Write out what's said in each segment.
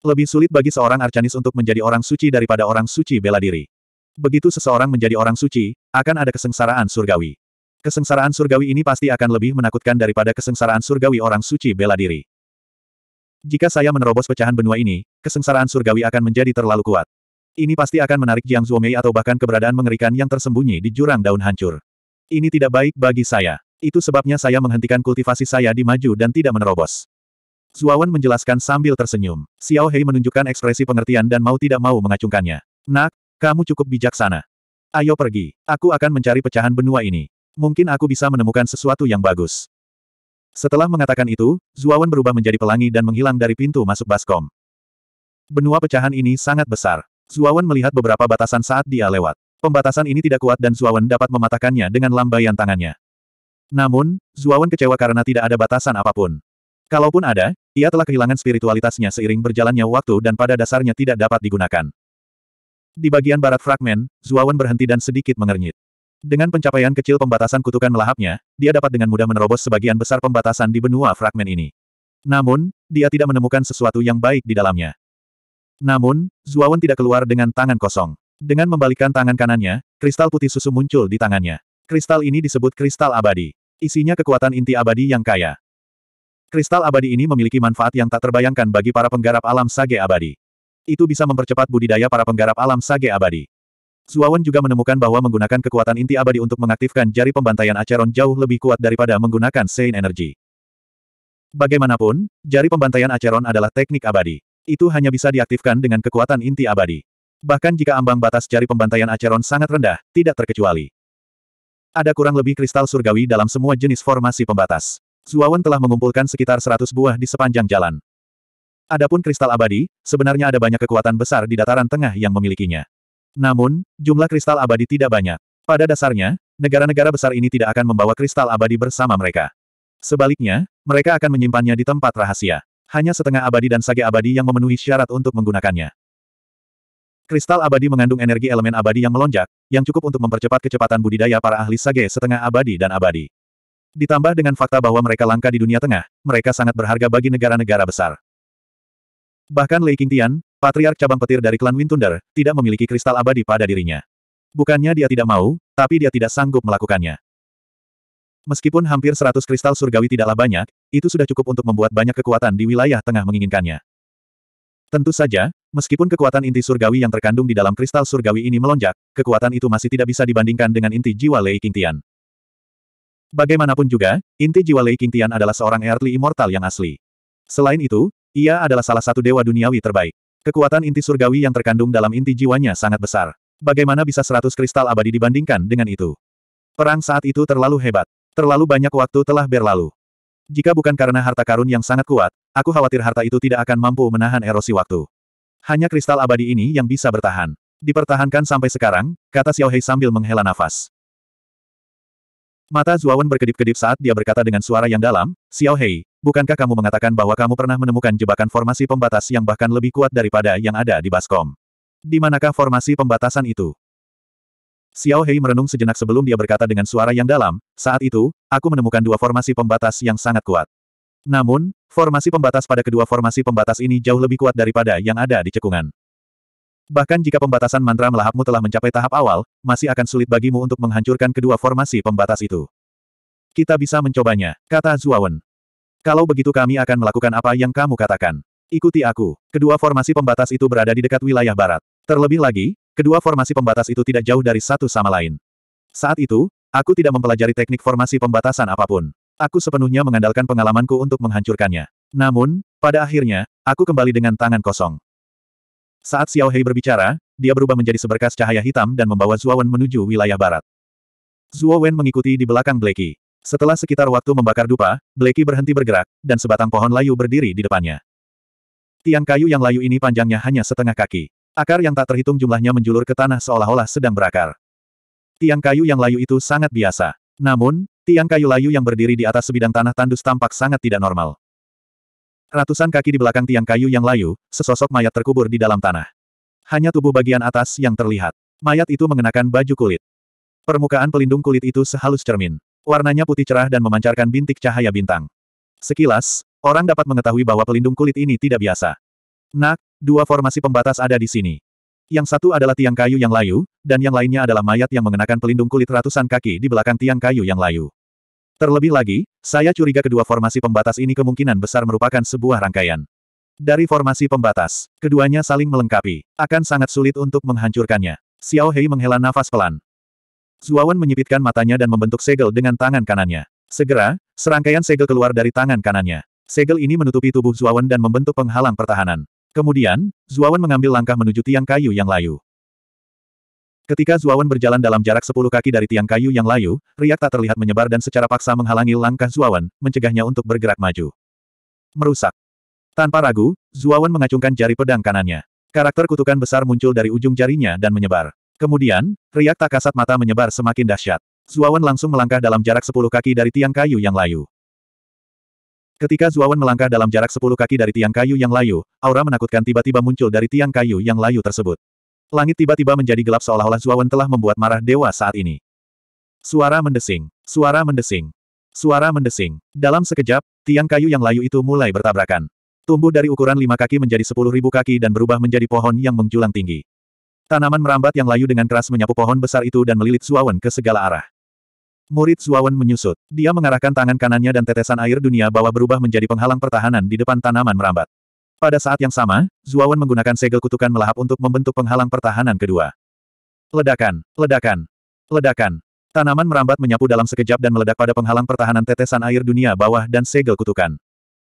Lebih sulit bagi seorang arcanis untuk menjadi orang suci daripada orang suci bela diri. Begitu seseorang menjadi orang suci, akan ada kesengsaraan surgawi. Kesengsaraan surgawi ini pasti akan lebih menakutkan daripada kesengsaraan surgawi orang suci bela diri. Jika saya menerobos pecahan benua ini, kesengsaraan surgawi akan menjadi terlalu kuat. Ini pasti akan menarik Jiang Zhuomei atau bahkan keberadaan mengerikan yang tersembunyi di jurang daun hancur. Ini tidak baik bagi saya. Itu sebabnya saya menghentikan kultivasi saya di maju dan tidak menerobos. Zuawan menjelaskan sambil tersenyum. Xiao Hei menunjukkan ekspresi pengertian dan mau tidak mau mengacungkannya. Nak, kamu cukup bijaksana. Ayo pergi. Aku akan mencari pecahan benua ini. Mungkin aku bisa menemukan sesuatu yang bagus. Setelah mengatakan itu, Zuawan berubah menjadi pelangi dan menghilang dari pintu masuk baskom. Benua pecahan ini sangat besar. Zuawan melihat beberapa batasan saat dia lewat. Pembatasan ini tidak kuat dan Zuawan dapat mematahkannya dengan lambaian tangannya. Namun, Zuawan kecewa karena tidak ada batasan apapun. Kalaupun ada, ia telah kehilangan spiritualitasnya seiring berjalannya waktu dan pada dasarnya tidak dapat digunakan. Di bagian barat fragmen, Zuawan berhenti dan sedikit mengernyit. Dengan pencapaian kecil pembatasan kutukan melahapnya, dia dapat dengan mudah menerobos sebagian besar pembatasan di benua fragmen ini. Namun, dia tidak menemukan sesuatu yang baik di dalamnya. Namun, Zuawan tidak keluar dengan tangan kosong. Dengan membalikkan tangan kanannya, kristal putih susu muncul di tangannya. Kristal ini disebut kristal abadi. Isinya kekuatan inti abadi yang kaya. Kristal abadi ini memiliki manfaat yang tak terbayangkan bagi para penggarap alam sage abadi. Itu bisa mempercepat budidaya para penggarap alam sage abadi. Zuawan juga menemukan bahwa menggunakan kekuatan inti abadi untuk mengaktifkan jari pembantaian Acheron jauh lebih kuat daripada menggunakan Sein Energy. Bagaimanapun, jari pembantaian Acheron adalah teknik abadi. Itu hanya bisa diaktifkan dengan kekuatan inti abadi. Bahkan jika ambang batas jari pembantaian Acheron sangat rendah, tidak terkecuali. Ada kurang lebih kristal surgawi dalam semua jenis formasi pembatas. Zuawan telah mengumpulkan sekitar 100 buah di sepanjang jalan. Adapun kristal abadi, sebenarnya ada banyak kekuatan besar di dataran tengah yang memilikinya. Namun, jumlah kristal abadi tidak banyak. Pada dasarnya, negara-negara besar ini tidak akan membawa kristal abadi bersama mereka. Sebaliknya, mereka akan menyimpannya di tempat rahasia. Hanya setengah abadi dan sage abadi yang memenuhi syarat untuk menggunakannya. Kristal abadi mengandung energi elemen abadi yang melonjak, yang cukup untuk mempercepat kecepatan budidaya para ahli sage setengah abadi dan abadi. Ditambah dengan fakta bahwa mereka langka di dunia tengah, mereka sangat berharga bagi negara-negara besar. Bahkan Lei Qingtian, patriark cabang petir dari klan Wind tidak memiliki kristal abadi pada dirinya. Bukannya dia tidak mau, tapi dia tidak sanggup melakukannya. Meskipun hampir 100 kristal surgawi tidaklah banyak, itu sudah cukup untuk membuat banyak kekuatan di wilayah tengah menginginkannya. Tentu saja, meskipun kekuatan inti surgawi yang terkandung di dalam kristal surgawi ini melonjak, kekuatan itu masih tidak bisa dibandingkan dengan inti jiwa Lei Qingtian. Bagaimanapun juga, inti jiwa Lei Qingtian adalah seorang Earthly Immortal yang asli. Selain itu, ia adalah salah satu dewa duniawi terbaik. Kekuatan inti surgawi yang terkandung dalam inti jiwanya sangat besar. Bagaimana bisa seratus kristal abadi dibandingkan dengan itu? Perang saat itu terlalu hebat. Terlalu banyak waktu telah berlalu. Jika bukan karena harta karun yang sangat kuat, aku khawatir harta itu tidak akan mampu menahan erosi waktu. Hanya kristal abadi ini yang bisa bertahan. Dipertahankan sampai sekarang, kata Xiao Hei sambil menghela nafas. Mata Zuawan berkedip-kedip saat dia berkata dengan suara yang dalam, Xiao Hei, bukankah kamu mengatakan bahwa kamu pernah menemukan jebakan formasi pembatas yang bahkan lebih kuat daripada yang ada di Baskom? Di manakah formasi pembatasan itu? Xiao Hei merenung sejenak sebelum dia berkata dengan suara yang dalam, saat itu, aku menemukan dua formasi pembatas yang sangat kuat. Namun, formasi pembatas pada kedua formasi pembatas ini jauh lebih kuat daripada yang ada di cekungan. Bahkan jika pembatasan mantra melahapmu telah mencapai tahap awal, masih akan sulit bagimu untuk menghancurkan kedua formasi pembatas itu. Kita bisa mencobanya, kata Zuawan. Kalau begitu kami akan melakukan apa yang kamu katakan. Ikuti aku. Kedua formasi pembatas itu berada di dekat wilayah barat. Terlebih lagi, kedua formasi pembatas itu tidak jauh dari satu sama lain. Saat itu, aku tidak mempelajari teknik formasi pembatasan apapun. Aku sepenuhnya mengandalkan pengalamanku untuk menghancurkannya. Namun, pada akhirnya, aku kembali dengan tangan kosong. Saat Xiao Hei berbicara, dia berubah menjadi seberkas cahaya hitam dan membawa Wen menuju wilayah barat. Wen mengikuti di belakang Blacky. Setelah sekitar waktu membakar dupa, Blacky berhenti bergerak, dan sebatang pohon layu berdiri di depannya. Tiang kayu yang layu ini panjangnya hanya setengah kaki. Akar yang tak terhitung jumlahnya menjulur ke tanah seolah-olah sedang berakar. Tiang kayu yang layu itu sangat biasa. Namun, tiang kayu layu yang berdiri di atas sebidang tanah tandus tampak sangat tidak normal. Ratusan kaki di belakang tiang kayu yang layu, sesosok mayat terkubur di dalam tanah. Hanya tubuh bagian atas yang terlihat. Mayat itu mengenakan baju kulit. Permukaan pelindung kulit itu sehalus cermin. Warnanya putih cerah dan memancarkan bintik cahaya bintang. Sekilas, orang dapat mengetahui bahwa pelindung kulit ini tidak biasa. Nak, dua formasi pembatas ada di sini. Yang satu adalah tiang kayu yang layu, dan yang lainnya adalah mayat yang mengenakan pelindung kulit ratusan kaki di belakang tiang kayu yang layu. Terlebih lagi, saya curiga kedua formasi pembatas ini kemungkinan besar merupakan sebuah rangkaian. Dari formasi pembatas, keduanya saling melengkapi. Akan sangat sulit untuk menghancurkannya. Xiao Hei menghela nafas pelan. Zuawan menyipitkan matanya dan membentuk segel dengan tangan kanannya. Segera, serangkaian segel keluar dari tangan kanannya. Segel ini menutupi tubuh Zuawan dan membentuk penghalang pertahanan. Kemudian, Zuawan mengambil langkah menuju tiang kayu yang layu. Ketika Zuawan berjalan dalam jarak sepuluh kaki dari tiang kayu yang layu, riak tak terlihat menyebar dan secara paksa menghalangi langkah Zuawan, mencegahnya untuk bergerak maju. Merusak. Tanpa ragu, Zuawan mengacungkan jari pedang kanannya. Karakter kutukan besar muncul dari ujung jarinya dan menyebar. Kemudian, riak tak kasat mata menyebar semakin dahsyat. Zuawan langsung melangkah dalam jarak sepuluh kaki dari tiang kayu yang layu. Ketika Zuawan melangkah dalam jarak sepuluh kaki dari tiang kayu yang layu, aura menakutkan tiba-tiba muncul dari tiang kayu yang layu tersebut. Langit tiba-tiba menjadi gelap seolah-olah Zuawan telah membuat marah dewa saat ini. Suara mendesing, suara mendesing, suara mendesing. Dalam sekejap, tiang kayu yang layu itu mulai bertabrakan. Tumbuh dari ukuran lima kaki menjadi sepuluh ribu kaki dan berubah menjadi pohon yang menjulang tinggi. Tanaman merambat yang layu dengan keras menyapu pohon besar itu dan melilit Zuawan ke segala arah. Murid Zuawan menyusut. Dia mengarahkan tangan kanannya dan tetesan air dunia bawah berubah menjadi penghalang pertahanan di depan tanaman merambat. Pada saat yang sama, Zuawan menggunakan segel kutukan melahap untuk membentuk penghalang pertahanan kedua. Ledakan, ledakan, ledakan. Tanaman merambat menyapu dalam sekejap dan meledak pada penghalang pertahanan tetesan air dunia bawah dan segel kutukan.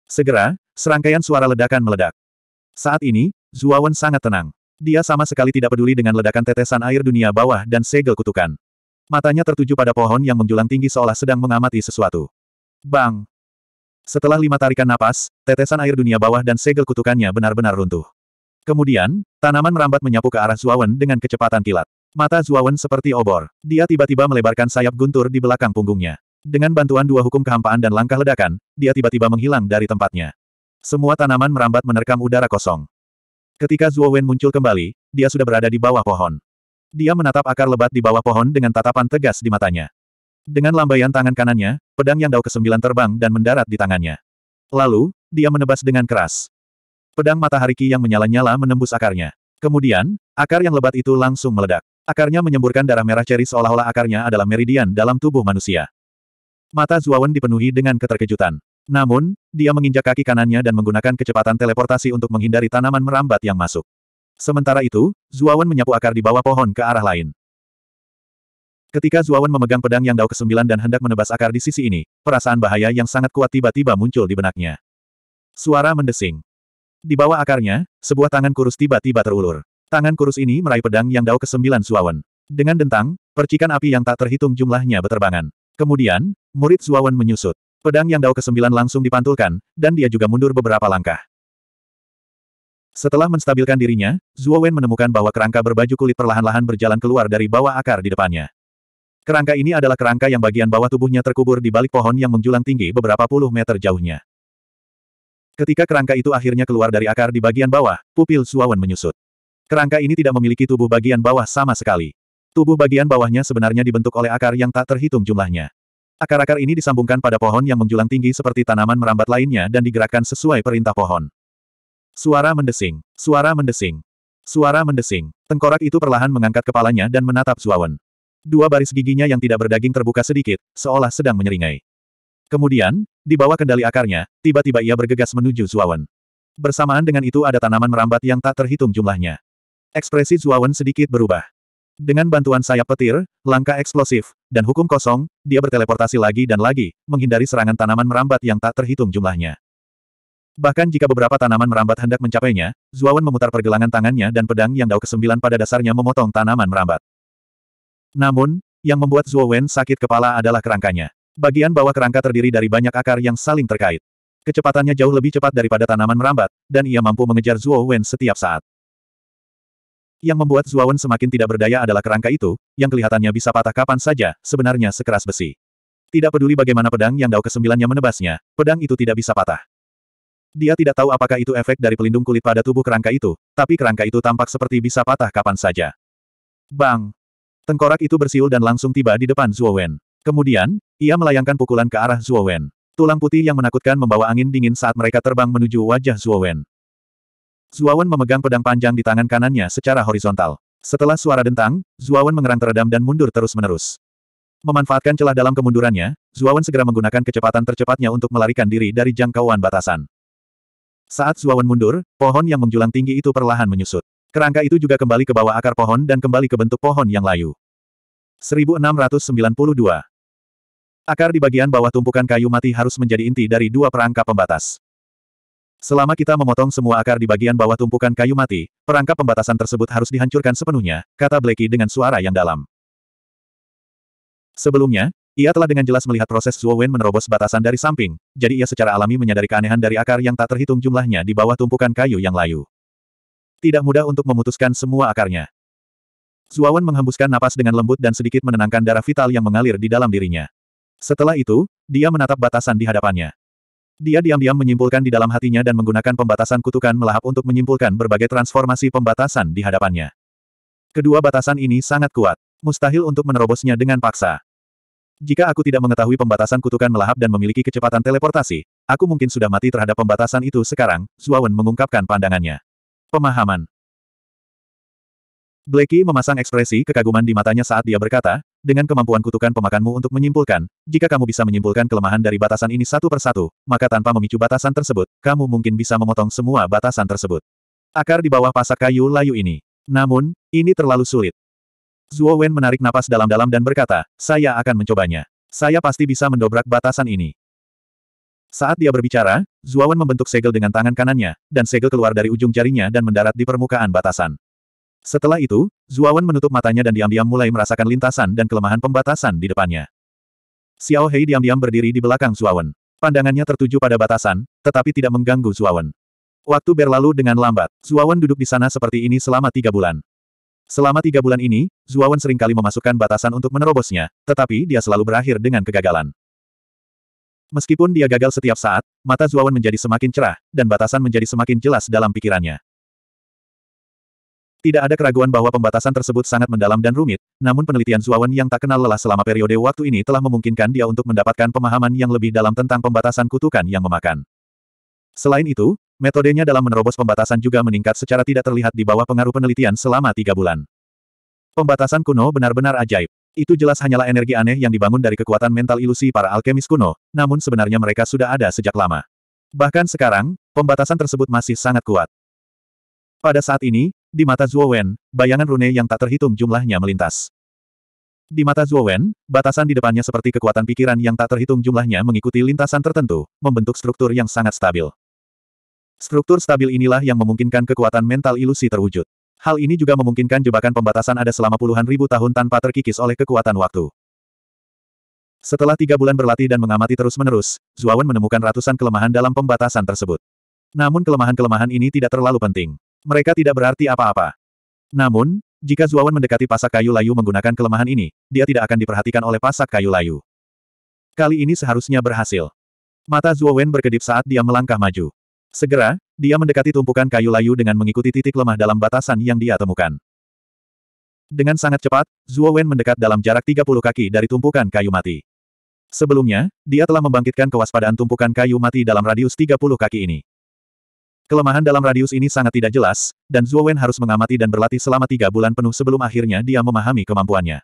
Segera, serangkaian suara ledakan meledak. Saat ini, Zuawan sangat tenang. Dia sama sekali tidak peduli dengan ledakan tetesan air dunia bawah dan segel kutukan. Matanya tertuju pada pohon yang menjulang tinggi seolah sedang mengamati sesuatu. Bang! Setelah lima tarikan napas, tetesan air dunia bawah dan segel kutukannya benar-benar runtuh. Kemudian, tanaman merambat menyapu ke arah Zuawan dengan kecepatan kilat. Mata Zuawan seperti obor. Dia tiba-tiba melebarkan sayap guntur di belakang punggungnya. Dengan bantuan dua hukum kehampaan dan langkah ledakan, dia tiba-tiba menghilang dari tempatnya. Semua tanaman merambat menerkam udara kosong. Ketika Zuawan muncul kembali, dia sudah berada di bawah pohon. Dia menatap akar lebat di bawah pohon dengan tatapan tegas di matanya. Dengan lambaian tangan kanannya, pedang yang dao kesembilan terbang dan mendarat di tangannya. Lalu, dia menebas dengan keras. Pedang matahari ki yang menyala-nyala menembus akarnya. Kemudian, akar yang lebat itu langsung meledak. Akarnya menyemburkan darah merah ceri seolah-olah akarnya adalah meridian dalam tubuh manusia. Mata Zuawan dipenuhi dengan keterkejutan. Namun, dia menginjak kaki kanannya dan menggunakan kecepatan teleportasi untuk menghindari tanaman merambat yang masuk. Sementara itu, Zuawan menyapu akar di bawah pohon ke arah lain. Ketika Zuawan memegang pedang yang dao ke-9 dan hendak menebas akar di sisi ini, perasaan bahaya yang sangat kuat tiba-tiba muncul di benaknya. Suara mendesing. Di bawah akarnya, sebuah tangan kurus tiba-tiba terulur. Tangan kurus ini meraih pedang yang dao ke-9 Zuawan. Dengan dentang, percikan api yang tak terhitung jumlahnya berterbangan. Kemudian, murid Zuawan menyusut. Pedang yang dao ke-9 langsung dipantulkan, dan dia juga mundur beberapa langkah. Setelah menstabilkan dirinya, Zuowen menemukan bahwa kerangka berbaju kulit perlahan-lahan berjalan keluar dari bawah akar di depannya. Kerangka ini adalah kerangka yang bagian bawah tubuhnya terkubur di balik pohon yang menjulang tinggi beberapa puluh meter jauhnya. Ketika kerangka itu akhirnya keluar dari akar di bagian bawah, pupil Suawan menyusut. Kerangka ini tidak memiliki tubuh bagian bawah sama sekali. Tubuh bagian bawahnya sebenarnya dibentuk oleh akar yang tak terhitung jumlahnya. Akar-akar ini disambungkan pada pohon yang menjulang tinggi seperti tanaman merambat lainnya dan digerakkan sesuai perintah pohon. Suara mendesing, suara mendesing, suara mendesing. Tengkorak itu perlahan mengangkat kepalanya dan menatap Suawan. Dua baris giginya yang tidak berdaging terbuka sedikit, seolah sedang menyeringai. Kemudian, di bawah kendali akarnya, tiba-tiba ia bergegas menuju Zuawan. Bersamaan dengan itu ada tanaman merambat yang tak terhitung jumlahnya. Ekspresi Zuawan sedikit berubah. Dengan bantuan sayap petir, langkah eksplosif, dan hukum kosong, dia berteleportasi lagi dan lagi, menghindari serangan tanaman merambat yang tak terhitung jumlahnya. Bahkan jika beberapa tanaman merambat hendak mencapainya, Zuawan memutar pergelangan tangannya dan pedang yang dao kesembilan pada dasarnya memotong tanaman merambat. Namun, yang membuat Zuo Wen sakit kepala adalah kerangkanya. Bagian bawah kerangka terdiri dari banyak akar yang saling terkait. Kecepatannya jauh lebih cepat daripada tanaman merambat, dan ia mampu mengejar Zuo Wen setiap saat. Yang membuat Zuo Wen semakin tidak berdaya adalah kerangka itu, yang kelihatannya bisa patah kapan saja, sebenarnya sekeras besi. Tidak peduli bagaimana pedang yang dao kesembilannya menebasnya, pedang itu tidak bisa patah. Dia tidak tahu apakah itu efek dari pelindung kulit pada tubuh kerangka itu, tapi kerangka itu tampak seperti bisa patah kapan saja. Bang! Tengkorak itu bersiul dan langsung tiba di depan Zuo Wen. Kemudian, ia melayangkan pukulan ke arah Zuo Wen. Tulang putih yang menakutkan membawa angin dingin saat mereka terbang menuju wajah Zuo Wen. Zuo Wen memegang pedang panjang di tangan kanannya secara horizontal. Setelah suara dentang, Zuo Wen mengerang teredam dan mundur terus-menerus. Memanfaatkan celah dalam kemundurannya, Zuo Wen segera menggunakan kecepatan tercepatnya untuk melarikan diri dari jangkauan batasan. Saat Zuo Wen mundur, pohon yang menjulang tinggi itu perlahan menyusut. Kerangka itu juga kembali ke bawah akar pohon dan kembali ke bentuk pohon yang layu. 1692. Akar di bagian bawah tumpukan kayu mati harus menjadi inti dari dua perangkap pembatas. Selama kita memotong semua akar di bagian bawah tumpukan kayu mati, perangkap pembatasan tersebut harus dihancurkan sepenuhnya, kata Blakey dengan suara yang dalam. Sebelumnya, ia telah dengan jelas melihat proses Zuo Wen menerobos batasan dari samping, jadi ia secara alami menyadari keanehan dari akar yang tak terhitung jumlahnya di bawah tumpukan kayu yang layu. Tidak mudah untuk memutuskan semua akarnya. Zuawan menghembuskan napas dengan lembut dan sedikit menenangkan darah vital yang mengalir di dalam dirinya. Setelah itu, dia menatap batasan di hadapannya. Dia diam-diam menyimpulkan di dalam hatinya dan menggunakan pembatasan kutukan melahap untuk menyimpulkan berbagai transformasi pembatasan di hadapannya. Kedua batasan ini sangat kuat. Mustahil untuk menerobosnya dengan paksa. Jika aku tidak mengetahui pembatasan kutukan melahap dan memiliki kecepatan teleportasi, aku mungkin sudah mati terhadap pembatasan itu sekarang, Zuawan mengungkapkan pandangannya. Pemahaman Blakey memasang ekspresi kekaguman di matanya saat dia berkata, dengan kemampuan kutukan pemakanmu untuk menyimpulkan, jika kamu bisa menyimpulkan kelemahan dari batasan ini satu persatu, maka tanpa memicu batasan tersebut, kamu mungkin bisa memotong semua batasan tersebut. Akar di bawah pasak kayu layu ini. Namun, ini terlalu sulit. Zhuo Wen menarik napas dalam-dalam dan berkata, saya akan mencobanya. Saya pasti bisa mendobrak batasan ini. Saat dia berbicara, Zuawan membentuk segel dengan tangan kanannya, dan segel keluar dari ujung jarinya dan mendarat di permukaan batasan. Setelah itu, Zuawan menutup matanya dan diam-diam mulai merasakan lintasan dan kelemahan pembatasan di depannya. Xiao Hei diam-diam berdiri di belakang Zuawan. Pandangannya tertuju pada batasan, tetapi tidak mengganggu Zuawan. Waktu berlalu dengan lambat. Zuawan duduk di sana seperti ini selama tiga bulan. Selama tiga bulan ini, Zuawan seringkali memasukkan batasan untuk menerobosnya, tetapi dia selalu berakhir dengan kegagalan. Meskipun dia gagal setiap saat, mata Zuawan menjadi semakin cerah, dan batasan menjadi semakin jelas dalam pikirannya. Tidak ada keraguan bahwa pembatasan tersebut sangat mendalam dan rumit, namun penelitian Zuawan yang tak kenal lelah selama periode waktu ini telah memungkinkan dia untuk mendapatkan pemahaman yang lebih dalam tentang pembatasan kutukan yang memakan. Selain itu, metodenya dalam menerobos pembatasan juga meningkat secara tidak terlihat di bawah pengaruh penelitian selama tiga bulan. Pembatasan kuno benar-benar ajaib. Itu jelas hanyalah energi aneh yang dibangun dari kekuatan mental ilusi para alkemis kuno, namun sebenarnya mereka sudah ada sejak lama. Bahkan sekarang, pembatasan tersebut masih sangat kuat. Pada saat ini, di mata Zhuo Wen, bayangan rune yang tak terhitung jumlahnya melintas. Di mata Zhuo Wen, batasan di depannya seperti kekuatan pikiran yang tak terhitung jumlahnya mengikuti lintasan tertentu, membentuk struktur yang sangat stabil. Struktur stabil inilah yang memungkinkan kekuatan mental ilusi terwujud. Hal ini juga memungkinkan jebakan pembatasan ada selama puluhan ribu tahun tanpa terkikis oleh kekuatan waktu. Setelah tiga bulan berlatih dan mengamati terus-menerus, Zuawan menemukan ratusan kelemahan dalam pembatasan tersebut. Namun kelemahan-kelemahan ini tidak terlalu penting. Mereka tidak berarti apa-apa. Namun, jika Zuawan mendekati pasak kayu layu menggunakan kelemahan ini, dia tidak akan diperhatikan oleh pasak kayu layu. Kali ini seharusnya berhasil. Mata Zuawan berkedip saat dia melangkah maju. Segera, dia mendekati tumpukan kayu layu dengan mengikuti titik lemah dalam batasan yang dia temukan. Dengan sangat cepat, Zuo Wen mendekat dalam jarak 30 kaki dari tumpukan kayu mati. Sebelumnya, dia telah membangkitkan kewaspadaan tumpukan kayu mati dalam radius 30 kaki ini. Kelemahan dalam radius ini sangat tidak jelas, dan Zhuo Wen harus mengamati dan berlatih selama tiga bulan penuh sebelum akhirnya dia memahami kemampuannya.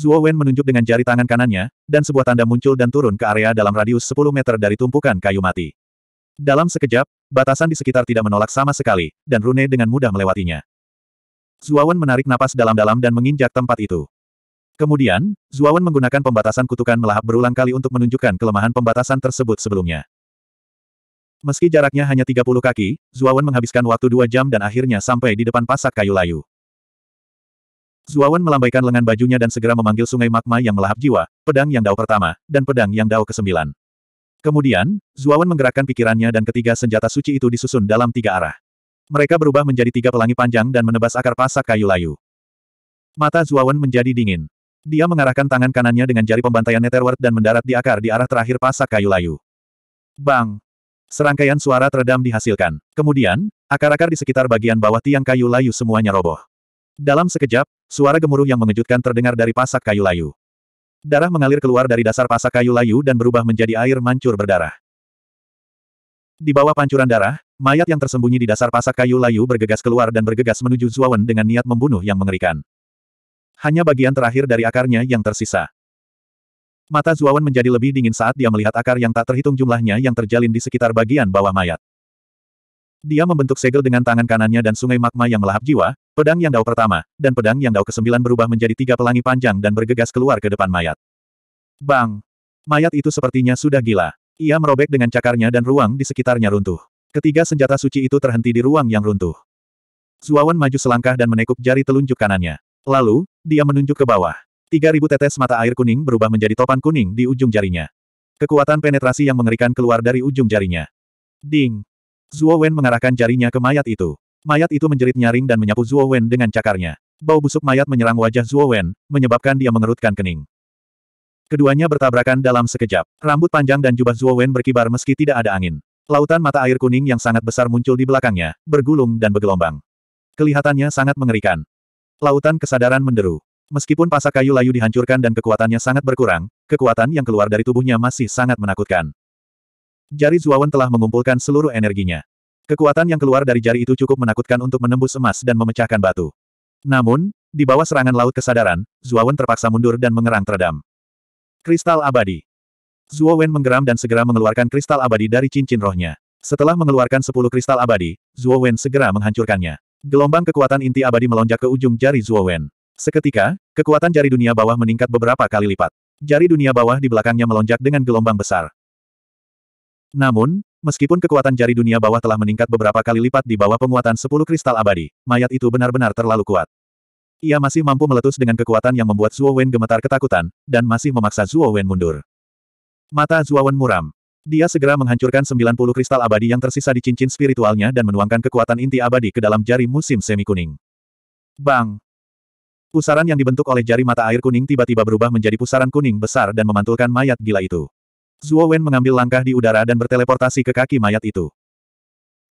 Zhuo Wen menunjuk dengan jari tangan kanannya, dan sebuah tanda muncul dan turun ke area dalam radius 10 meter dari tumpukan kayu mati. Dalam sekejap, batasan di sekitar tidak menolak sama sekali, dan Rune dengan mudah melewatinya. Zuawan menarik napas dalam-dalam dan menginjak tempat itu. Kemudian, Zuawan menggunakan pembatasan kutukan melahap berulang kali untuk menunjukkan kelemahan pembatasan tersebut sebelumnya. Meski jaraknya hanya 30 kaki, Zuawan menghabiskan waktu dua jam dan akhirnya sampai di depan pasak kayu layu. Zuawan melambaikan lengan bajunya dan segera memanggil sungai magma yang melahap jiwa, pedang yang dao pertama, dan pedang yang dao kesembilan. Kemudian, Zuawan menggerakkan pikirannya dan ketiga senjata suci itu disusun dalam tiga arah. Mereka berubah menjadi tiga pelangi panjang dan menebas akar pasak kayu layu. Mata Zuawan menjadi dingin. Dia mengarahkan tangan kanannya dengan jari pembantaian Netherworld dan mendarat di akar di arah terakhir pasak kayu layu. Bang! Serangkaian suara teredam dihasilkan. Kemudian, akar-akar di sekitar bagian bawah tiang kayu layu semuanya roboh. Dalam sekejap, suara gemuruh yang mengejutkan terdengar dari pasak kayu layu. Darah mengalir keluar dari dasar pasak kayu layu dan berubah menjadi air mancur berdarah. Di bawah pancuran darah, mayat yang tersembunyi di dasar pasak kayu layu bergegas keluar dan bergegas menuju Zuawan dengan niat membunuh yang mengerikan. Hanya bagian terakhir dari akarnya yang tersisa. Mata Zuawan menjadi lebih dingin saat dia melihat akar yang tak terhitung jumlahnya yang terjalin di sekitar bagian bawah mayat. Dia membentuk segel dengan tangan kanannya dan sungai magma yang melahap jiwa, pedang yang dao pertama, dan pedang yang dao ke ke-9 berubah menjadi tiga pelangi panjang dan bergegas keluar ke depan mayat. Bang! Mayat itu sepertinya sudah gila. Ia merobek dengan cakarnya dan ruang di sekitarnya runtuh. Ketiga senjata suci itu terhenti di ruang yang runtuh. Zuawan maju selangkah dan menekuk jari telunjuk kanannya. Lalu, dia menunjuk ke bawah. 3.000 tetes mata air kuning berubah menjadi topan kuning di ujung jarinya. Kekuatan penetrasi yang mengerikan keluar dari ujung jarinya. Ding! Zuo Wen mengarahkan jarinya ke mayat itu. Mayat itu menjerit nyaring dan menyapu Zuo Wen dengan cakarnya. Bau busuk mayat menyerang wajah Zuo Wen, menyebabkan dia mengerutkan kening. Keduanya bertabrakan dalam sekejap. Rambut panjang dan jubah Zuo Wen berkibar meski tidak ada angin. Lautan mata air kuning yang sangat besar muncul di belakangnya, bergulung dan bergelombang. Kelihatannya sangat mengerikan. Lautan kesadaran menderu. Meskipun pasak kayu layu dihancurkan dan kekuatannya sangat berkurang, kekuatan yang keluar dari tubuhnya masih sangat menakutkan. Jari Zuawan telah mengumpulkan seluruh energinya. Kekuatan yang keluar dari jari itu cukup menakutkan untuk menembus emas dan memecahkan batu. Namun, di bawah serangan laut kesadaran, Zuawan terpaksa mundur dan mengerang teredam. Kristal abadi. Zuowen menggeram dan segera mengeluarkan kristal abadi dari cincin rohnya. Setelah mengeluarkan sepuluh kristal abadi, Zuowen segera menghancurkannya. Gelombang kekuatan inti abadi melonjak ke ujung jari Zuowen. Seketika, kekuatan jari dunia bawah meningkat beberapa kali lipat. Jari dunia bawah di belakangnya melonjak dengan gelombang besar. Namun, meskipun kekuatan jari dunia bawah telah meningkat beberapa kali lipat di bawah penguatan sepuluh kristal abadi, mayat itu benar-benar terlalu kuat. Ia masih mampu meletus dengan kekuatan yang membuat Zuo Wen gemetar ketakutan, dan masih memaksa Zuo Wen mundur. Mata Zuo Wen muram. Dia segera menghancurkan 90 kristal abadi yang tersisa di cincin spiritualnya dan menuangkan kekuatan inti abadi ke dalam jari musim semi kuning. Bang! Pusaran yang dibentuk oleh jari mata air kuning tiba-tiba berubah menjadi pusaran kuning besar dan memantulkan mayat gila itu. Zuo Wen mengambil langkah di udara dan berteleportasi ke kaki mayat itu.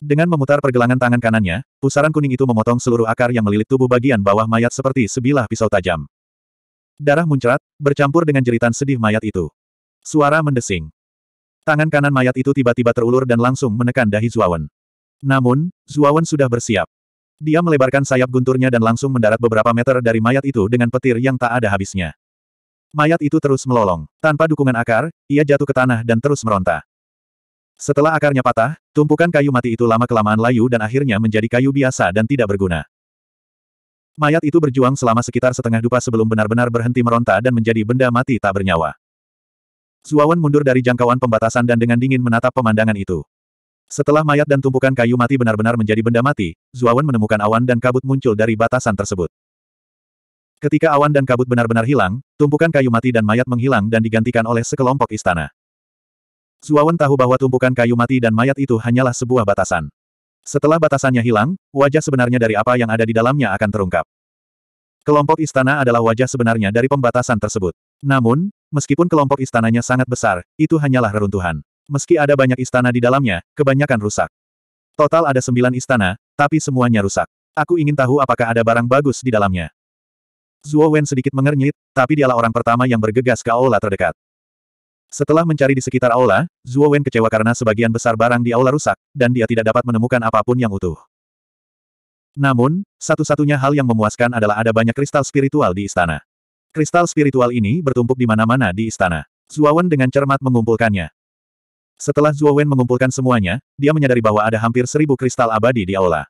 Dengan memutar pergelangan tangan kanannya, pusaran kuning itu memotong seluruh akar yang melilit tubuh bagian bawah mayat seperti sebilah pisau tajam. Darah muncrat, bercampur dengan jeritan sedih mayat itu. Suara mendesing. Tangan kanan mayat itu tiba-tiba terulur dan langsung menekan dahi Zuawan. Namun, Zuawan sudah bersiap. Dia melebarkan sayap gunturnya dan langsung mendarat beberapa meter dari mayat itu dengan petir yang tak ada habisnya. Mayat itu terus melolong. Tanpa dukungan akar, ia jatuh ke tanah dan terus meronta. Setelah akarnya patah, tumpukan kayu mati itu lama-kelamaan layu dan akhirnya menjadi kayu biasa dan tidak berguna. Mayat itu berjuang selama sekitar setengah dupa sebelum benar-benar berhenti meronta dan menjadi benda mati tak bernyawa. Zuawan mundur dari jangkauan pembatasan dan dengan dingin menatap pemandangan itu. Setelah mayat dan tumpukan kayu mati benar-benar menjadi benda mati, Zuawan menemukan awan dan kabut muncul dari batasan tersebut. Ketika awan dan kabut benar-benar hilang, tumpukan kayu mati dan mayat menghilang dan digantikan oleh sekelompok istana. Zuawan tahu bahwa tumpukan kayu mati dan mayat itu hanyalah sebuah batasan. Setelah batasannya hilang, wajah sebenarnya dari apa yang ada di dalamnya akan terungkap. Kelompok istana adalah wajah sebenarnya dari pembatasan tersebut. Namun, meskipun kelompok istananya sangat besar, itu hanyalah reruntuhan. Meski ada banyak istana di dalamnya, kebanyakan rusak. Total ada sembilan istana, tapi semuanya rusak. Aku ingin tahu apakah ada barang bagus di dalamnya. Zuo Wen sedikit mengernyit, tapi dialah orang pertama yang bergegas ke aula terdekat. Setelah mencari di sekitar aula, Zuo Wen kecewa karena sebagian besar barang di aula rusak, dan dia tidak dapat menemukan apapun yang utuh. Namun, satu-satunya hal yang memuaskan adalah ada banyak kristal spiritual di istana. Kristal spiritual ini bertumpuk di mana-mana di istana. Zuo Wen dengan cermat mengumpulkannya. Setelah Zuo Wen mengumpulkan semuanya, dia menyadari bahwa ada hampir seribu kristal abadi di aula.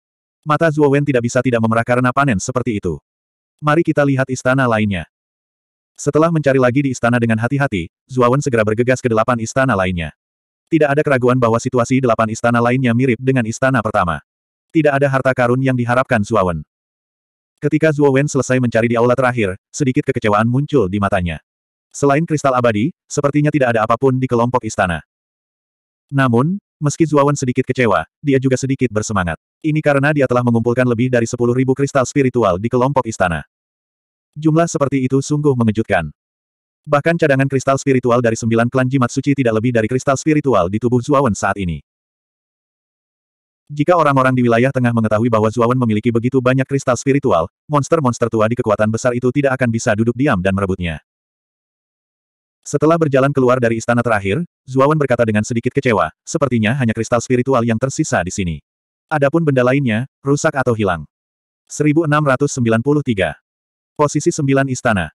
Mata Zuo Wen tidak bisa tidak memerah karena panen seperti itu. Mari kita lihat istana lainnya. Setelah mencari lagi di istana dengan hati-hati, Zuawan segera bergegas ke delapan istana lainnya. Tidak ada keraguan bahwa situasi delapan istana lainnya mirip dengan istana pertama. Tidak ada harta karun yang diharapkan Zuawan. Ketika Zuawan selesai mencari di aula terakhir, sedikit kekecewaan muncul di matanya. Selain kristal abadi, sepertinya tidak ada apapun di kelompok istana. Namun, Meski Zuawan sedikit kecewa, dia juga sedikit bersemangat. Ini karena dia telah mengumpulkan lebih dari 10.000 kristal spiritual di kelompok istana. Jumlah seperti itu sungguh mengejutkan. Bahkan cadangan kristal spiritual dari sembilan klan jimat suci tidak lebih dari kristal spiritual di tubuh Zuawan saat ini. Jika orang-orang di wilayah tengah mengetahui bahwa Zuawan memiliki begitu banyak kristal spiritual, monster-monster tua di kekuatan besar itu tidak akan bisa duduk diam dan merebutnya. Setelah berjalan keluar dari istana terakhir, Zuawan berkata dengan sedikit kecewa, sepertinya hanya kristal spiritual yang tersisa di sini. Adapun benda lainnya, rusak atau hilang. 1693. Posisi 9 istana.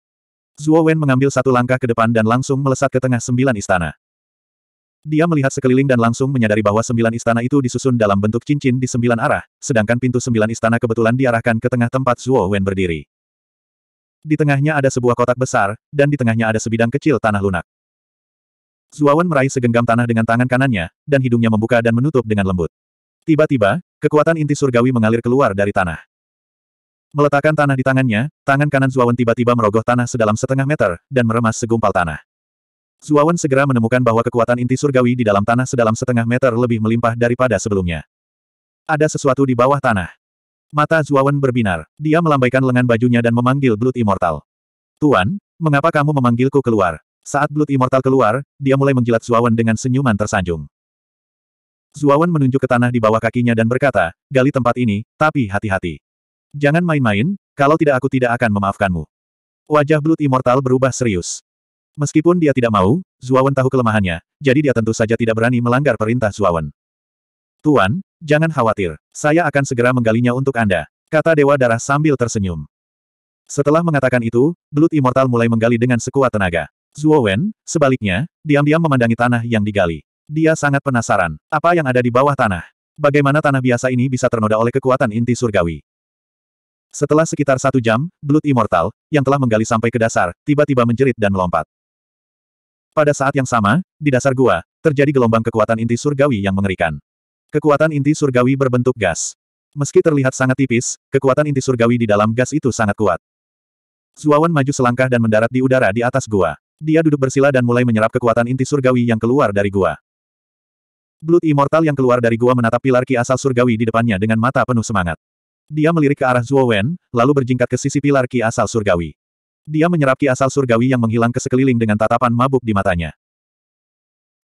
Zuo mengambil satu langkah ke depan dan langsung melesat ke tengah sembilan istana. Dia melihat sekeliling dan langsung menyadari bahwa sembilan istana itu disusun dalam bentuk cincin di sembilan arah, sedangkan pintu sembilan istana kebetulan diarahkan ke tengah tempat Zuo berdiri. Di tengahnya ada sebuah kotak besar, dan di tengahnya ada sebidang kecil tanah lunak. Zuawan meraih segenggam tanah dengan tangan kanannya, dan hidungnya membuka dan menutup dengan lembut. Tiba-tiba, kekuatan inti surgawi mengalir keluar dari tanah. Meletakkan tanah di tangannya, tangan kanan Zuawan tiba-tiba merogoh tanah sedalam setengah meter, dan meremas segumpal tanah. Zuawan segera menemukan bahwa kekuatan inti surgawi di dalam tanah sedalam setengah meter lebih melimpah daripada sebelumnya. Ada sesuatu di bawah tanah. Mata Zuawan berbinar. Dia melambaikan lengan bajunya dan memanggil Blood Immortal. Tuan, mengapa kamu memanggilku keluar? Saat Blood Immortal keluar, dia mulai menjilat Zuawan dengan senyuman tersanjung. Zuawan menunjuk ke tanah di bawah kakinya dan berkata, gali tempat ini, tapi hati-hati. Jangan main-main, kalau tidak aku tidak akan memaafkanmu. Wajah Blood Immortal berubah serius. Meskipun dia tidak mau, Zuawan tahu kelemahannya, jadi dia tentu saja tidak berani melanggar perintah Zuawan. Tuan, jangan khawatir, saya akan segera menggalinya untuk Anda, kata Dewa Darah sambil tersenyum. Setelah mengatakan itu, Blood immortal mulai menggali dengan sekuat tenaga. Zuo Wen, sebaliknya, diam-diam memandangi tanah yang digali. Dia sangat penasaran, apa yang ada di bawah tanah. Bagaimana tanah biasa ini bisa ternoda oleh kekuatan inti surgawi. Setelah sekitar satu jam, Blood immortal, yang telah menggali sampai ke dasar, tiba-tiba menjerit dan melompat. Pada saat yang sama, di dasar gua, terjadi gelombang kekuatan inti surgawi yang mengerikan. Kekuatan inti surgawi berbentuk gas. Meski terlihat sangat tipis, kekuatan inti surgawi di dalam gas itu sangat kuat. Zuawan maju selangkah dan mendarat di udara di atas gua. Dia duduk bersila dan mulai menyerap kekuatan inti surgawi yang keluar dari gua. Blood Immortal yang keluar dari gua menatap pilar ki asal surgawi di depannya dengan mata penuh semangat. Dia melirik ke arah Zuo Wen, lalu berjingkat ke sisi pilar ki asal surgawi. Dia menyerap ki asal surgawi yang menghilang ke sekeliling dengan tatapan mabuk di matanya.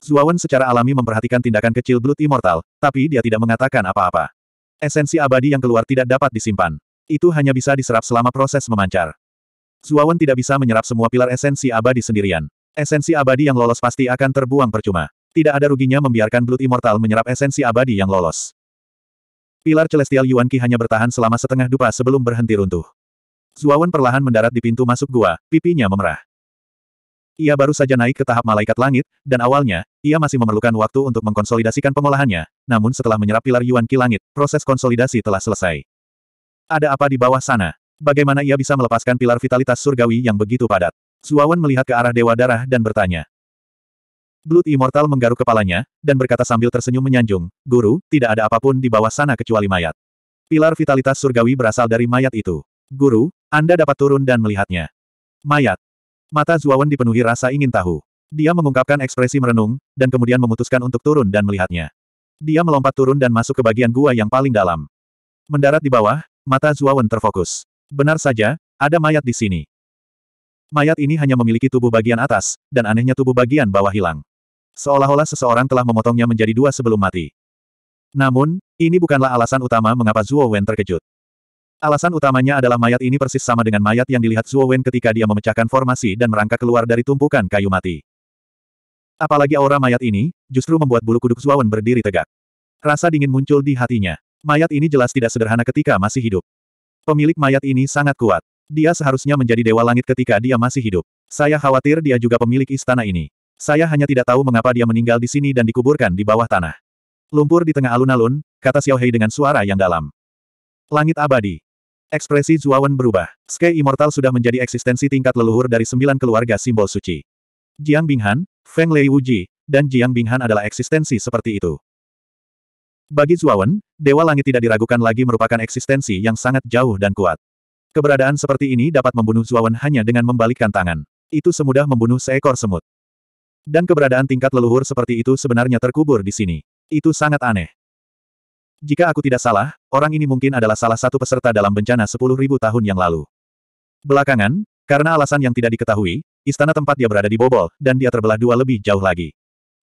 Zuawan secara alami memperhatikan tindakan kecil Blood Immortal, tapi dia tidak mengatakan apa-apa. Esensi abadi yang keluar tidak dapat disimpan. Itu hanya bisa diserap selama proses memancar. Zuawan tidak bisa menyerap semua pilar esensi abadi sendirian. Esensi abadi yang lolos pasti akan terbuang percuma. Tidak ada ruginya membiarkan Blood Immortal menyerap esensi abadi yang lolos. Pilar Celestial Yuan Qi hanya bertahan selama setengah dupa sebelum berhenti runtuh. Zuawan perlahan mendarat di pintu masuk gua, pipinya memerah. Ia baru saja naik ke tahap malaikat langit, dan awalnya, ia masih memerlukan waktu untuk mengkonsolidasikan pengolahannya, namun setelah menyerap pilar Yuan Qi Langit, proses konsolidasi telah selesai. Ada apa di bawah sana? Bagaimana ia bisa melepaskan pilar vitalitas surgawi yang begitu padat? Zuawan melihat ke arah Dewa Darah dan bertanya. Blood Immortal menggaruk kepalanya, dan berkata sambil tersenyum menyanjung, Guru, tidak ada apapun di bawah sana kecuali mayat. Pilar vitalitas surgawi berasal dari mayat itu. Guru, Anda dapat turun dan melihatnya. Mayat. Mata Zuawan dipenuhi rasa ingin tahu. Dia mengungkapkan ekspresi merenung, dan kemudian memutuskan untuk turun dan melihatnya. Dia melompat turun dan masuk ke bagian gua yang paling dalam. Mendarat di bawah, mata Zuawan terfokus. Benar saja, ada mayat di sini. Mayat ini hanya memiliki tubuh bagian atas, dan anehnya tubuh bagian bawah hilang. Seolah-olah seseorang telah memotongnya menjadi dua sebelum mati. Namun, ini bukanlah alasan utama mengapa Zuo Wen terkejut. Alasan utamanya adalah mayat ini persis sama dengan mayat yang dilihat Zuo Wen ketika dia memecahkan formasi dan merangkak keluar dari tumpukan kayu mati. Apalagi aura mayat ini, justru membuat bulu kuduk Zuawan berdiri tegak. Rasa dingin muncul di hatinya. Mayat ini jelas tidak sederhana ketika masih hidup. Pemilik mayat ini sangat kuat. Dia seharusnya menjadi dewa langit ketika dia masih hidup. Saya khawatir dia juga pemilik istana ini. Saya hanya tidak tahu mengapa dia meninggal di sini dan dikuburkan di bawah tanah. Lumpur di tengah alun-alun, kata Xiao Hei dengan suara yang dalam. Langit abadi. Ekspresi Zuawan berubah. Sky Immortal sudah menjadi eksistensi tingkat leluhur dari sembilan keluarga simbol suci. Jiang Binghan, Feng Lei Wuji, dan Jiang Binghan adalah eksistensi seperti itu. Bagi Zuawan, Dewa Langit tidak diragukan lagi merupakan eksistensi yang sangat jauh dan kuat. Keberadaan seperti ini dapat membunuh Zuawan hanya dengan membalikkan tangan. Itu semudah membunuh seekor semut. Dan keberadaan tingkat leluhur seperti itu sebenarnya terkubur di sini. Itu sangat aneh. Jika aku tidak salah, orang ini mungkin adalah salah satu peserta dalam bencana 10.000 tahun yang lalu. Belakangan, karena alasan yang tidak diketahui, Istana tempat dia berada dibobol, dan dia terbelah dua lebih jauh lagi.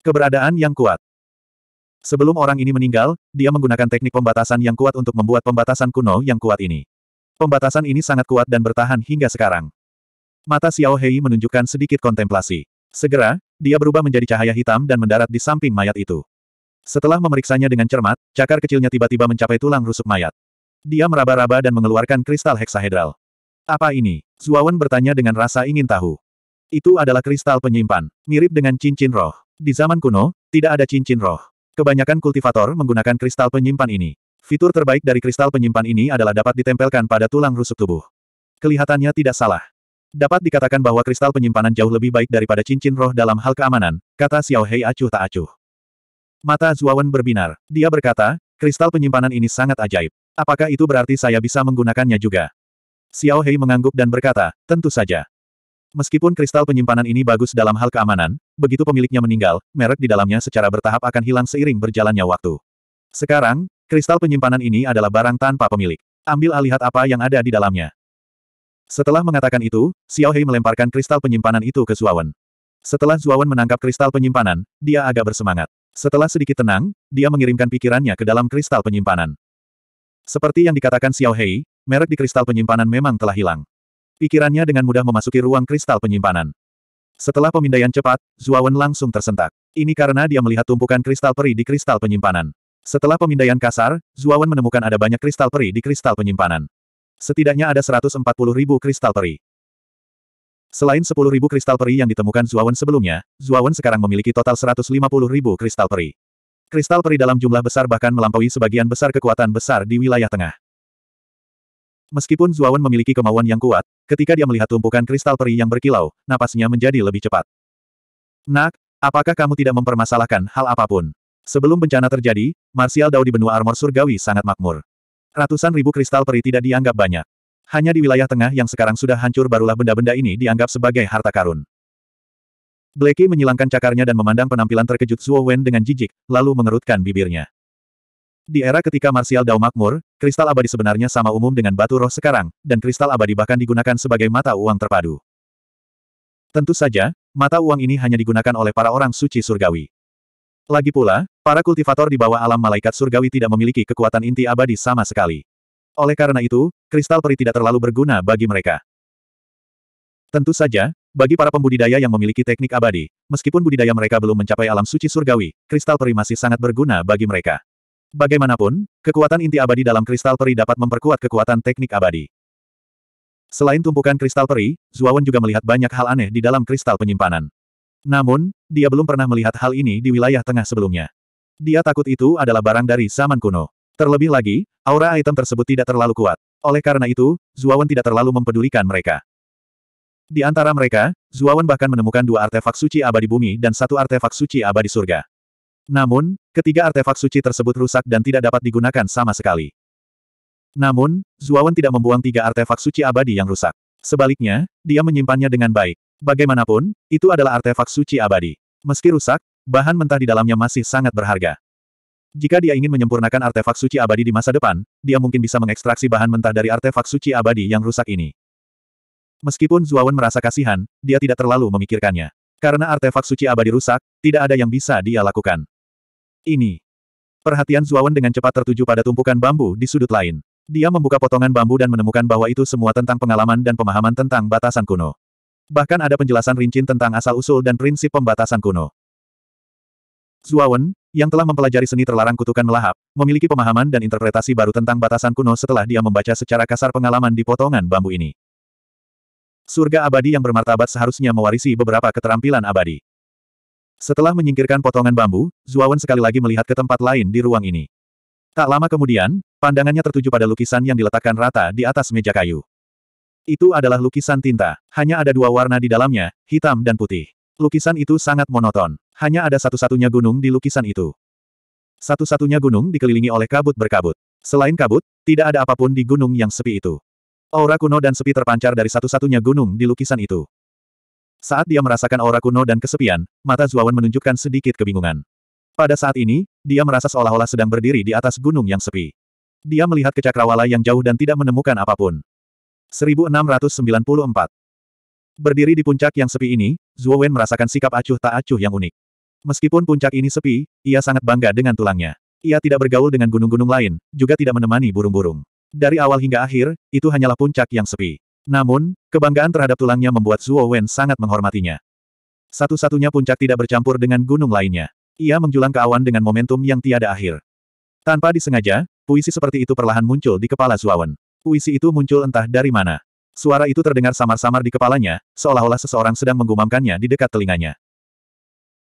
Keberadaan yang kuat. Sebelum orang ini meninggal, dia menggunakan teknik pembatasan yang kuat untuk membuat pembatasan kuno yang kuat ini. Pembatasan ini sangat kuat dan bertahan hingga sekarang. Mata Xiao Hei menunjukkan sedikit kontemplasi. Segera, dia berubah menjadi cahaya hitam dan mendarat di samping mayat itu. Setelah memeriksanya dengan cermat, cakar kecilnya tiba-tiba mencapai tulang rusuk mayat. Dia meraba-raba dan mengeluarkan kristal heksahedral. Apa ini? Zuawan bertanya dengan rasa ingin tahu. Itu adalah kristal penyimpan, mirip dengan cincin roh. Di zaman kuno, tidak ada cincin roh. Kebanyakan kultivator menggunakan kristal penyimpan ini. Fitur terbaik dari kristal penyimpan ini adalah dapat ditempelkan pada tulang rusuk tubuh. Kelihatannya tidak salah. Dapat dikatakan bahwa kristal penyimpanan jauh lebih baik daripada cincin roh dalam hal keamanan, kata Xiao Hei acuh tak acuh. Mata Zuawan berbinar. Dia berkata, kristal penyimpanan ini sangat ajaib. Apakah itu berarti saya bisa menggunakannya juga? Xiao Hei mengangguk dan berkata, tentu saja. Meskipun kristal penyimpanan ini bagus dalam hal keamanan, begitu pemiliknya meninggal, merek di dalamnya secara bertahap akan hilang seiring berjalannya waktu. Sekarang, kristal penyimpanan ini adalah barang tanpa pemilik. Ambil alihat apa yang ada di dalamnya. Setelah mengatakan itu, Xiao Hei melemparkan kristal penyimpanan itu ke Zuawan. Setelah Zuawan menangkap kristal penyimpanan, dia agak bersemangat. Setelah sedikit tenang, dia mengirimkan pikirannya ke dalam kristal penyimpanan. Seperti yang dikatakan Xiao Hei, merek di kristal penyimpanan memang telah hilang. Pikirannya dengan mudah memasuki ruang kristal penyimpanan. Setelah pemindaian cepat, Zuawan langsung tersentak. Ini karena dia melihat tumpukan kristal peri di kristal penyimpanan. Setelah pemindaian kasar, Zuawan menemukan ada banyak kristal peri di kristal penyimpanan. Setidaknya ada 140 ribu kristal peri. Selain 10 ribu kristal peri yang ditemukan Zuawan sebelumnya, Zuawan sekarang memiliki total 150 ribu kristal peri. Kristal peri dalam jumlah besar bahkan melampaui sebagian besar kekuatan besar di wilayah tengah. Meskipun Zuawan memiliki kemauan yang kuat, ketika dia melihat tumpukan kristal peri yang berkilau, napasnya menjadi lebih cepat. Nak, apakah kamu tidak mempermasalahkan hal apapun? Sebelum bencana terjadi, Martial Dao di benua armor surgawi sangat makmur. Ratusan ribu kristal peri tidak dianggap banyak. Hanya di wilayah tengah yang sekarang sudah hancur barulah benda-benda ini dianggap sebagai harta karun. Blacky menyilangkan cakarnya dan memandang penampilan terkejut Zuo Wen dengan jijik, lalu mengerutkan bibirnya. Di era ketika Martial Dao makmur, Kristal abadi sebenarnya sama umum dengan batu roh sekarang, dan kristal abadi bahkan digunakan sebagai mata uang terpadu. Tentu saja, mata uang ini hanya digunakan oleh para orang suci surgawi. Lagi pula, para kultivator di bawah alam malaikat surgawi tidak memiliki kekuatan inti abadi sama sekali. Oleh karena itu, kristal peri tidak terlalu berguna bagi mereka. Tentu saja, bagi para pembudidaya yang memiliki teknik abadi, meskipun budidaya mereka belum mencapai alam suci surgawi, kristal peri masih sangat berguna bagi mereka. Bagaimanapun, kekuatan inti abadi dalam kristal peri dapat memperkuat kekuatan teknik abadi. Selain tumpukan kristal peri, Zuawan juga melihat banyak hal aneh di dalam kristal penyimpanan. Namun, dia belum pernah melihat hal ini di wilayah tengah sebelumnya. Dia takut itu adalah barang dari zaman kuno. Terlebih lagi, aura item tersebut tidak terlalu kuat. Oleh karena itu, Zuawan tidak terlalu mempedulikan mereka. Di antara mereka, Zuawan bahkan menemukan dua artefak suci abadi bumi dan satu artefak suci abadi surga. Namun, ketiga artefak suci tersebut rusak dan tidak dapat digunakan sama sekali. Namun, Zuawan tidak membuang tiga artefak suci abadi yang rusak. Sebaliknya, dia menyimpannya dengan baik. Bagaimanapun, itu adalah artefak suci abadi. Meski rusak, bahan mentah di dalamnya masih sangat berharga. Jika dia ingin menyempurnakan artefak suci abadi di masa depan, dia mungkin bisa mengekstraksi bahan mentah dari artefak suci abadi yang rusak ini. Meskipun Zuawan merasa kasihan, dia tidak terlalu memikirkannya. Karena artefak suci abadi rusak, tidak ada yang bisa dia lakukan ini. Perhatian Zuawan dengan cepat tertuju pada tumpukan bambu di sudut lain. Dia membuka potongan bambu dan menemukan bahwa itu semua tentang pengalaman dan pemahaman tentang batasan kuno. Bahkan ada penjelasan rincin tentang asal-usul dan prinsip pembatasan kuno. Zuawan, yang telah mempelajari seni terlarang kutukan melahap, memiliki pemahaman dan interpretasi baru tentang batasan kuno setelah dia membaca secara kasar pengalaman di potongan bambu ini. Surga abadi yang bermartabat seharusnya mewarisi beberapa keterampilan abadi. Setelah menyingkirkan potongan bambu, Zuawan sekali lagi melihat ke tempat lain di ruang ini. Tak lama kemudian, pandangannya tertuju pada lukisan yang diletakkan rata di atas meja kayu. Itu adalah lukisan tinta. Hanya ada dua warna di dalamnya, hitam dan putih. Lukisan itu sangat monoton. Hanya ada satu-satunya gunung di lukisan itu. Satu-satunya gunung dikelilingi oleh kabut berkabut. Selain kabut, tidak ada apapun di gunung yang sepi itu. Aura kuno dan sepi terpancar dari satu-satunya gunung di lukisan itu. Saat dia merasakan aura kuno dan kesepian, mata Zuawan menunjukkan sedikit kebingungan. Pada saat ini, dia merasa seolah-olah sedang berdiri di atas gunung yang sepi. Dia melihat ke cakrawala yang jauh dan tidak menemukan apapun. 1694 Berdiri di puncak yang sepi ini, Zuowen merasakan sikap acuh tak acuh yang unik. Meskipun puncak ini sepi, ia sangat bangga dengan tulangnya. Ia tidak bergaul dengan gunung-gunung lain, juga tidak menemani burung-burung. Dari awal hingga akhir, itu hanyalah puncak yang sepi. Namun, kebanggaan terhadap tulangnya membuat Zuo Wen sangat menghormatinya. Satu-satunya puncak tidak bercampur dengan gunung lainnya. Ia menjulang ke awan dengan momentum yang tiada akhir. Tanpa disengaja, puisi seperti itu perlahan muncul di kepala Zuo Wen. Puisi itu muncul entah dari mana. Suara itu terdengar samar-samar di kepalanya, seolah-olah seseorang sedang menggumamkannya di dekat telinganya.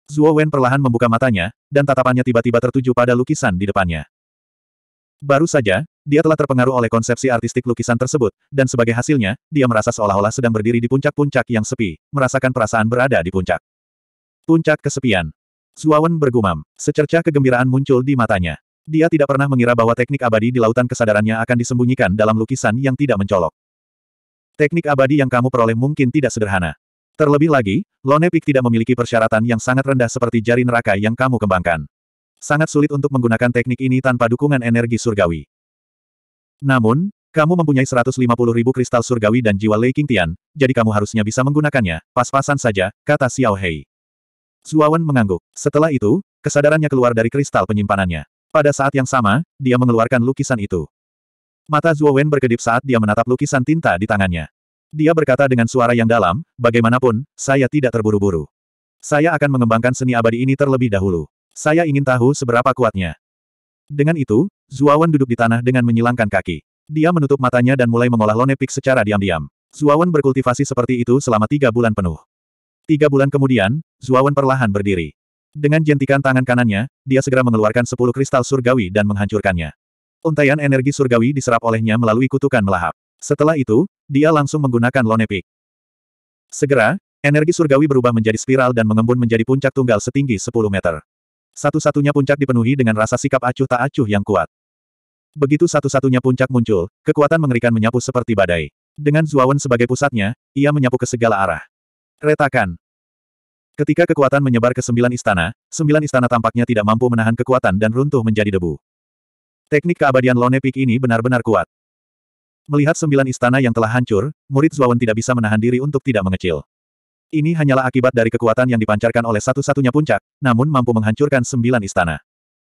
Zuo Wen perlahan membuka matanya, dan tatapannya tiba-tiba tertuju pada lukisan di depannya. Baru saja, dia telah terpengaruh oleh konsepsi artistik lukisan tersebut, dan sebagai hasilnya, dia merasa seolah-olah sedang berdiri di puncak-puncak yang sepi, merasakan perasaan berada di puncak. Puncak kesepian. Zuawan bergumam, secercah kegembiraan muncul di matanya. Dia tidak pernah mengira bahwa teknik abadi di lautan kesadarannya akan disembunyikan dalam lukisan yang tidak mencolok. Teknik abadi yang kamu peroleh mungkin tidak sederhana. Terlebih lagi, Lonepik tidak memiliki persyaratan yang sangat rendah seperti jari neraka yang kamu kembangkan. Sangat sulit untuk menggunakan teknik ini tanpa dukungan energi surgawi. Namun, kamu mempunyai 150 ribu kristal surgawi dan jiwa Lei Qingtian, jadi kamu harusnya bisa menggunakannya, pas-pasan saja, kata Xiao Hei. Zuawan mengangguk. Setelah itu, kesadarannya keluar dari kristal penyimpanannya. Pada saat yang sama, dia mengeluarkan lukisan itu. Mata Zuowen berkedip saat dia menatap lukisan tinta di tangannya. Dia berkata dengan suara yang dalam, bagaimanapun, saya tidak terburu-buru. Saya akan mengembangkan seni abadi ini terlebih dahulu. Saya ingin tahu seberapa kuatnya. Dengan itu, Zuawan duduk di tanah dengan menyilangkan kaki. Dia menutup matanya dan mulai mengolah Lonepik secara diam-diam. Zuawan berkultivasi seperti itu selama tiga bulan penuh. Tiga bulan kemudian, Zuawan perlahan berdiri. Dengan jentikan tangan kanannya, dia segera mengeluarkan sepuluh kristal surgawi dan menghancurkannya. Untaian energi surgawi diserap olehnya melalui kutukan melahap. Setelah itu, dia langsung menggunakan Lonepik. Segera, energi surgawi berubah menjadi spiral dan mengembun menjadi puncak tunggal setinggi sepuluh meter. Satu-satunya puncak dipenuhi dengan rasa sikap acuh tak acuh yang kuat. Begitu satu-satunya puncak muncul, kekuatan mengerikan menyapu seperti badai. Dengan Zuawan sebagai pusatnya, ia menyapu ke segala arah. Retakan. Ketika kekuatan menyebar ke sembilan istana, sembilan istana tampaknya tidak mampu menahan kekuatan dan runtuh menjadi debu. Teknik keabadian Lone Peak ini benar-benar kuat. Melihat sembilan istana yang telah hancur, murid Zuawan tidak bisa menahan diri untuk tidak mengecil. Ini hanyalah akibat dari kekuatan yang dipancarkan oleh satu-satunya puncak, namun mampu menghancurkan sembilan istana.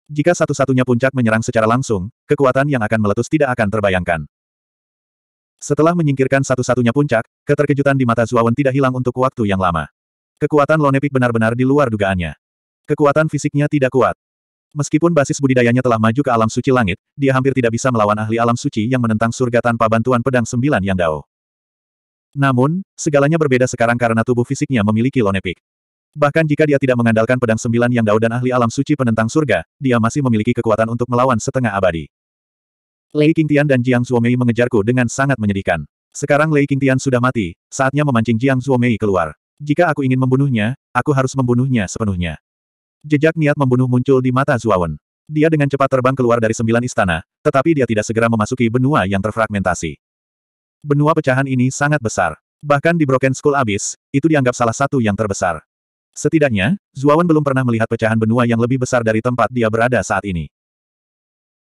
Jika satu-satunya puncak menyerang secara langsung, kekuatan yang akan meletus tidak akan terbayangkan. Setelah menyingkirkan satu-satunya puncak, keterkejutan di mata Zuawan tidak hilang untuk waktu yang lama. Kekuatan Lonepik benar-benar di luar dugaannya. Kekuatan fisiknya tidak kuat. Meskipun basis budidayanya telah maju ke alam suci langit, dia hampir tidak bisa melawan ahli alam suci yang menentang surga tanpa bantuan pedang sembilan yang dao. Namun, segalanya berbeda sekarang karena tubuh fisiknya memiliki lonepik. Bahkan jika dia tidak mengandalkan pedang sembilan yang Dao dan ahli alam suci penentang surga, dia masih memiliki kekuatan untuk melawan setengah abadi. Lei Qingtian dan Jiang Zuomei mengejarku dengan sangat menyedihkan. Sekarang Lei Qingtian sudah mati, saatnya memancing Jiang Zuomei keluar. Jika aku ingin membunuhnya, aku harus membunuhnya sepenuhnya. Jejak niat membunuh muncul di mata Zuawan. Dia dengan cepat terbang keluar dari sembilan istana, tetapi dia tidak segera memasuki benua yang terfragmentasi. Benua pecahan ini sangat besar. Bahkan di Broken School Abyss, itu dianggap salah satu yang terbesar. Setidaknya, Zuawan belum pernah melihat pecahan benua yang lebih besar dari tempat dia berada saat ini.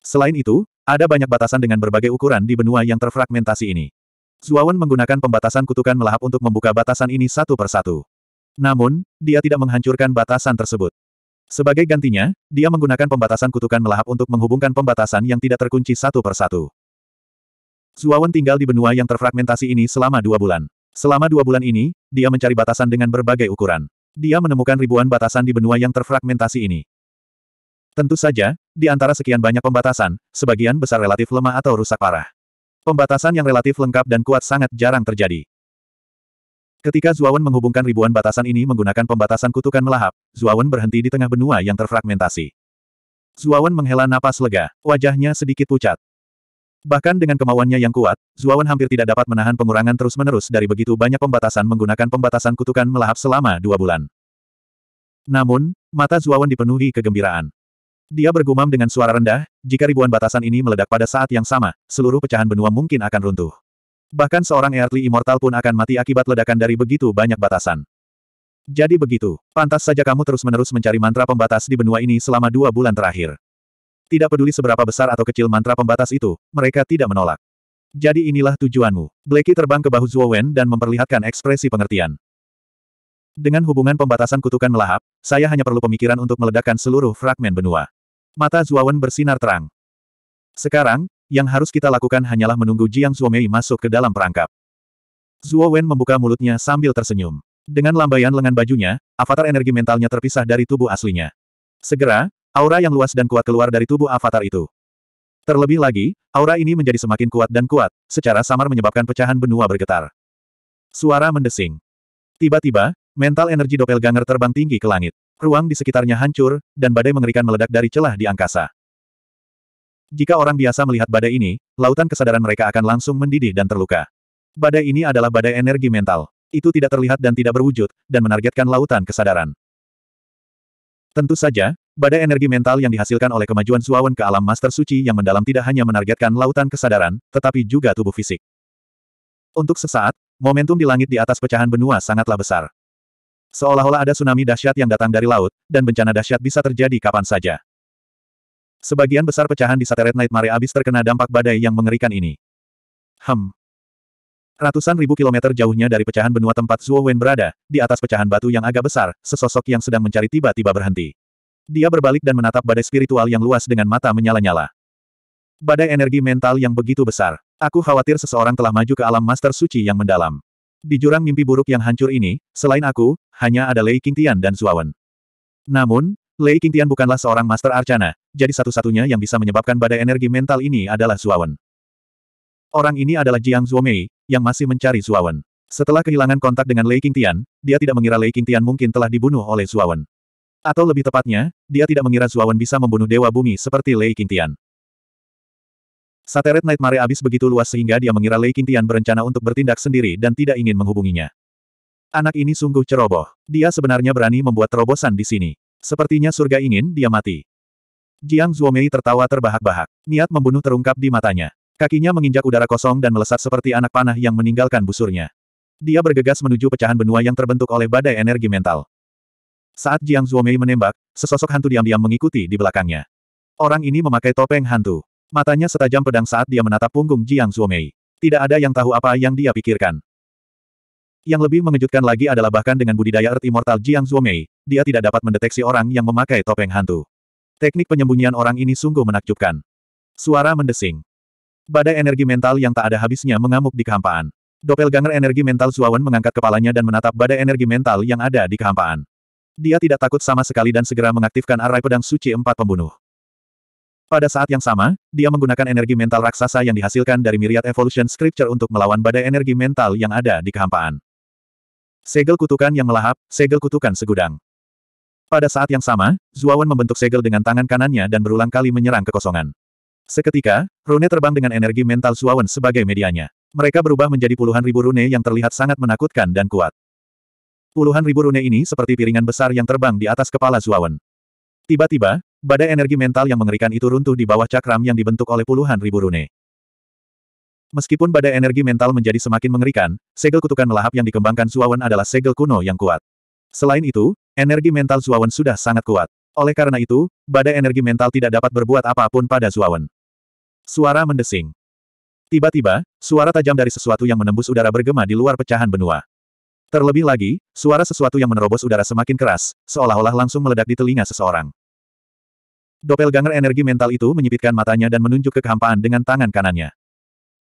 Selain itu, ada banyak batasan dengan berbagai ukuran di benua yang terfragmentasi ini. Zuawan menggunakan pembatasan kutukan melahap untuk membuka batasan ini satu persatu. Namun, dia tidak menghancurkan batasan tersebut. Sebagai gantinya, dia menggunakan pembatasan kutukan melahap untuk menghubungkan pembatasan yang tidak terkunci satu persatu. Zuawan tinggal di benua yang terfragmentasi ini selama dua bulan. Selama dua bulan ini, dia mencari batasan dengan berbagai ukuran. Dia menemukan ribuan batasan di benua yang terfragmentasi ini. Tentu saja, di antara sekian banyak pembatasan, sebagian besar relatif lemah atau rusak parah. Pembatasan yang relatif lengkap dan kuat sangat jarang terjadi. Ketika Zuawan menghubungkan ribuan batasan ini menggunakan pembatasan kutukan melahap, Zuawan berhenti di tengah benua yang terfragmentasi. Zuawan menghela napas lega, wajahnya sedikit pucat. Bahkan dengan kemauannya yang kuat, Zuawan hampir tidak dapat menahan pengurangan terus-menerus dari begitu banyak pembatasan menggunakan pembatasan kutukan melahap selama dua bulan. Namun, mata Zuawan dipenuhi kegembiraan. Dia bergumam dengan suara rendah, jika ribuan batasan ini meledak pada saat yang sama, seluruh pecahan benua mungkin akan runtuh. Bahkan seorang Earthly Immortal pun akan mati akibat ledakan dari begitu banyak batasan. Jadi begitu, pantas saja kamu terus-menerus mencari mantra pembatas di benua ini selama dua bulan terakhir. Tidak peduli seberapa besar atau kecil mantra pembatas itu, mereka tidak menolak. Jadi inilah tujuanmu. Blacky terbang ke bahu Zhuo Wen dan memperlihatkan ekspresi pengertian. Dengan hubungan pembatasan kutukan melahap, saya hanya perlu pemikiran untuk meledakkan seluruh fragmen benua. Mata Zhuo Wen bersinar terang. Sekarang, yang harus kita lakukan hanyalah menunggu Jiang Zuomei masuk ke dalam perangkap. Zhuo Wen membuka mulutnya sambil tersenyum. Dengan lambaian lengan bajunya, avatar energi mentalnya terpisah dari tubuh aslinya. Segera, Aura yang luas dan kuat keluar dari tubuh avatar itu. Terlebih lagi, aura ini menjadi semakin kuat dan kuat, secara samar menyebabkan pecahan benua bergetar. Suara mendesing. Tiba-tiba, mental energi doppelganger terbang tinggi ke langit. Ruang di sekitarnya hancur, dan badai mengerikan meledak dari celah di angkasa. Jika orang biasa melihat badai ini, lautan kesadaran mereka akan langsung mendidih dan terluka. Badai ini adalah badai energi mental. Itu tidak terlihat dan tidak berwujud, dan menargetkan lautan kesadaran. Tentu saja, Badai energi mental yang dihasilkan oleh kemajuan Suawan ke alam master suci yang mendalam tidak hanya menargetkan lautan kesadaran, tetapi juga tubuh fisik. Untuk sesaat, momentum di langit di atas pecahan benua sangatlah besar. Seolah-olah ada tsunami dahsyat yang datang dari laut, dan bencana dahsyat bisa terjadi kapan saja. Sebagian besar pecahan di Satelit Night abis terkena dampak badai yang mengerikan ini. Hmm. Ratusan ribu kilometer jauhnya dari pecahan benua tempat Zuo Wen berada, di atas pecahan batu yang agak besar, sesosok yang sedang mencari tiba-tiba berhenti. Dia berbalik dan menatap badai spiritual yang luas dengan mata menyala-nyala. Badai energi mental yang begitu besar. Aku khawatir seseorang telah maju ke alam master suci yang mendalam. Di jurang mimpi buruk yang hancur ini, selain aku, hanya ada Lei Qingtian dan Zuawan. Namun, Lei Qingtian bukanlah seorang master arcana, jadi satu-satunya yang bisa menyebabkan badai energi mental ini adalah Zuawan. Orang ini adalah Jiang Zhuomei, yang masih mencari Zuawan. Setelah kehilangan kontak dengan Lei Qingtian, dia tidak mengira Lei Qingtian mungkin telah dibunuh oleh Zuawan. Atau lebih tepatnya, dia tidak mengira Zuawan bisa membunuh Dewa Bumi seperti Lei Qingtian. Sateret Nightmare Abyss abis begitu luas sehingga dia mengira Lei Qingtian berencana untuk bertindak sendiri dan tidak ingin menghubunginya. Anak ini sungguh ceroboh. Dia sebenarnya berani membuat terobosan di sini. Sepertinya surga ingin dia mati. Jiang Zuomei tertawa terbahak-bahak. Niat membunuh terungkap di matanya. Kakinya menginjak udara kosong dan melesat seperti anak panah yang meninggalkan busurnya. Dia bergegas menuju pecahan benua yang terbentuk oleh badai energi mental. Saat Jiang Zuomei menembak, sesosok hantu diam-diam mengikuti di belakangnya. Orang ini memakai topeng hantu. Matanya setajam pedang saat dia menatap punggung Jiang Zuomei. Tidak ada yang tahu apa yang dia pikirkan. Yang lebih mengejutkan lagi adalah bahkan dengan budidaya Earth Immortal Jiang Zuomei, dia tidak dapat mendeteksi orang yang memakai topeng hantu. Teknik penyembunyian orang ini sungguh menakjubkan. Suara mendesing. Badai energi mental yang tak ada habisnya mengamuk di kehampaan. Doppelganger energi mental Zuawan mengangkat kepalanya dan menatap badai energi mental yang ada di kehampaan. Dia tidak takut sama sekali dan segera mengaktifkan arai pedang suci empat pembunuh. Pada saat yang sama, dia menggunakan energi mental raksasa yang dihasilkan dari miriat evolution scripture untuk melawan badai energi mental yang ada di kehampaan. Segel kutukan yang melahap, segel kutukan segudang. Pada saat yang sama, Zuawan membentuk segel dengan tangan kanannya dan berulang kali menyerang kekosongan. Seketika, rune terbang dengan energi mental Zuawan sebagai medianya. Mereka berubah menjadi puluhan ribu rune yang terlihat sangat menakutkan dan kuat. Puluhan ribu rune ini seperti piringan besar yang terbang di atas kepala Zuawan. Tiba-tiba, badai energi mental yang mengerikan itu runtuh di bawah cakram yang dibentuk oleh puluhan ribu rune. Meskipun badai energi mental menjadi semakin mengerikan, segel kutukan melahap yang dikembangkan Zuawan adalah segel kuno yang kuat. Selain itu, energi mental Zuawan sudah sangat kuat. Oleh karena itu, badai energi mental tidak dapat berbuat apapun pada Zuawan. Suara mendesing. Tiba-tiba, suara tajam dari sesuatu yang menembus udara bergema di luar pecahan benua. Terlebih lagi, suara sesuatu yang menerobos udara semakin keras, seolah-olah langsung meledak di telinga seseorang. Doppelganger energi mental itu menyipitkan matanya dan menunjuk ke kehampaan dengan tangan kanannya.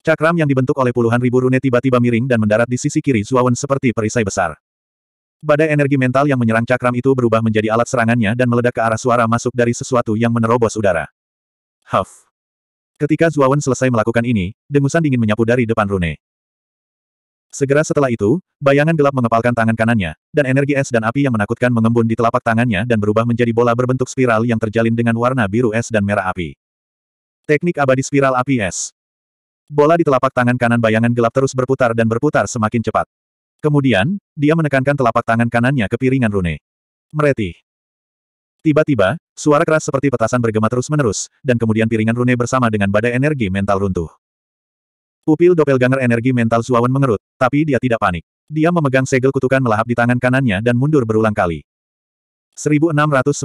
Cakram yang dibentuk oleh puluhan ribu rune tiba-tiba miring dan mendarat di sisi kiri Zuawan seperti perisai besar. Badai energi mental yang menyerang cakram itu berubah menjadi alat serangannya dan meledak ke arah suara masuk dari sesuatu yang menerobos udara. Huff. Ketika Zuawan selesai melakukan ini, dengusan dingin menyapu dari depan Rune. Segera setelah itu, bayangan gelap mengepalkan tangan kanannya, dan energi es dan api yang menakutkan mengembun di telapak tangannya dan berubah menjadi bola berbentuk spiral yang terjalin dengan warna biru es dan merah api. Teknik abadi spiral api es. Bola di telapak tangan kanan bayangan gelap terus berputar dan berputar semakin cepat. Kemudian, dia menekankan telapak tangan kanannya ke piringan Rune. Mereti. Tiba-tiba, suara keras seperti petasan bergema terus-menerus, dan kemudian piringan Rune bersama dengan badai energi mental runtuh. Pupil doppelganger energi mental Zuawan mengerut, tapi dia tidak panik. Dia memegang segel kutukan melahap di tangan kanannya dan mundur berulang kali. 1695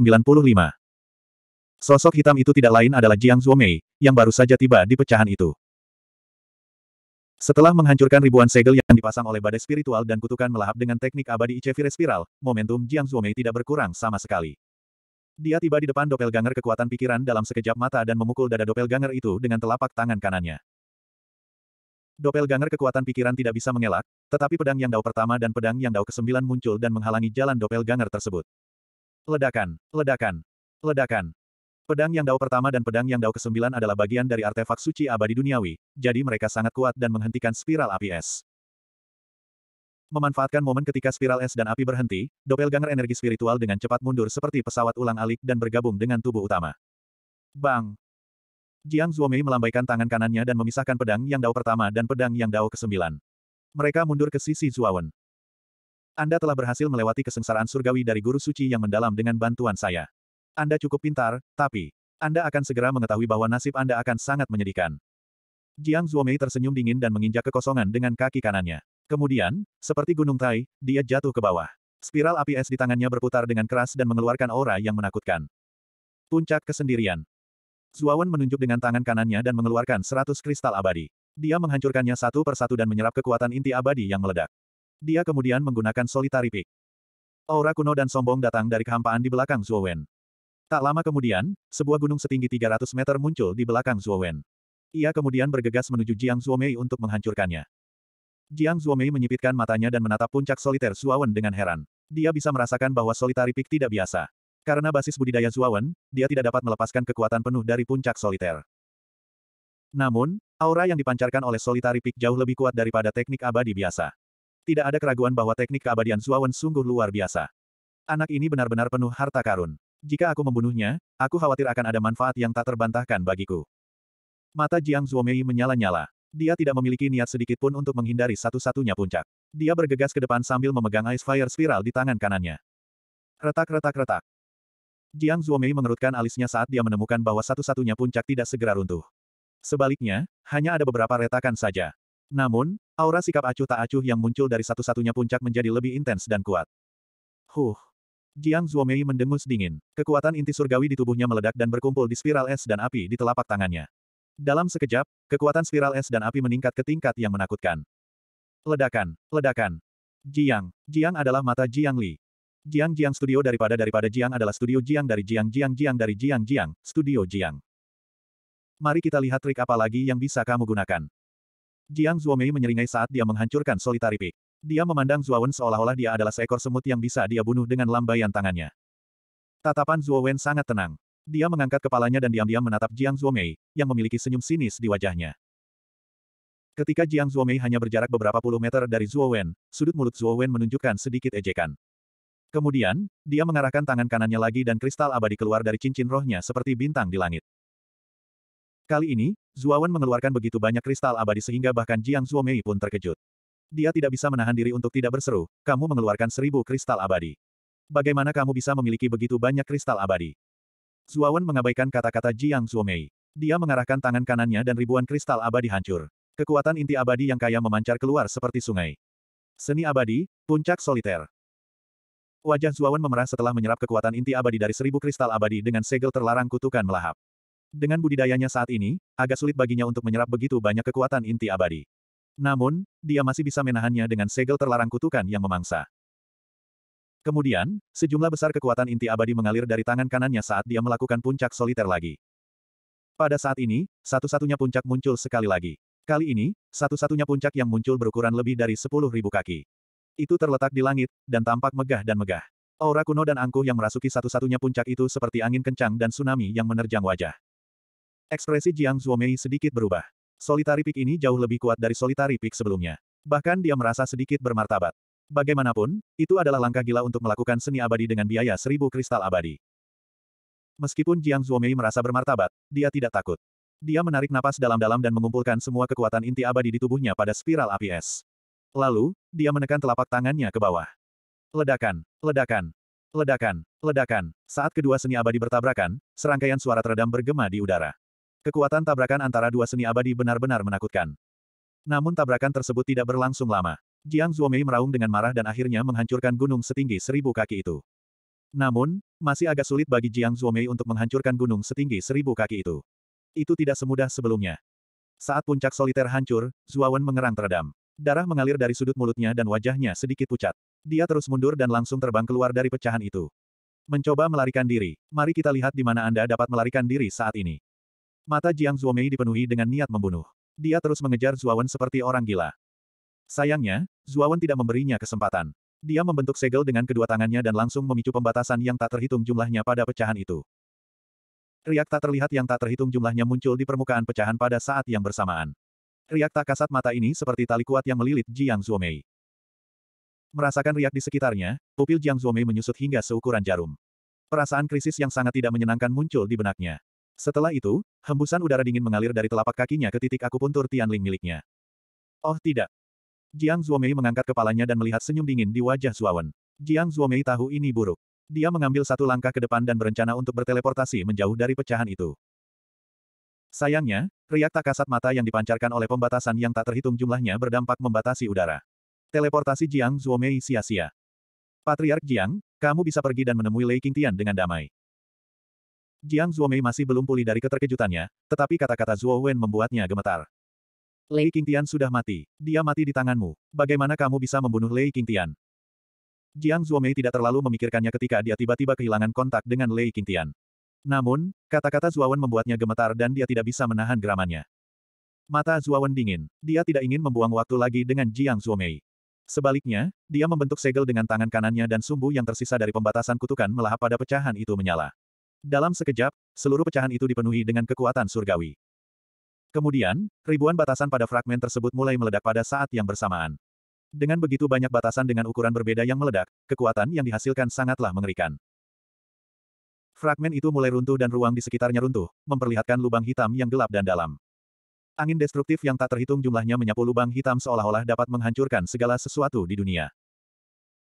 Sosok hitam itu tidak lain adalah Jiang Zhuomei, yang baru saja tiba di pecahan itu. Setelah menghancurkan ribuan segel yang dipasang oleh badai spiritual dan kutukan melahap dengan teknik abadi Ichevire Spiral, momentum Jiang Zhuomei tidak berkurang sama sekali. Dia tiba di depan doppelganger kekuatan pikiran dalam sekejap mata dan memukul dada doppelganger itu dengan telapak tangan kanannya. Doppelganger kekuatan pikiran tidak bisa mengelak, tetapi pedang yang dao pertama dan pedang yang dao kesembilan muncul dan menghalangi jalan Doppelganger tersebut. Ledakan, ledakan, ledakan. Pedang yang dao pertama dan pedang yang dao kesembilan adalah bagian dari artefak suci abadi duniawi, jadi mereka sangat kuat dan menghentikan spiral api es. Memanfaatkan momen ketika spiral es dan api berhenti, Doppelganger energi spiritual dengan cepat mundur seperti pesawat ulang alik dan bergabung dengan tubuh utama. Bang! Jiang Zuomei melambaikan tangan kanannya dan memisahkan pedang yang dao pertama dan pedang yang dao kesembilan. Mereka mundur ke sisi Zuawan. Anda telah berhasil melewati kesengsaraan surgawi dari guru suci yang mendalam dengan bantuan saya. Anda cukup pintar, tapi Anda akan segera mengetahui bahwa nasib Anda akan sangat menyedihkan. Jiang Zuomei tersenyum dingin dan menginjak kekosongan dengan kaki kanannya. Kemudian, seperti gunung tai, dia jatuh ke bawah. Spiral api es di tangannya berputar dengan keras dan mengeluarkan aura yang menakutkan. Puncak kesendirian. Zuawan menunjuk dengan tangan kanannya dan mengeluarkan seratus kristal abadi. Dia menghancurkannya satu persatu dan menyerap kekuatan inti abadi yang meledak. Dia kemudian menggunakan solitary Peak. Aura kuno dan sombong datang dari kehampaan di belakang Zuowen. Tak lama kemudian, sebuah gunung setinggi 300 meter muncul di belakang Zuowen. Ia kemudian bergegas menuju Jiang Zuomei untuk menghancurkannya. Jiang Zuomei menyipitkan matanya dan menatap puncak soliter Zuowen dengan heran. Dia bisa merasakan bahwa solitari Peak tidak biasa. Karena basis budidaya Zuawan, dia tidak dapat melepaskan kekuatan penuh dari puncak soliter. Namun, aura yang dipancarkan oleh solitari peak jauh lebih kuat daripada teknik abadi biasa. Tidak ada keraguan bahwa teknik keabadian Zuawan sungguh luar biasa. Anak ini benar-benar penuh harta karun. Jika aku membunuhnya, aku khawatir akan ada manfaat yang tak terbantahkan bagiku. Mata Jiang Zuomei menyala-nyala. Dia tidak memiliki niat sedikit pun untuk menghindari satu-satunya puncak. Dia bergegas ke depan sambil memegang Ice Fire Spiral di tangan kanannya. Retak-retak-retak. Jiang Zuomei mengerutkan alisnya saat dia menemukan bahwa satu-satunya puncak tidak segera runtuh. Sebaliknya, hanya ada beberapa retakan saja. Namun, aura sikap acuh tak acuh yang muncul dari satu-satunya puncak menjadi lebih intens dan kuat. Huh. Jiang Zuomei mendengus dingin. Kekuatan inti surgawi di tubuhnya meledak dan berkumpul di spiral es dan api di telapak tangannya. Dalam sekejap, kekuatan spiral es dan api meningkat ke tingkat yang menakutkan. Ledakan, ledakan. Jiang, Jiang adalah mata Jiang Li. Jiang Jiang Studio daripada daripada Jiang adalah studio Jiang dari Jiang Jiang Jiang dari Jiang Jiang, studio Jiang. Mari kita lihat trik apa lagi yang bisa kamu gunakan. Jiang Zuomei menyeringai saat dia menghancurkan solitary peak. Dia memandang Wen seolah-olah dia adalah seekor semut yang bisa dia bunuh dengan lambaian tangannya. Tatapan Wen sangat tenang. Dia mengangkat kepalanya dan diam-diam menatap Jiang Zuomei, yang memiliki senyum sinis di wajahnya. Ketika Jiang Zuomei hanya berjarak beberapa puluh meter dari Wen, sudut mulut Wen menunjukkan sedikit ejekan. Kemudian, dia mengarahkan tangan kanannya lagi dan kristal abadi keluar dari cincin rohnya seperti bintang di langit. Kali ini, Zuawan mengeluarkan begitu banyak kristal abadi sehingga bahkan Jiang Zuomei pun terkejut. Dia tidak bisa menahan diri untuk tidak berseru, kamu mengeluarkan seribu kristal abadi. Bagaimana kamu bisa memiliki begitu banyak kristal abadi? Zuawan mengabaikan kata-kata Jiang Zuomei. Dia mengarahkan tangan kanannya dan ribuan kristal abadi hancur. Kekuatan inti abadi yang kaya memancar keluar seperti sungai. Seni abadi, puncak soliter. Wajah Zuawan memerah setelah menyerap kekuatan inti abadi dari seribu kristal abadi dengan segel terlarang kutukan melahap. Dengan budidayanya saat ini, agak sulit baginya untuk menyerap begitu banyak kekuatan inti abadi. Namun, dia masih bisa menahannya dengan segel terlarang kutukan yang memangsa. Kemudian, sejumlah besar kekuatan inti abadi mengalir dari tangan kanannya saat dia melakukan puncak soliter lagi. Pada saat ini, satu-satunya puncak muncul sekali lagi. Kali ini, satu-satunya puncak yang muncul berukuran lebih dari 10.000 kaki. Itu terletak di langit, dan tampak megah dan megah. Aura kuno dan angkuh yang merasuki satu-satunya puncak itu seperti angin kencang dan tsunami yang menerjang wajah. Ekspresi Jiang Zhuomei sedikit berubah. Solitari Peak ini jauh lebih kuat dari solitari Peak sebelumnya. Bahkan dia merasa sedikit bermartabat. Bagaimanapun, itu adalah langkah gila untuk melakukan seni abadi dengan biaya seribu kristal abadi. Meskipun Jiang Zhuomei merasa bermartabat, dia tidak takut. Dia menarik napas dalam-dalam dan mengumpulkan semua kekuatan inti abadi di tubuhnya pada spiral api es. Lalu, dia menekan telapak tangannya ke bawah. Ledakan, ledakan, ledakan, ledakan. Saat kedua seni abadi bertabrakan, serangkaian suara teredam bergema di udara. Kekuatan tabrakan antara dua seni abadi benar-benar menakutkan. Namun tabrakan tersebut tidak berlangsung lama. Jiang Zuomei meraung dengan marah dan akhirnya menghancurkan gunung setinggi seribu kaki itu. Namun, masih agak sulit bagi Jiang Zuomei untuk menghancurkan gunung setinggi seribu kaki itu. Itu tidak semudah sebelumnya. Saat puncak soliter hancur, Zuawan mengerang teredam. Darah mengalir dari sudut mulutnya dan wajahnya sedikit pucat. Dia terus mundur dan langsung terbang keluar dari pecahan itu. Mencoba melarikan diri. Mari kita lihat di mana Anda dapat melarikan diri saat ini. Mata Jiang Zuomei dipenuhi dengan niat membunuh. Dia terus mengejar Zuawan seperti orang gila. Sayangnya, Zuawan tidak memberinya kesempatan. Dia membentuk segel dengan kedua tangannya dan langsung memicu pembatasan yang tak terhitung jumlahnya pada pecahan itu. Riak tak terlihat yang tak terhitung jumlahnya muncul di permukaan pecahan pada saat yang bersamaan. Riak tak kasat mata ini seperti tali kuat yang melilit Jiang Zuomei. Merasakan riak di sekitarnya, pupil Jiang Zuomei menyusut hingga seukuran jarum. Perasaan krisis yang sangat tidak menyenangkan muncul di benaknya. Setelah itu, hembusan udara dingin mengalir dari telapak kakinya ke titik akupuntur Tianling miliknya. Oh tidak. Jiang Zuomei mengangkat kepalanya dan melihat senyum dingin di wajah Zuawan. Jiang Zuomei tahu ini buruk. Dia mengambil satu langkah ke depan dan berencana untuk berteleportasi menjauh dari pecahan itu. Sayangnya, riak tak kasat mata yang dipancarkan oleh pembatasan yang tak terhitung jumlahnya berdampak membatasi udara. Teleportasi Jiang Zuomei sia-sia. Patriark Jiang, kamu bisa pergi dan menemui Lei Qingtian dengan damai. Jiang Zuomei masih belum pulih dari keterkejutannya, tetapi kata-kata Zuo Wen membuatnya gemetar. Lei Qingtian sudah mati. Dia mati di tanganmu. Bagaimana kamu bisa membunuh Lei Qingtian? Jiang Zuomei tidak terlalu memikirkannya ketika dia tiba-tiba kehilangan kontak dengan Lei Qingtian. Namun, kata-kata Zuawan membuatnya gemetar dan dia tidak bisa menahan geramannya. Mata Zuawan dingin. Dia tidak ingin membuang waktu lagi dengan Jiang Zuomei. Sebaliknya, dia membentuk segel dengan tangan kanannya dan sumbu yang tersisa dari pembatasan kutukan melahap pada pecahan itu menyala. Dalam sekejap, seluruh pecahan itu dipenuhi dengan kekuatan surgawi. Kemudian, ribuan batasan pada fragmen tersebut mulai meledak pada saat yang bersamaan. Dengan begitu banyak batasan dengan ukuran berbeda yang meledak, kekuatan yang dihasilkan sangatlah mengerikan. Fragmen itu mulai runtuh dan ruang di sekitarnya runtuh, memperlihatkan lubang hitam yang gelap dan dalam. Angin destruktif yang tak terhitung jumlahnya menyapu lubang hitam seolah-olah dapat menghancurkan segala sesuatu di dunia.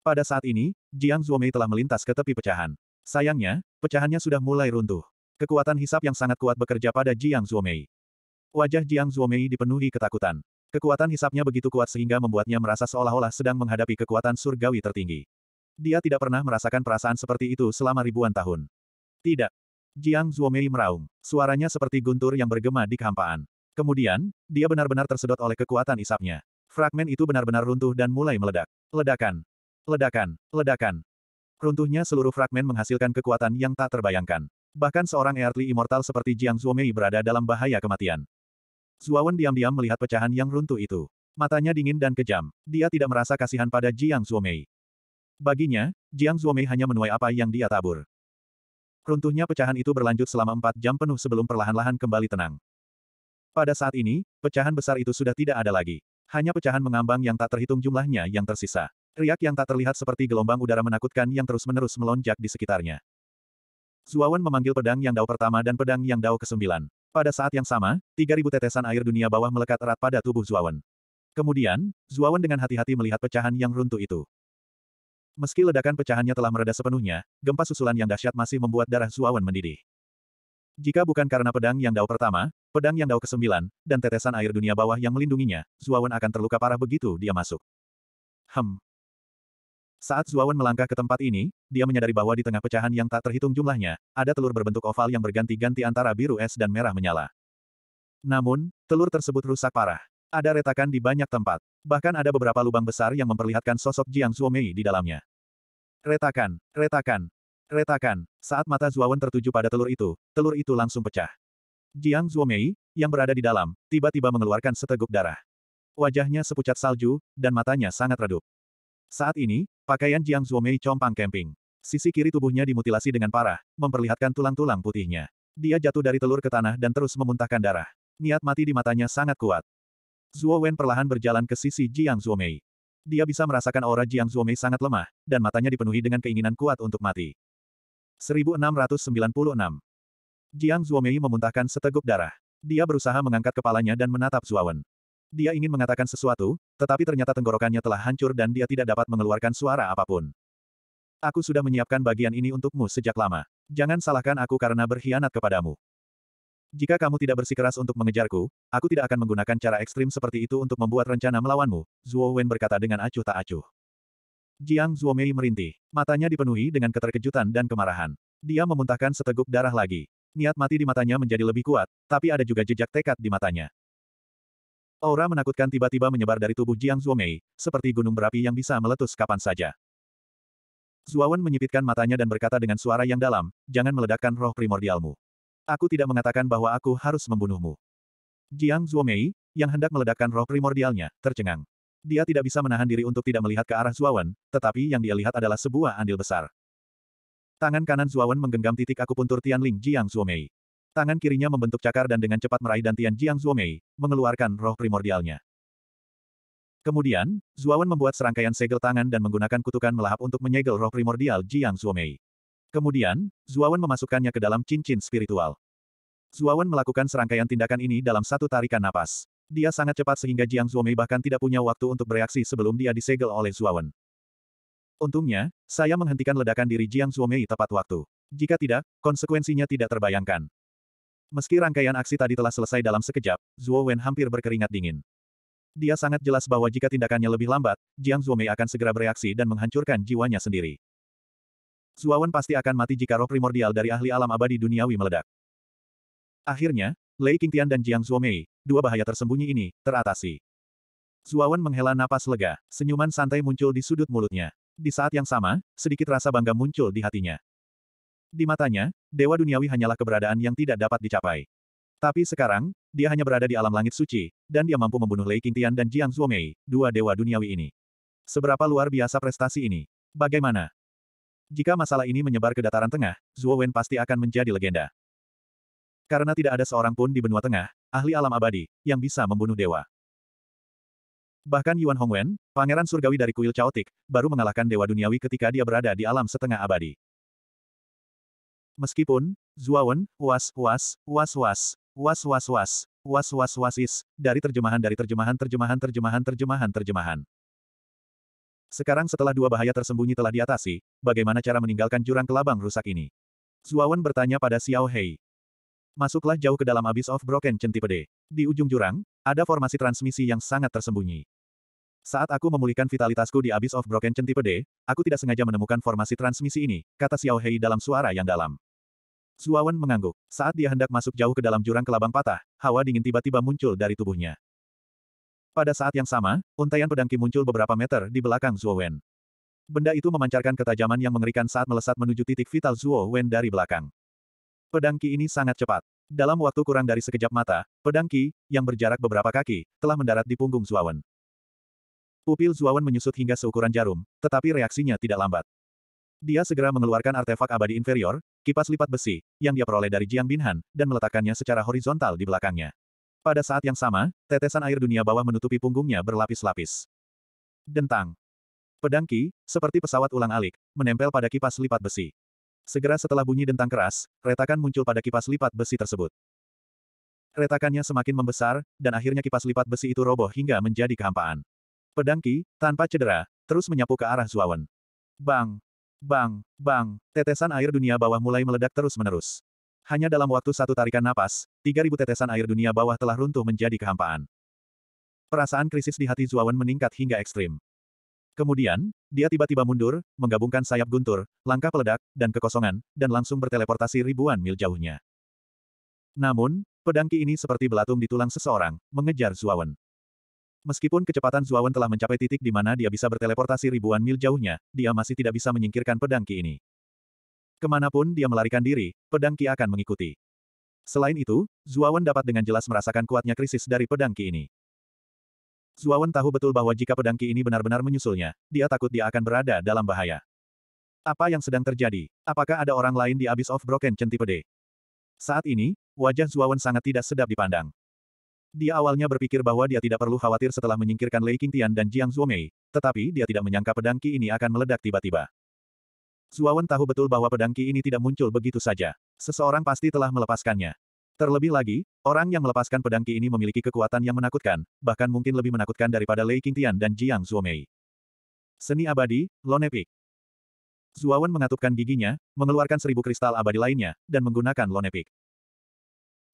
Pada saat ini, Jiang Zuomei telah melintas ke tepi pecahan. Sayangnya, pecahannya sudah mulai runtuh. Kekuatan hisap yang sangat kuat bekerja pada Jiang Zuomei. Wajah Jiang Zuomei dipenuhi ketakutan. Kekuatan hisapnya begitu kuat sehingga membuatnya merasa seolah-olah sedang menghadapi kekuatan surgawi tertinggi. Dia tidak pernah merasakan perasaan seperti itu selama ribuan tahun. Tidak. Jiang Zhuomei meraung. Suaranya seperti guntur yang bergema di kehampaan. Kemudian, dia benar-benar tersedot oleh kekuatan isapnya. Fragmen itu benar-benar runtuh dan mulai meledak. Ledakan. Ledakan. Ledakan. Runtuhnya seluruh fragmen menghasilkan kekuatan yang tak terbayangkan. Bahkan seorang Earthly Immortal seperti Jiang Zhuomei berada dalam bahaya kematian. Zuawan diam-diam melihat pecahan yang runtuh itu. Matanya dingin dan kejam. Dia tidak merasa kasihan pada Jiang Zhuomei. Baginya, Jiang Zhuomei hanya menuai apa yang dia tabur. Runtuhnya pecahan itu berlanjut selama empat jam penuh sebelum perlahan-lahan kembali tenang. Pada saat ini, pecahan besar itu sudah tidak ada lagi. Hanya pecahan mengambang yang tak terhitung jumlahnya yang tersisa. Riak yang tak terlihat seperti gelombang udara menakutkan yang terus-menerus melonjak di sekitarnya. Zuawan memanggil pedang yang dao pertama dan pedang yang dao kesembilan. Pada saat yang sama, 3.000 tetesan air dunia bawah melekat erat pada tubuh Zuawan. Kemudian, Zuawan dengan hati-hati melihat pecahan yang runtuh itu. Meski ledakan pecahannya telah mereda sepenuhnya, gempa susulan yang dahsyat masih membuat darah Zuawan mendidih. Jika bukan karena pedang yang dao pertama, pedang yang dao kesembilan, dan tetesan air dunia bawah yang melindunginya, Zuawan akan terluka parah begitu dia masuk. Hem. Saat Zuawan melangkah ke tempat ini, dia menyadari bahwa di tengah pecahan yang tak terhitung jumlahnya, ada telur berbentuk oval yang berganti-ganti antara biru es dan merah menyala. Namun, telur tersebut rusak parah. Ada retakan di banyak tempat. Bahkan ada beberapa lubang besar yang memperlihatkan sosok Jiang Zuomei di dalamnya. Retakan, retakan, retakan. Saat mata Zuawan tertuju pada telur itu, telur itu langsung pecah. Jiang Zuomei, yang berada di dalam, tiba-tiba mengeluarkan seteguk darah. Wajahnya sepucat salju, dan matanya sangat redup. Saat ini, pakaian Jiang Zuomei compang kemping. Sisi kiri tubuhnya dimutilasi dengan parah, memperlihatkan tulang-tulang putihnya. Dia jatuh dari telur ke tanah dan terus memuntahkan darah. Niat mati di matanya sangat kuat. Zuo Wen perlahan berjalan ke sisi Jiang Zhuomei. Dia bisa merasakan aura Jiang Zhuomei sangat lemah, dan matanya dipenuhi dengan keinginan kuat untuk mati. 1696 Jiang Zhuomei memuntahkan seteguk darah. Dia berusaha mengangkat kepalanya dan menatap Zhuowen. Dia ingin mengatakan sesuatu, tetapi ternyata tenggorokannya telah hancur dan dia tidak dapat mengeluarkan suara apapun. Aku sudah menyiapkan bagian ini untukmu sejak lama. Jangan salahkan aku karena berkhianat kepadamu. Jika kamu tidak bersikeras untuk mengejarku, aku tidak akan menggunakan cara ekstrim seperti itu untuk membuat rencana melawanmu, Zhuo Wen berkata dengan acuh tak acuh. Jiang Mei merintih. Matanya dipenuhi dengan keterkejutan dan kemarahan. Dia memuntahkan seteguk darah lagi. Niat mati di matanya menjadi lebih kuat, tapi ada juga jejak tekad di matanya. Aura menakutkan tiba-tiba menyebar dari tubuh Jiang Mei, seperti gunung berapi yang bisa meletus kapan saja. Wen menyipitkan matanya dan berkata dengan suara yang dalam, jangan meledakkan roh primordialmu. Aku tidak mengatakan bahwa aku harus membunuhmu. Jiang Zhuomei, yang hendak meledakkan roh primordialnya, tercengang. Dia tidak bisa menahan diri untuk tidak melihat ke arah Zuawan, tetapi yang dia lihat adalah sebuah andil besar. Tangan kanan Zuawan menggenggam titik akupuntur Tianling Jiang Zhuomei. Tangan kirinya membentuk cakar dan dengan cepat meraih dan Tian Jiang Zhuomei, mengeluarkan roh primordialnya. Kemudian, Zuawan membuat serangkaian segel tangan dan menggunakan kutukan melahap untuk menyegel roh primordial Jiang Zhuomei. Kemudian, Zuawan memasukkannya ke dalam cincin spiritual. Zuawan melakukan serangkaian tindakan ini dalam satu tarikan napas. Dia sangat cepat sehingga Jiang Zuomei bahkan tidak punya waktu untuk bereaksi sebelum dia disegel oleh Zuawan. Untungnya, saya menghentikan ledakan diri Jiang Zuomei tepat waktu. Jika tidak, konsekuensinya tidak terbayangkan. Meski rangkaian aksi tadi telah selesai dalam sekejap, Zuo Wen hampir berkeringat dingin. Dia sangat jelas bahwa jika tindakannya lebih lambat, Jiang Zuomei akan segera bereaksi dan menghancurkan jiwanya sendiri. Suawan pasti akan mati jika roh primordial dari ahli alam abadi duniawi meledak. Akhirnya, Lei Qingtian dan Jiang Zuomei, dua bahaya tersembunyi ini, teratasi. Suawan menghela napas lega, senyuman santai muncul di sudut mulutnya. Di saat yang sama, sedikit rasa bangga muncul di hatinya. Di matanya, dewa duniawi hanyalah keberadaan yang tidak dapat dicapai. Tapi sekarang, dia hanya berada di alam langit suci, dan dia mampu membunuh Lei Qingtian dan Jiang Zuomei, dua dewa duniawi ini. Seberapa luar biasa prestasi ini? Bagaimana? Jika masalah ini menyebar ke dataran tengah, Zuo Wen pasti akan menjadi legenda. Karena tidak ada seorang pun di benua tengah, ahli alam abadi, yang bisa membunuh dewa. Bahkan Yuan Hongwen, pangeran surgawi dari kuil Chaotic, baru mengalahkan dewa duniawi ketika dia berada di alam setengah abadi. Meskipun, Wen, was, was, was, was, was, was, was, was, was, was, dari terjemahan dari terjemahan terjemahan terjemahan terjemahan terjemahan. Sekarang setelah dua bahaya tersembunyi telah diatasi, bagaimana cara meninggalkan jurang kelabang rusak ini? Zuawan bertanya pada Xiao Hei. Masuklah jauh ke dalam Abyss of Broken Centipede. Di ujung jurang, ada formasi transmisi yang sangat tersembunyi. Saat aku memulihkan vitalitasku di Abyss of Broken Centipede, aku tidak sengaja menemukan formasi transmisi ini, kata Xiao Hei dalam suara yang dalam. Zuawan mengangguk. Saat dia hendak masuk jauh ke dalam jurang kelabang patah, hawa dingin tiba-tiba muncul dari tubuhnya. Pada saat yang sama, untaian pedangki muncul beberapa meter di belakang Zhuo Wen. Benda itu memancarkan ketajaman yang mengerikan saat melesat menuju titik vital Zhuo Wen dari belakang. Pedangki ini sangat cepat. Dalam waktu kurang dari sekejap mata, pedangki yang berjarak beberapa kaki, telah mendarat di punggung Zhuo Wen. Pupil Zhuo Wen menyusut hingga seukuran jarum, tetapi reaksinya tidak lambat. Dia segera mengeluarkan artefak abadi inferior, kipas lipat besi, yang dia peroleh dari Jiang Binhan, dan meletakkannya secara horizontal di belakangnya. Pada saat yang sama, tetesan air dunia bawah menutupi punggungnya berlapis-lapis. Dentang. Pedang Ki, seperti pesawat ulang-alik, menempel pada kipas lipat besi. Segera setelah bunyi dentang keras, retakan muncul pada kipas lipat besi tersebut. Retakannya semakin membesar, dan akhirnya kipas lipat besi itu roboh hingga menjadi kehampaan. Pedang Ki, tanpa cedera, terus menyapu ke arah Zuawan. Bang! Bang! Bang! Tetesan air dunia bawah mulai meledak terus-menerus. Hanya dalam waktu satu tarikan napas, 3.000 tetesan air dunia bawah telah runtuh menjadi kehampaan. Perasaan krisis di hati Zuawan meningkat hingga ekstrim. Kemudian, dia tiba-tiba mundur, menggabungkan sayap guntur, langkah peledak, dan kekosongan, dan langsung berteleportasi ribuan mil jauhnya. Namun, pedangki ini seperti belatung di tulang seseorang, mengejar Zuawan. Meskipun kecepatan Zuawan telah mencapai titik di mana dia bisa berteleportasi ribuan mil jauhnya, dia masih tidak bisa menyingkirkan pedangki ini. Kemanapun dia melarikan diri, pedang Ki akan mengikuti. Selain itu, Zuawan dapat dengan jelas merasakan kuatnya krisis dari pedang Ki ini. Zuawan tahu betul bahwa jika pedang Ki ini benar-benar menyusulnya, dia takut dia akan berada dalam bahaya. Apa yang sedang terjadi? Apakah ada orang lain di Abyss of Broken Centipede? Saat ini, wajah Zuawan sangat tidak sedap dipandang. Dia awalnya berpikir bahwa dia tidak perlu khawatir setelah menyingkirkan Lei Qingtian dan Jiang Zhuomei, tetapi dia tidak menyangka pedang Ki ini akan meledak tiba-tiba. Zuawan tahu betul bahwa pedang Ki ini tidak muncul begitu saja. Seseorang pasti telah melepaskannya. Terlebih lagi, orang yang melepaskan pedang Ki ini memiliki kekuatan yang menakutkan, bahkan mungkin lebih menakutkan daripada Lei Qingtian dan Jiang Zuomei. Seni abadi, Lonepik. Zuawan mengatupkan giginya, mengeluarkan seribu kristal abadi lainnya, dan menggunakan Lonepik.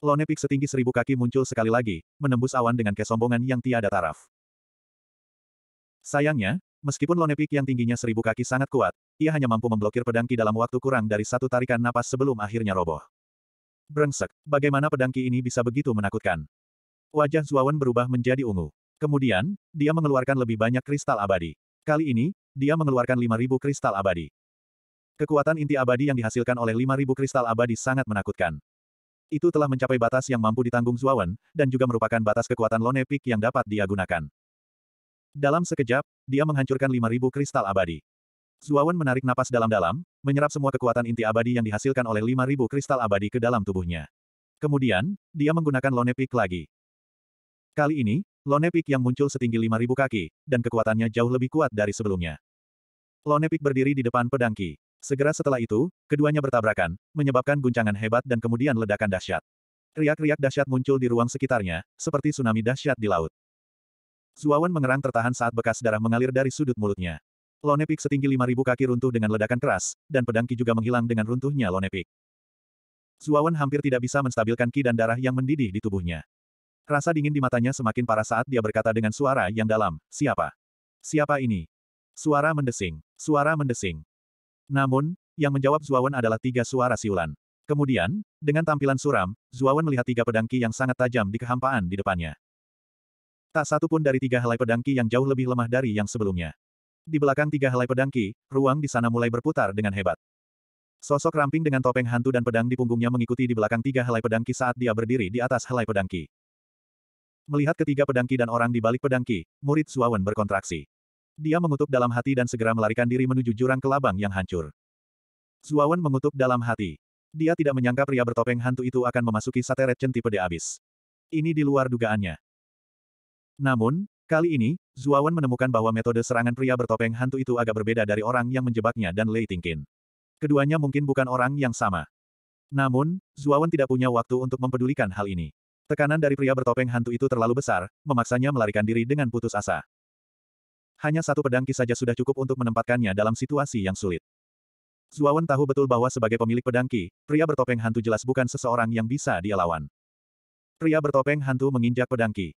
Lonepik setinggi seribu kaki muncul sekali lagi, menembus awan dengan kesombongan yang tiada taraf. Sayangnya, meskipun Lonepik yang tingginya seribu kaki sangat kuat, ia hanya mampu memblokir pedangki dalam waktu kurang dari satu tarikan napas sebelum akhirnya roboh. Brengsek, bagaimana pedangki ini bisa begitu menakutkan? Wajah Zuawan berubah menjadi ungu. Kemudian, dia mengeluarkan lebih banyak kristal abadi. Kali ini, dia mengeluarkan 5.000 kristal abadi. Kekuatan inti abadi yang dihasilkan oleh 5.000 kristal abadi sangat menakutkan. Itu telah mencapai batas yang mampu ditanggung Zuawan, dan juga merupakan batas kekuatan Lone Peak yang dapat dia gunakan. Dalam sekejap, dia menghancurkan 5.000 kristal abadi. Zuawan menarik napas dalam-dalam, menyerap semua kekuatan inti abadi yang dihasilkan oleh 5000 kristal abadi ke dalam tubuhnya. Kemudian, dia menggunakan Lone Peak lagi. Kali ini, Lone Peak yang muncul setinggi 5000 kaki, dan kekuatannya jauh lebih kuat dari sebelumnya. Lone Peak berdiri di depan pedang Ki. Segera setelah itu, keduanya bertabrakan, menyebabkan guncangan hebat dan kemudian ledakan dahsyat. Riak-riak dahsyat muncul di ruang sekitarnya, seperti tsunami dahsyat di laut. Zuawan mengerang tertahan saat bekas darah mengalir dari sudut mulutnya. Lonepik setinggi 5.000 kaki runtuh dengan ledakan keras, dan pedang Ki juga menghilang dengan runtuhnya Lonepik. Zuawan hampir tidak bisa menstabilkan Ki dan darah yang mendidih di tubuhnya. Rasa dingin di matanya semakin parah saat dia berkata dengan suara yang dalam, siapa? Siapa ini? Suara mendesing, suara mendesing. Namun, yang menjawab Zuawan adalah tiga suara siulan. Kemudian, dengan tampilan suram, Zuawan melihat tiga pedang Ki yang sangat tajam di kehampaan di depannya. Tak satu pun dari tiga helai pedang Ki yang jauh lebih lemah dari yang sebelumnya. Di belakang tiga helai pedang Ki, ruang di sana mulai berputar dengan hebat. Sosok ramping dengan topeng hantu dan pedang di punggungnya mengikuti di belakang tiga helai pedang Ki saat dia berdiri di atas helai pedang Ki. Melihat ketiga pedang Ki dan orang di balik pedang Ki, murid Suawan berkontraksi. Dia mengutuk dalam hati dan segera melarikan diri menuju jurang kelabang yang hancur. Suawan mengutuk dalam hati. Dia tidak menyangka pria bertopeng hantu itu akan memasuki sateret centi pede abis. Ini di luar dugaannya. Namun, Kali ini, Zuawan menemukan bahwa metode serangan pria bertopeng hantu itu agak berbeda dari orang yang menjebaknya dan Lei Tingkin. Keduanya mungkin bukan orang yang sama. Namun, Zuawan tidak punya waktu untuk mempedulikan hal ini. Tekanan dari pria bertopeng hantu itu terlalu besar, memaksanya melarikan diri dengan putus asa. Hanya satu pedangki saja sudah cukup untuk menempatkannya dalam situasi yang sulit. Zuawan tahu betul bahwa sebagai pemilik pedangki, pria bertopeng hantu jelas bukan seseorang yang bisa dia lawan. Pria bertopeng hantu menginjak pedangki.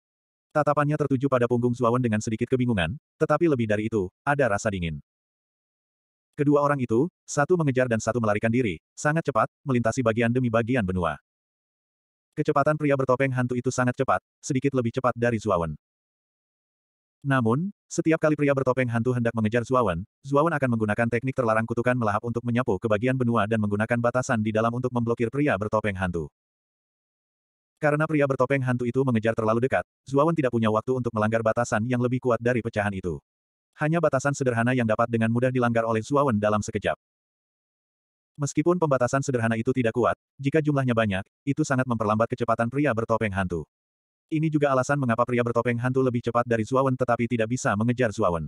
Tatapannya tertuju pada punggung Zuawan dengan sedikit kebingungan, tetapi lebih dari itu, ada rasa dingin. Kedua orang itu, satu mengejar dan satu melarikan diri, sangat cepat, melintasi bagian demi bagian benua. Kecepatan pria bertopeng hantu itu sangat cepat, sedikit lebih cepat dari Zuawan. Namun, setiap kali pria bertopeng hantu hendak mengejar Zuawan, Zuawan akan menggunakan teknik terlarang kutukan melahap untuk menyapu ke bagian benua dan menggunakan batasan di dalam untuk memblokir pria bertopeng hantu. Karena pria bertopeng hantu itu mengejar terlalu dekat, Zuawan tidak punya waktu untuk melanggar batasan yang lebih kuat dari pecahan itu. Hanya batasan sederhana yang dapat dengan mudah dilanggar oleh Zuawan dalam sekejap. Meskipun pembatasan sederhana itu tidak kuat, jika jumlahnya banyak, itu sangat memperlambat kecepatan pria bertopeng hantu. Ini juga alasan mengapa pria bertopeng hantu lebih cepat dari Zuawan tetapi tidak bisa mengejar Zuawan.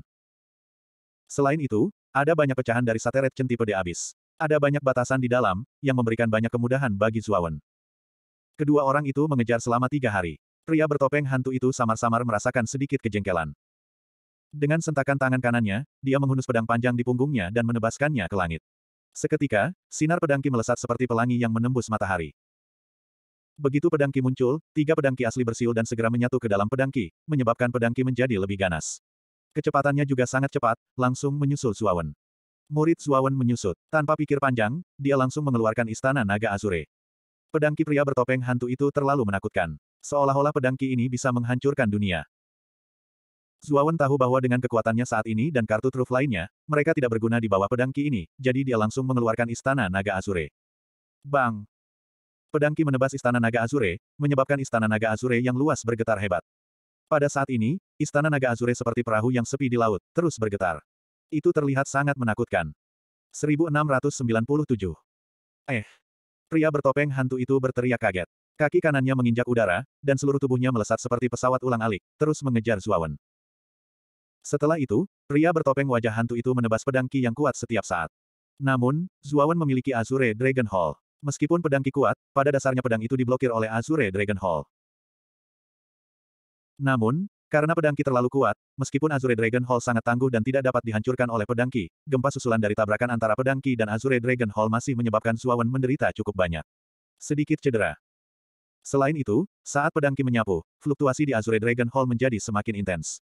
Selain itu, ada banyak pecahan dari sateret centi pede abis. Ada banyak batasan di dalam, yang memberikan banyak kemudahan bagi Zuawan. Kedua orang itu mengejar selama tiga hari. Pria bertopeng hantu itu samar-samar merasakan sedikit kejengkelan. Dengan sentakan tangan kanannya, dia menghunus pedang panjang di punggungnya dan menebaskannya ke langit. Seketika, sinar pedangki melesat seperti pelangi yang menembus matahari. Begitu pedangki muncul, tiga pedangki asli bersiul dan segera menyatu ke dalam pedangki, menyebabkan pedangki menjadi lebih ganas. Kecepatannya juga sangat cepat, langsung menyusul Suawen. Murid Suawen menyusut. Tanpa pikir panjang, dia langsung mengeluarkan istana naga Azure. Pedangki pria bertopeng hantu itu terlalu menakutkan. Seolah-olah pedangki ini bisa menghancurkan dunia. Zuawan tahu bahwa dengan kekuatannya saat ini dan kartu truf lainnya, mereka tidak berguna di bawah pedangki ini, jadi dia langsung mengeluarkan istana naga Azure. Bang! Pedangki menebas istana naga Azure, menyebabkan istana naga Azure yang luas bergetar hebat. Pada saat ini, istana naga Azure seperti perahu yang sepi di laut, terus bergetar. Itu terlihat sangat menakutkan. 1697 Eh, Pria bertopeng hantu itu berteriak kaget. Kaki kanannya menginjak udara, dan seluruh tubuhnya melesat seperti pesawat ulang-alik, terus mengejar Zuawan. Setelah itu, pria bertopeng wajah hantu itu menebas pedang Ki yang kuat setiap saat. Namun, Zuawan memiliki Azure Dragon Hall. Meskipun pedang Ki kuat, pada dasarnya pedang itu diblokir oleh Azure Dragon Hall. Namun, karena pedangki terlalu kuat, meskipun Azure Dragon Hall sangat tangguh dan tidak dapat dihancurkan oleh pedangki, gempa susulan dari tabrakan antara pedangki dan Azure Dragon Hall masih menyebabkan Suawan menderita cukup banyak. Sedikit cedera. Selain itu, saat pedangki menyapu, fluktuasi di Azure Dragon Hall menjadi semakin intens.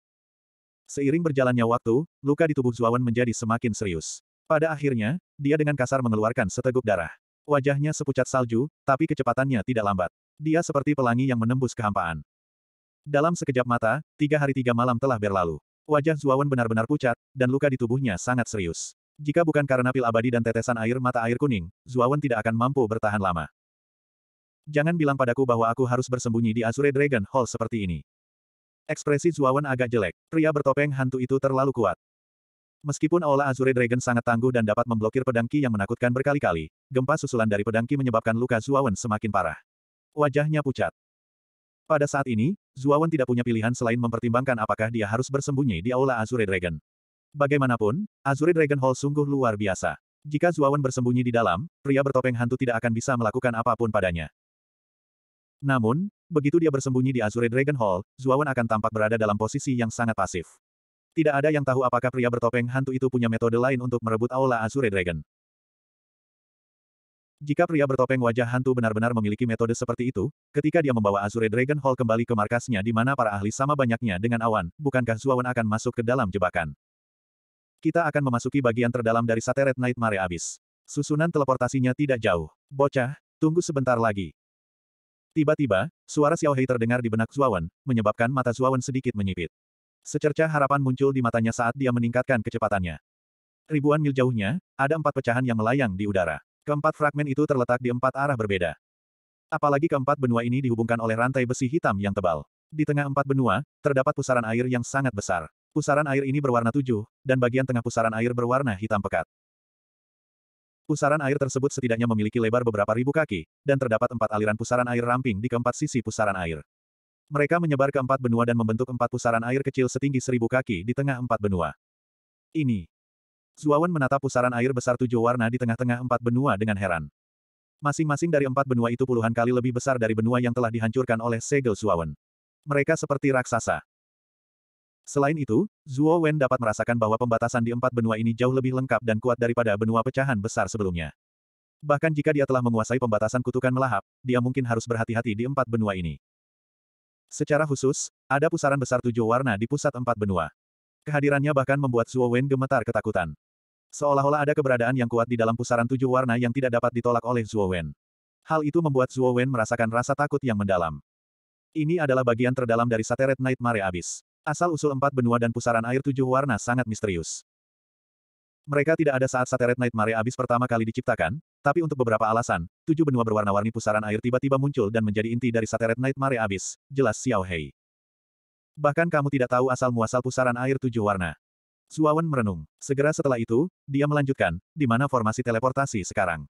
Seiring berjalannya waktu, luka di tubuh Zuawan menjadi semakin serius. Pada akhirnya, dia dengan kasar mengeluarkan seteguk darah. Wajahnya sepucat salju, tapi kecepatannya tidak lambat. Dia seperti pelangi yang menembus kehampaan. Dalam sekejap mata, tiga hari tiga malam telah berlalu. Wajah Zuawan benar-benar pucat, dan luka di tubuhnya sangat serius. Jika bukan karena pil abadi dan tetesan air mata air kuning, Zuawan tidak akan mampu bertahan lama. Jangan bilang padaku bahwa aku harus bersembunyi di Azure Dragon Hall seperti ini. Ekspresi Zuawan agak jelek. Pria bertopeng hantu itu terlalu kuat. Meskipun Aula Azure Dragon sangat tangguh dan dapat memblokir pedangki yang menakutkan berkali-kali, gempa susulan dari pedangki menyebabkan luka Zuawan semakin parah. Wajahnya pucat. Pada saat ini, Zuawan tidak punya pilihan selain mempertimbangkan apakah dia harus bersembunyi di Aula Azure Dragon. Bagaimanapun, Azure Dragon Hall sungguh luar biasa. Jika Zuawan bersembunyi di dalam, pria bertopeng hantu tidak akan bisa melakukan apapun padanya. Namun, begitu dia bersembunyi di Azure Dragon Hall, Zuawan akan tampak berada dalam posisi yang sangat pasif. Tidak ada yang tahu apakah pria bertopeng hantu itu punya metode lain untuk merebut Aula Azure Dragon. Jika pria bertopeng wajah hantu benar-benar memiliki metode seperti itu, ketika dia membawa Azure Dragon Hall kembali ke markasnya di mana para ahli sama banyaknya dengan awan, bukankah Zuawan akan masuk ke dalam jebakan? Kita akan memasuki bagian terdalam dari Sateret Night Mare Abyss. Susunan teleportasinya tidak jauh. Bocah, tunggu sebentar lagi. Tiba-tiba, suara Xiao Hei terdengar di benak Zuawan, menyebabkan mata Zuawan sedikit menyipit. Secerca harapan muncul di matanya saat dia meningkatkan kecepatannya. Ribuan mil jauhnya, ada empat pecahan yang melayang di udara. Keempat fragmen itu terletak di empat arah berbeda. Apalagi keempat benua ini dihubungkan oleh rantai besi hitam yang tebal. Di tengah empat benua, terdapat pusaran air yang sangat besar. Pusaran air ini berwarna tujuh, dan bagian tengah pusaran air berwarna hitam pekat. Pusaran air tersebut setidaknya memiliki lebar beberapa ribu kaki, dan terdapat empat aliran pusaran air ramping di keempat sisi pusaran air. Mereka menyebar ke empat benua dan membentuk empat pusaran air kecil setinggi seribu kaki di tengah empat benua. Ini Zuawan menatap pusaran air besar tujuh warna di tengah-tengah empat benua dengan heran. Masing-masing dari empat benua itu puluhan kali lebih besar dari benua yang telah dihancurkan oleh segel Zuawan. Mereka seperti raksasa. Selain itu, Zuo Wen dapat merasakan bahwa pembatasan di empat benua ini jauh lebih lengkap dan kuat daripada benua pecahan besar sebelumnya. Bahkan jika dia telah menguasai pembatasan kutukan melahap, dia mungkin harus berhati-hati di empat benua ini. Secara khusus, ada pusaran besar tujuh warna di pusat empat benua. Kehadirannya bahkan membuat Zuo Wen gemetar ketakutan. Seolah-olah ada keberadaan yang kuat di dalam pusaran tujuh warna yang tidak dapat ditolak oleh Zuo Wen. Hal itu membuat Zuo Wen merasakan rasa takut yang mendalam. Ini adalah bagian terdalam dari Sateret Nightmare Mare Abyss. Asal-usul empat benua dan pusaran air tujuh warna sangat misterius. Mereka tidak ada saat Sateret Nightmare Mare Abyss pertama kali diciptakan, tapi untuk beberapa alasan, tujuh benua berwarna-warni pusaran air tiba-tiba muncul dan menjadi inti dari Sateret Nightmare Mare Abyss, jelas Xiao Hei. Bahkan kamu tidak tahu asal-muasal pusaran air tujuh warna. Suawan merenung. Segera setelah itu, dia melanjutkan, di mana formasi teleportasi sekarang.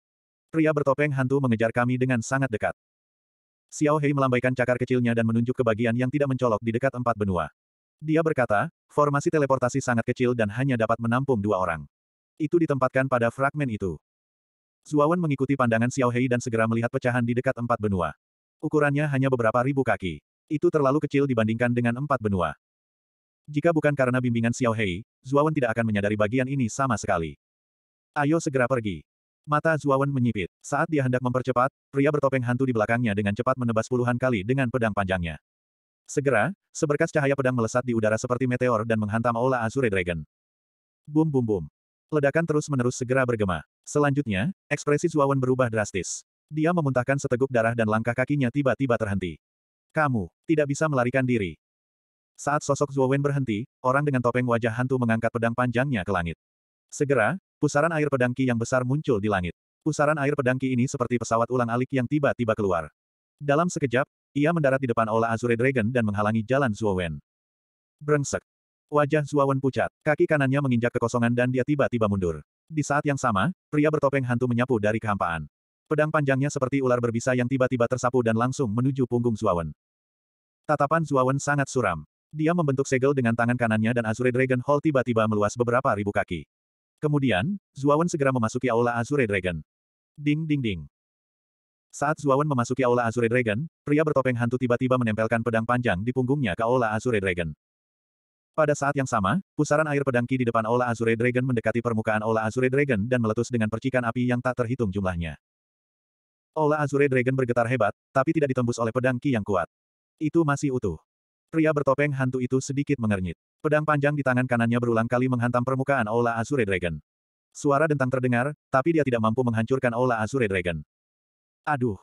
Pria bertopeng hantu mengejar kami dengan sangat dekat. Xiao Hei melambaikan cakar kecilnya dan menunjuk ke bagian yang tidak mencolok di dekat empat benua. Dia berkata, formasi teleportasi sangat kecil dan hanya dapat menampung dua orang. Itu ditempatkan pada fragmen itu. Zuawan mengikuti pandangan Xiao Hei dan segera melihat pecahan di dekat empat benua. Ukurannya hanya beberapa ribu kaki. Itu terlalu kecil dibandingkan dengan empat benua. Jika bukan karena bimbingan Xiao Hei, Zuawan tidak akan menyadari bagian ini sama sekali. Ayo segera pergi. Mata Zuawan menyipit. Saat dia hendak mempercepat, pria bertopeng hantu di belakangnya dengan cepat menebas puluhan kali dengan pedang panjangnya. Segera, seberkas cahaya pedang melesat di udara seperti meteor dan menghantam Aula Azure Dragon. Bum bum bum. Ledakan terus-menerus segera bergema. Selanjutnya, ekspresi Zuawan berubah drastis. Dia memuntahkan seteguk darah dan langkah kakinya tiba-tiba terhenti. Kamu, tidak bisa melarikan diri. Saat sosok Zhuowen berhenti, orang dengan topeng wajah hantu mengangkat pedang panjangnya ke langit. Segera, pusaran air pedang Qi yang besar muncul di langit. Pusaran air pedang Qi ini seperti pesawat ulang-alik yang tiba-tiba keluar. Dalam sekejap, ia mendarat di depan Ola Azure Dragon dan menghalangi jalan Zhuowen. Brengsek. Wajah Zhuowen pucat, kaki kanannya menginjak kekosongan dan dia tiba-tiba mundur. Di saat yang sama, pria bertopeng hantu menyapu dari kehampaan. Pedang panjangnya seperti ular berbisa yang tiba-tiba tersapu dan langsung menuju punggung Zhuowen. Tatapan Zhuowen sangat suram. Dia membentuk segel dengan tangan kanannya dan Azure Dragon Hall tiba-tiba meluas beberapa ribu kaki. Kemudian, Zuawan segera memasuki aula Azure Dragon. Ding ding ding. Saat Zuawan memasuki aula Azure Dragon, pria bertopeng hantu tiba-tiba menempelkan pedang panjang di punggungnya ke aula Azure Dragon. Pada saat yang sama, pusaran air pedangki di depan Aula Azure Dragon mendekati permukaan Aula Azure Dragon dan meletus dengan percikan api yang tak terhitung jumlahnya. Aula Azure Dragon bergetar hebat, tapi tidak ditembus oleh pedangki yang kuat. Itu masih utuh. Pria bertopeng hantu itu sedikit mengernyit. Pedang panjang di tangan kanannya berulang kali menghantam permukaan Aula Azure Dragon. Suara dentang terdengar, tapi dia tidak mampu menghancurkan Aula Azure Dragon. Aduh.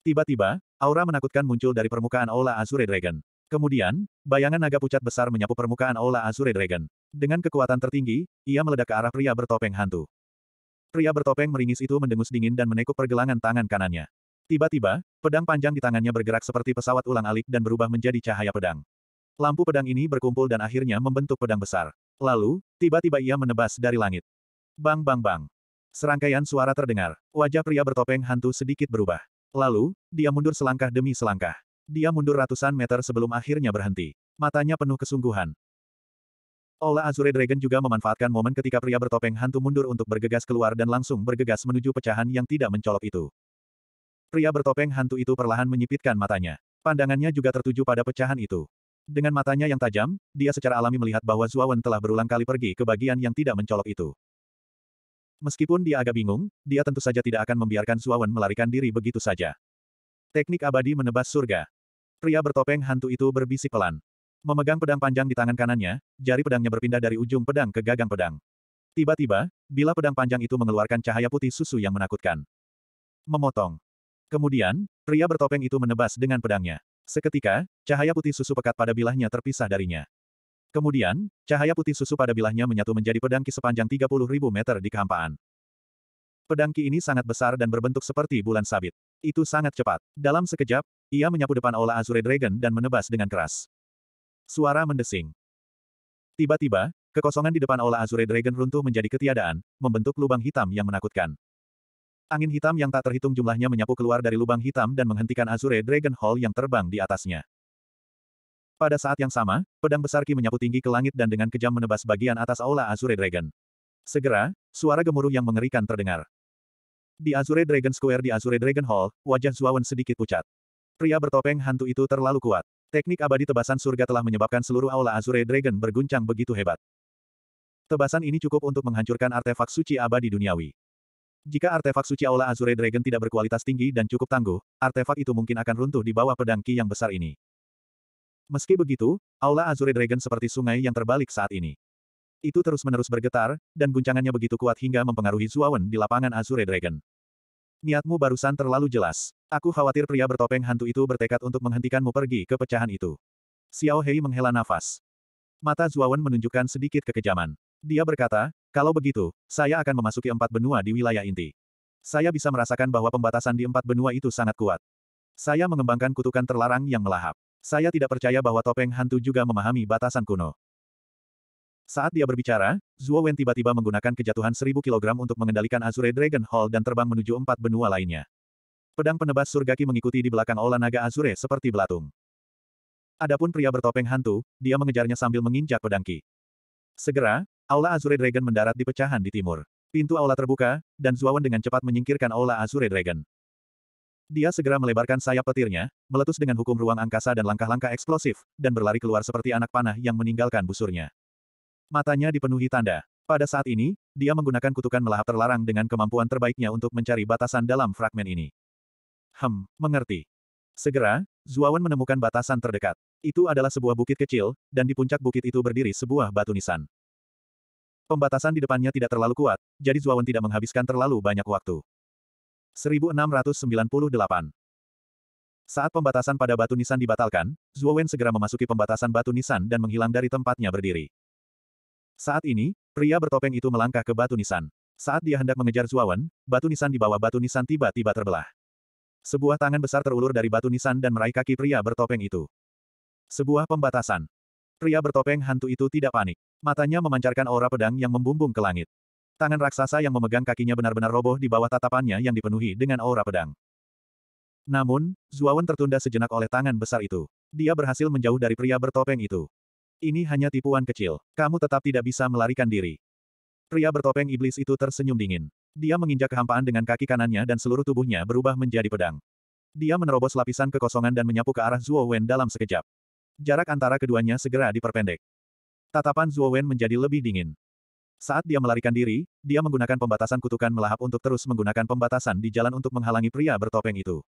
Tiba-tiba, aura menakutkan muncul dari permukaan Aula Azure Dragon. Kemudian, bayangan naga pucat besar menyapu permukaan Aula Azure Dragon. Dengan kekuatan tertinggi, ia meledak ke arah pria bertopeng hantu. Pria bertopeng meringis itu mendengus dingin dan menekuk pergelangan tangan kanannya. Tiba-tiba, pedang panjang di tangannya bergerak seperti pesawat ulang-alik dan berubah menjadi cahaya pedang. Lampu pedang ini berkumpul dan akhirnya membentuk pedang besar. Lalu, tiba-tiba ia menebas dari langit. Bang bang bang. Serangkaian suara terdengar. Wajah pria bertopeng hantu sedikit berubah. Lalu, dia mundur selangkah demi selangkah. Dia mundur ratusan meter sebelum akhirnya berhenti. Matanya penuh kesungguhan. Ola Azure Dragon juga memanfaatkan momen ketika pria bertopeng hantu mundur untuk bergegas keluar dan langsung bergegas menuju pecahan yang tidak mencolok itu. Pria bertopeng hantu itu perlahan menyipitkan matanya. Pandangannya juga tertuju pada pecahan itu. Dengan matanya yang tajam, dia secara alami melihat bahwa Zuawan telah berulang kali pergi ke bagian yang tidak mencolok itu. Meskipun dia agak bingung, dia tentu saja tidak akan membiarkan Zuawan melarikan diri begitu saja. Teknik abadi menebas surga. Pria bertopeng hantu itu berbisik pelan. Memegang pedang panjang di tangan kanannya, jari pedangnya berpindah dari ujung pedang ke gagang pedang. Tiba-tiba, bila pedang panjang itu mengeluarkan cahaya putih susu yang menakutkan. Memotong. Kemudian, pria bertopeng itu menebas dengan pedangnya. Seketika, cahaya putih susu pekat pada bilahnya terpisah darinya. Kemudian, cahaya putih susu pada bilahnya menyatu menjadi pedang ki sepanjang 30.000 meter di kehampaan. Pedang ki ini sangat besar dan berbentuk seperti bulan sabit. Itu sangat cepat. Dalam sekejap, ia menyapu depan Ola Azure Dragon dan menebas dengan keras. Suara mendesing. Tiba-tiba, kekosongan di depan Ola Azure Dragon runtuh menjadi ketiadaan, membentuk lubang hitam yang menakutkan. Angin hitam yang tak terhitung jumlahnya menyapu keluar dari lubang hitam dan menghentikan Azure Dragon Hall yang terbang di atasnya. Pada saat yang sama, pedang besar Ki menyapu tinggi ke langit dan dengan kejam menebas bagian atas aula Azure Dragon. Segera, suara gemuruh yang mengerikan terdengar. Di Azure Dragon Square di Azure Dragon Hall, wajah Zuawan sedikit pucat. Pria bertopeng hantu itu terlalu kuat. Teknik abadi tebasan surga telah menyebabkan seluruh aula Azure Dragon berguncang begitu hebat. Tebasan ini cukup untuk menghancurkan artefak suci abadi duniawi. Jika artefak suci Aula Azure Dragon tidak berkualitas tinggi dan cukup tangguh, artefak itu mungkin akan runtuh di bawah pedang Ki yang besar ini. Meski begitu, Aula Azure Dragon seperti sungai yang terbalik saat ini. Itu terus-menerus bergetar, dan guncangannya begitu kuat hingga mempengaruhi Zuawan di lapangan Azure Dragon. Niatmu barusan terlalu jelas. Aku khawatir pria bertopeng hantu itu bertekad untuk menghentikanmu pergi ke pecahan itu. Xiao Hei menghela nafas. Mata Zuawan menunjukkan sedikit kekejaman. Dia berkata, kalau begitu, saya akan memasuki empat benua di wilayah inti. Saya bisa merasakan bahwa pembatasan di empat benua itu sangat kuat. Saya mengembangkan kutukan terlarang yang melahap. Saya tidak percaya bahwa topeng hantu juga memahami batasan kuno. Saat dia berbicara, Zuo Wen tiba-tiba menggunakan kejatuhan seribu kilogram untuk mengendalikan Azure Dragon Hall dan terbang menuju empat benua lainnya. Pedang penebas surgaki mengikuti di belakang olah naga Azure seperti belatung. Adapun pria bertopeng hantu, dia mengejarnya sambil menginjak pedang Ki. Segera, Aula Azure Dragon mendarat di pecahan di timur. Pintu aula terbuka, dan Zuawan dengan cepat menyingkirkan aula Azure Dragon. Dia segera melebarkan sayap petirnya, meletus dengan hukum ruang angkasa dan langkah-langkah eksplosif, dan berlari keluar seperti anak panah yang meninggalkan busurnya. Matanya dipenuhi tanda. Pada saat ini, dia menggunakan kutukan melahap terlarang dengan kemampuan terbaiknya untuk mencari batasan dalam fragmen ini. Hem, mengerti. Segera, Zuawan menemukan batasan terdekat. Itu adalah sebuah bukit kecil, dan di puncak bukit itu berdiri sebuah batu nisan. Pembatasan di depannya tidak terlalu kuat, jadi Zuawan tidak menghabiskan terlalu banyak waktu. 1698 Saat pembatasan pada batu nisan dibatalkan, Zuawan segera memasuki pembatasan batu nisan dan menghilang dari tempatnya berdiri. Saat ini, pria bertopeng itu melangkah ke batu nisan. Saat dia hendak mengejar Zuawan, batu nisan di bawah batu nisan tiba-tiba terbelah. Sebuah tangan besar terulur dari batu nisan dan meraih kaki pria bertopeng itu. Sebuah pembatasan. Pria bertopeng hantu itu tidak panik. Matanya memancarkan aura pedang yang membumbung ke langit. Tangan raksasa yang memegang kakinya benar-benar roboh di bawah tatapannya yang dipenuhi dengan aura pedang. Namun, Zuawan tertunda sejenak oleh tangan besar itu. Dia berhasil menjauh dari pria bertopeng itu. Ini hanya tipuan kecil. Kamu tetap tidak bisa melarikan diri. Pria bertopeng iblis itu tersenyum dingin. Dia menginjak kehampaan dengan kaki kanannya dan seluruh tubuhnya berubah menjadi pedang. Dia menerobos lapisan kekosongan dan menyapu ke arah Zuo dalam sekejap. Jarak antara keduanya segera diperpendek. Tatapan Zuo Wen menjadi lebih dingin. Saat dia melarikan diri, dia menggunakan pembatasan kutukan melahap untuk terus menggunakan pembatasan di jalan untuk menghalangi pria bertopeng itu.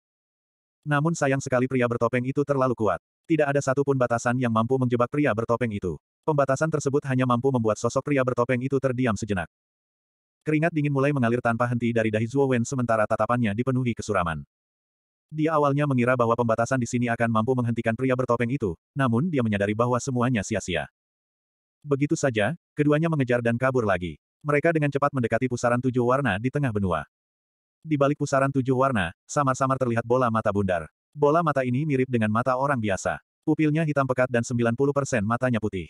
Namun sayang sekali pria bertopeng itu terlalu kuat. Tidak ada satupun batasan yang mampu menjebak pria bertopeng itu. Pembatasan tersebut hanya mampu membuat sosok pria bertopeng itu terdiam sejenak. Keringat dingin mulai mengalir tanpa henti dari dahi Zhuo Wen sementara tatapannya dipenuhi kesuraman. Dia awalnya mengira bahwa pembatasan di sini akan mampu menghentikan pria bertopeng itu, namun dia menyadari bahwa semuanya sia-sia. Begitu saja, keduanya mengejar dan kabur lagi. Mereka dengan cepat mendekati pusaran tujuh warna di tengah benua. Di balik pusaran tujuh warna, samar-samar terlihat bola mata bundar. Bola mata ini mirip dengan mata orang biasa. Pupilnya hitam pekat dan 90% matanya putih.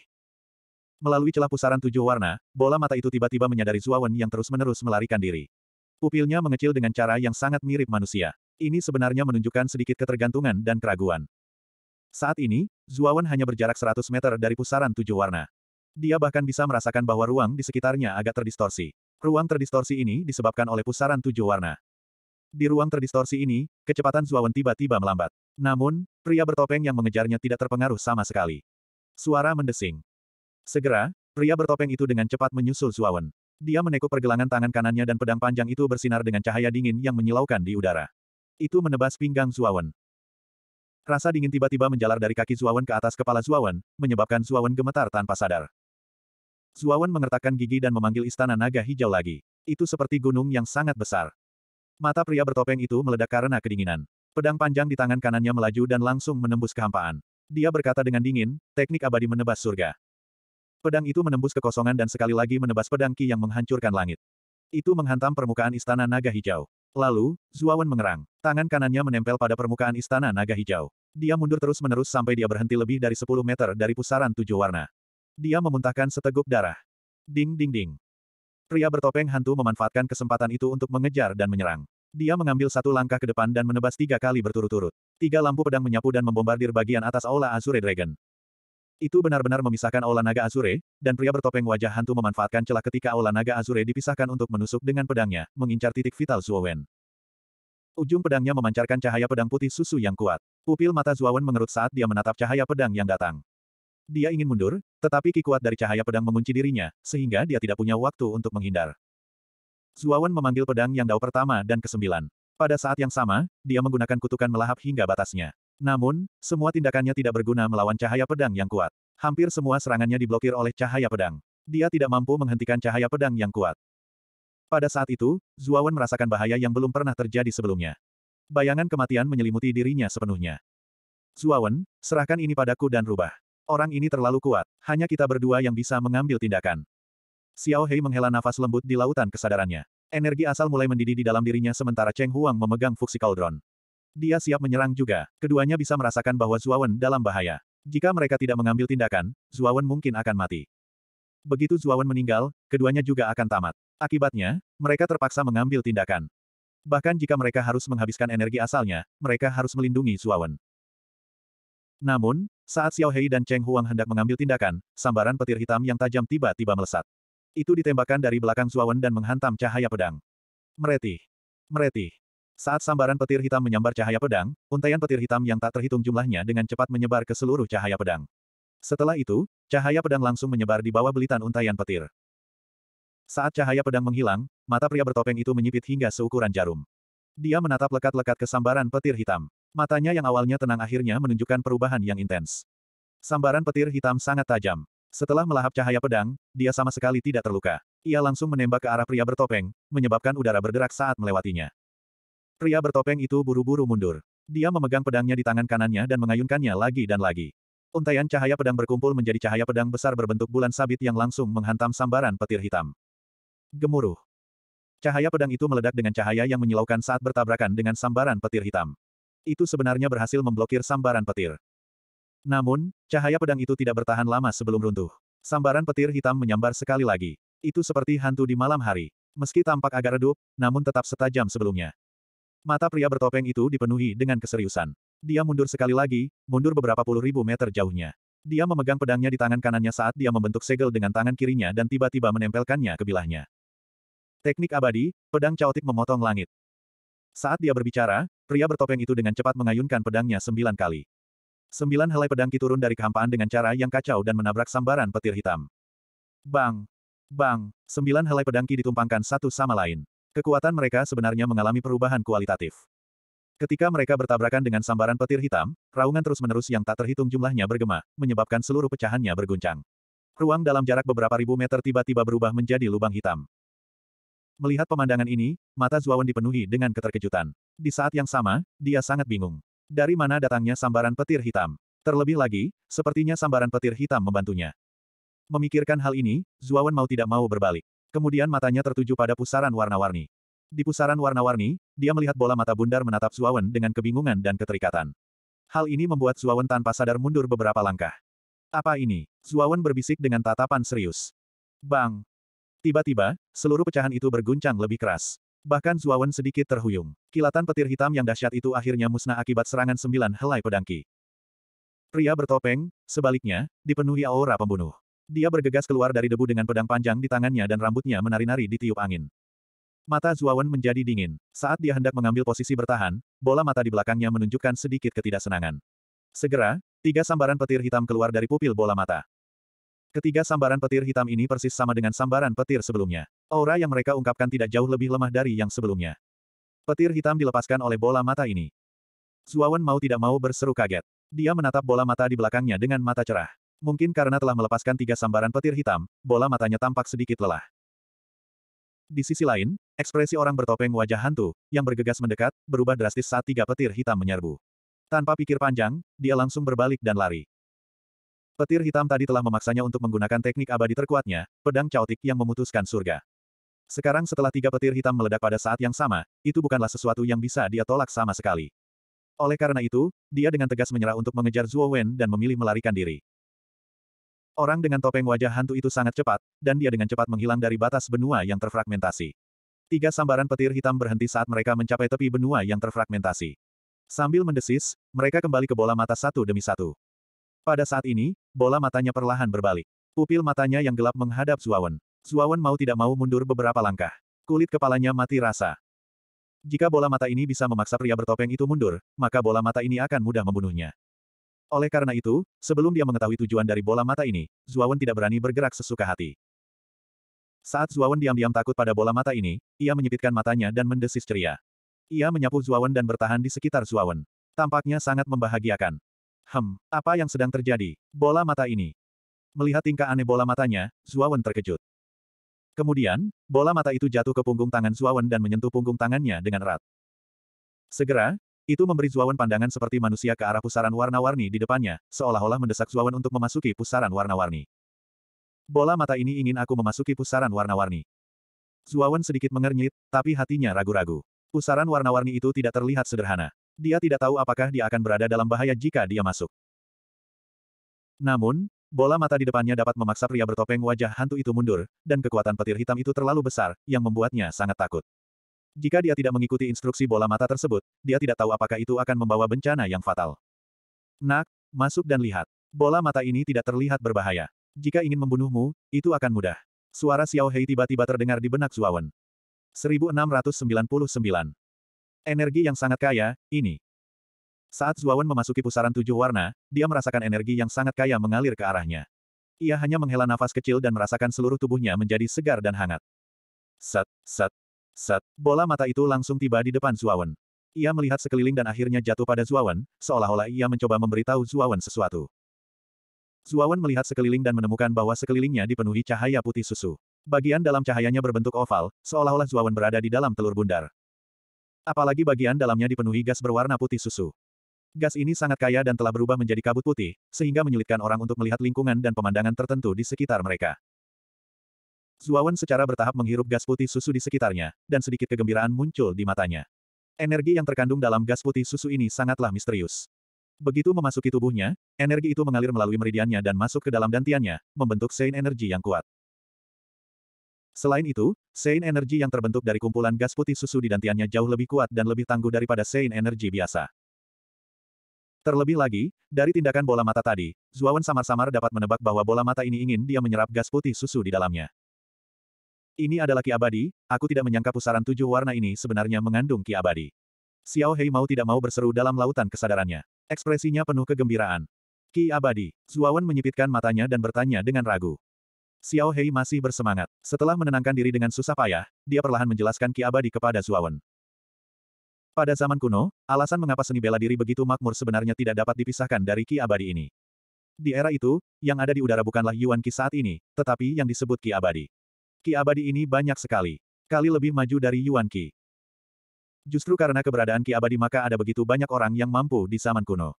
Melalui celah pusaran tujuh warna, bola mata itu tiba-tiba menyadari Zuawan yang terus-menerus melarikan diri. Pupilnya mengecil dengan cara yang sangat mirip manusia. Ini sebenarnya menunjukkan sedikit ketergantungan dan keraguan. Saat ini, Zuawan hanya berjarak 100 meter dari pusaran tujuh warna. Dia bahkan bisa merasakan bahwa ruang di sekitarnya agak terdistorsi. Ruang terdistorsi ini disebabkan oleh pusaran tujuh warna. Di ruang terdistorsi ini, kecepatan Zuawan tiba-tiba melambat. Namun, pria bertopeng yang mengejarnya tidak terpengaruh sama sekali. Suara mendesing. Segera, pria bertopeng itu dengan cepat menyusul Zuawan. Dia menekuk pergelangan tangan kanannya dan pedang panjang itu bersinar dengan cahaya dingin yang menyilaukan di udara. Itu menebas pinggang Zuawan. Rasa dingin tiba-tiba menjalar dari kaki Zuawan ke atas kepala Zuawan, menyebabkan Zuawan gemetar tanpa sadar. Zuawan mengertakkan gigi dan memanggil istana naga hijau lagi. Itu seperti gunung yang sangat besar. Mata pria bertopeng itu meledak karena kedinginan. Pedang panjang di tangan kanannya melaju dan langsung menembus kehampaan. Dia berkata dengan dingin, teknik abadi menebas surga. Pedang itu menembus kekosongan dan sekali lagi menebas pedang Ki yang menghancurkan langit. Itu menghantam permukaan istana naga hijau. Lalu, Zuawan mengerang. Tangan kanannya menempel pada permukaan istana naga hijau. Dia mundur terus-menerus sampai dia berhenti lebih dari 10 meter dari pusaran tujuh warna. Dia memuntahkan seteguk darah. Ding ding ding. Pria bertopeng hantu memanfaatkan kesempatan itu untuk mengejar dan menyerang. Dia mengambil satu langkah ke depan dan menebas tiga kali berturut-turut. Tiga lampu pedang menyapu dan membombardir bagian atas Aula Azure Dragon. Itu benar-benar memisahkan Aula Naga Azure, dan pria bertopeng wajah hantu memanfaatkan celah ketika Aula Naga Azure dipisahkan untuk menusuk dengan pedangnya, mengincar titik vital Zuowen. Ujung pedangnya memancarkan cahaya pedang putih susu yang kuat. Pupil mata Zuowen mengerut saat dia menatap cahaya pedang yang datang. Dia ingin mundur, tetapi ki kuat dari cahaya pedang mengunci dirinya, sehingga dia tidak punya waktu untuk menghindar. Zuawan memanggil pedang yang dao pertama dan kesembilan. Pada saat yang sama, dia menggunakan kutukan melahap hingga batasnya. Namun, semua tindakannya tidak berguna melawan cahaya pedang yang kuat. Hampir semua serangannya diblokir oleh cahaya pedang. Dia tidak mampu menghentikan cahaya pedang yang kuat. Pada saat itu, Zuawan merasakan bahaya yang belum pernah terjadi sebelumnya. Bayangan kematian menyelimuti dirinya sepenuhnya. Zuawan, serahkan ini padaku dan rubah. Orang ini terlalu kuat, hanya kita berdua yang bisa mengambil tindakan. Xiao Hei menghela nafas lembut di lautan kesadarannya. Energi asal mulai mendidih di dalam dirinya sementara Cheng Huang memegang Fuxi cauldron. Dia siap menyerang juga, keduanya bisa merasakan bahwa Zuawan dalam bahaya. Jika mereka tidak mengambil tindakan, Zuawan mungkin akan mati. Begitu Zuawan meninggal, keduanya juga akan tamat. Akibatnya, mereka terpaksa mengambil tindakan. Bahkan jika mereka harus menghabiskan energi asalnya, mereka harus melindungi Zuawan. Namun, saat Xiao Hei dan Cheng Huang hendak mengambil tindakan, sambaran petir hitam yang tajam tiba-tiba melesat. Itu ditembakkan dari belakang Zuawan dan menghantam cahaya pedang. Meretih. Meretih. Saat sambaran petir hitam menyambar cahaya pedang, untaian petir hitam yang tak terhitung jumlahnya dengan cepat menyebar ke seluruh cahaya pedang. Setelah itu, cahaya pedang langsung menyebar di bawah belitan untaian petir. Saat cahaya pedang menghilang, mata pria bertopeng itu menyipit hingga seukuran jarum. Dia menatap lekat-lekat ke sambaran petir hitam. Matanya yang awalnya tenang akhirnya menunjukkan perubahan yang intens. Sambaran petir hitam sangat tajam. Setelah melahap cahaya pedang, dia sama sekali tidak terluka. Ia langsung menembak ke arah pria bertopeng, menyebabkan udara berderak saat melewatinya. Pria bertopeng itu buru-buru mundur. Dia memegang pedangnya di tangan kanannya dan mengayunkannya lagi dan lagi. Untaian cahaya pedang berkumpul menjadi cahaya pedang besar berbentuk bulan sabit yang langsung menghantam sambaran petir hitam. Gemuruh. Cahaya pedang itu meledak dengan cahaya yang menyilaukan saat bertabrakan dengan sambaran petir hitam itu sebenarnya berhasil memblokir sambaran petir. Namun, cahaya pedang itu tidak bertahan lama sebelum runtuh. Sambaran petir hitam menyambar sekali lagi. Itu seperti hantu di malam hari. Meski tampak agak redup, namun tetap setajam sebelumnya. Mata pria bertopeng itu dipenuhi dengan keseriusan. Dia mundur sekali lagi, mundur beberapa puluh ribu meter jauhnya. Dia memegang pedangnya di tangan kanannya saat dia membentuk segel dengan tangan kirinya dan tiba-tiba menempelkannya ke bilahnya. Teknik abadi, pedang caotik memotong langit. Saat dia berbicara, Pria bertopeng itu dengan cepat mengayunkan pedangnya sembilan kali. Sembilan helai pedang ki turun dari kehampaan dengan cara yang kacau dan menabrak sambaran petir hitam. Bang! Bang! Sembilan helai pedang ki ditumpangkan satu sama lain. Kekuatan mereka sebenarnya mengalami perubahan kualitatif. Ketika mereka bertabrakan dengan sambaran petir hitam, raungan terus-menerus yang tak terhitung jumlahnya bergema, menyebabkan seluruh pecahannya berguncang. Ruang dalam jarak beberapa ribu meter tiba-tiba berubah menjadi lubang hitam. Melihat pemandangan ini, mata Zuawan dipenuhi dengan keterkejutan. Di saat yang sama, dia sangat bingung. Dari mana datangnya sambaran petir hitam? Terlebih lagi, sepertinya sambaran petir hitam membantunya. Memikirkan hal ini, Zuawan mau tidak mau berbalik. Kemudian matanya tertuju pada pusaran warna-warni. Di pusaran warna-warni, dia melihat bola mata bundar menatap Zuawan dengan kebingungan dan keterikatan. Hal ini membuat Zuawan tanpa sadar mundur beberapa langkah. Apa ini? Zuawan berbisik dengan tatapan serius. Bang! Tiba-tiba, seluruh pecahan itu berguncang lebih keras. Bahkan Zuawan sedikit terhuyung. Kilatan petir hitam yang dahsyat itu akhirnya musnah akibat serangan sembilan helai pedangki. Pria bertopeng, sebaliknya, dipenuhi aura pembunuh. Dia bergegas keluar dari debu dengan pedang panjang di tangannya dan rambutnya menari-nari di tiup angin. Mata Zuawan menjadi dingin. Saat dia hendak mengambil posisi bertahan, bola mata di belakangnya menunjukkan sedikit ketidaksenangan. Segera, tiga sambaran petir hitam keluar dari pupil bola mata. Ketiga sambaran petir hitam ini persis sama dengan sambaran petir sebelumnya. Aura yang mereka ungkapkan tidak jauh lebih lemah dari yang sebelumnya. Petir hitam dilepaskan oleh bola mata ini. Zuawan mau tidak mau berseru kaget. Dia menatap bola mata di belakangnya dengan mata cerah. Mungkin karena telah melepaskan tiga sambaran petir hitam, bola matanya tampak sedikit lelah. Di sisi lain, ekspresi orang bertopeng wajah hantu, yang bergegas mendekat, berubah drastis saat tiga petir hitam menyerbu. Tanpa pikir panjang, dia langsung berbalik dan lari. Petir hitam tadi telah memaksanya untuk menggunakan teknik abadi terkuatnya, pedang caotik yang memutuskan surga. Sekarang setelah tiga petir hitam meledak pada saat yang sama, itu bukanlah sesuatu yang bisa dia tolak sama sekali. Oleh karena itu, dia dengan tegas menyerah untuk mengejar Zhuo Wen dan memilih melarikan diri. Orang dengan topeng wajah hantu itu sangat cepat, dan dia dengan cepat menghilang dari batas benua yang terfragmentasi. Tiga sambaran petir hitam berhenti saat mereka mencapai tepi benua yang terfragmentasi. Sambil mendesis, mereka kembali ke bola mata satu demi satu. Pada saat ini, bola matanya perlahan berbalik. Pupil matanya yang gelap menghadap Zuawan. Zuawan mau tidak mau mundur beberapa langkah. Kulit kepalanya mati rasa. Jika bola mata ini bisa memaksa pria bertopeng itu mundur, maka bola mata ini akan mudah membunuhnya. Oleh karena itu, sebelum dia mengetahui tujuan dari bola mata ini, Zuawan tidak berani bergerak sesuka hati. Saat Zuawan diam-diam takut pada bola mata ini, ia menyipitkan matanya dan mendesis ceria. Ia menyapu Zuawan dan bertahan di sekitar Zuawan. Tampaknya sangat membahagiakan. Hem, apa yang sedang terjadi? Bola mata ini. Melihat tingkah aneh bola matanya, Zuawan terkejut. Kemudian, bola mata itu jatuh ke punggung tangan Zuawan dan menyentuh punggung tangannya dengan erat. Segera, itu memberi Zuawan pandangan seperti manusia ke arah pusaran warna-warni di depannya, seolah-olah mendesak Zuawan untuk memasuki pusaran warna-warni. Bola mata ini ingin aku memasuki pusaran warna-warni. Zuawan sedikit mengernyit, tapi hatinya ragu-ragu. Pusaran warna-warni itu tidak terlihat sederhana. Dia tidak tahu apakah dia akan berada dalam bahaya jika dia masuk. Namun, bola mata di depannya dapat memaksa pria bertopeng wajah hantu itu mundur, dan kekuatan petir hitam itu terlalu besar, yang membuatnya sangat takut. Jika dia tidak mengikuti instruksi bola mata tersebut, dia tidak tahu apakah itu akan membawa bencana yang fatal. Nak, masuk dan lihat. Bola mata ini tidak terlihat berbahaya. Jika ingin membunuhmu, itu akan mudah. Suara Xiao Hei tiba-tiba terdengar di benak Zuawan. 1699 Energi yang sangat kaya, ini. Saat Zuawan memasuki pusaran tujuh warna, dia merasakan energi yang sangat kaya mengalir ke arahnya. Ia hanya menghela nafas kecil dan merasakan seluruh tubuhnya menjadi segar dan hangat. Sat, sat, sat. bola mata itu langsung tiba di depan Zuawan. Ia melihat sekeliling dan akhirnya jatuh pada Zuawan, seolah-olah ia mencoba memberitahu Zuawan sesuatu. Zuawan melihat sekeliling dan menemukan bahwa sekelilingnya dipenuhi cahaya putih susu. Bagian dalam cahayanya berbentuk oval, seolah-olah Zuawan berada di dalam telur bundar. Apalagi bagian dalamnya dipenuhi gas berwarna putih susu. Gas ini sangat kaya dan telah berubah menjadi kabut putih, sehingga menyulitkan orang untuk melihat lingkungan dan pemandangan tertentu di sekitar mereka. Zuawan secara bertahap menghirup gas putih susu di sekitarnya, dan sedikit kegembiraan muncul di matanya. Energi yang terkandung dalam gas putih susu ini sangatlah misterius. Begitu memasuki tubuhnya, energi itu mengalir melalui meridiannya dan masuk ke dalam dantiannya, membentuk sein energi yang kuat. Selain itu, Sein Energy yang terbentuk dari kumpulan gas putih susu di dantiannya jauh lebih kuat dan lebih tangguh daripada Sein Energy biasa. Terlebih lagi, dari tindakan bola mata tadi, Zuawan samar-samar dapat menebak bahwa bola mata ini ingin dia menyerap gas putih susu di dalamnya. Ini adalah ki abadi, aku tidak menyangka pusaran tujuh warna ini sebenarnya mengandung ki abadi. Xiao Hei mau tidak mau berseru dalam lautan kesadarannya. Ekspresinya penuh kegembiraan. Ki abadi, Zuawan menyipitkan matanya dan bertanya dengan ragu. Xiao Hei masih bersemangat. Setelah menenangkan diri dengan susah payah, dia perlahan menjelaskan Ki Abadi kepada Zuawan. Pada zaman kuno, alasan mengapa seni bela diri begitu makmur sebenarnya tidak dapat dipisahkan dari Ki Abadi ini. Di era itu, yang ada di udara bukanlah Yuan Ki saat ini, tetapi yang disebut Ki Abadi. Ki Abadi ini banyak sekali. Kali lebih maju dari Yuan Ki. Justru karena keberadaan Ki Abadi maka ada begitu banyak orang yang mampu di zaman kuno.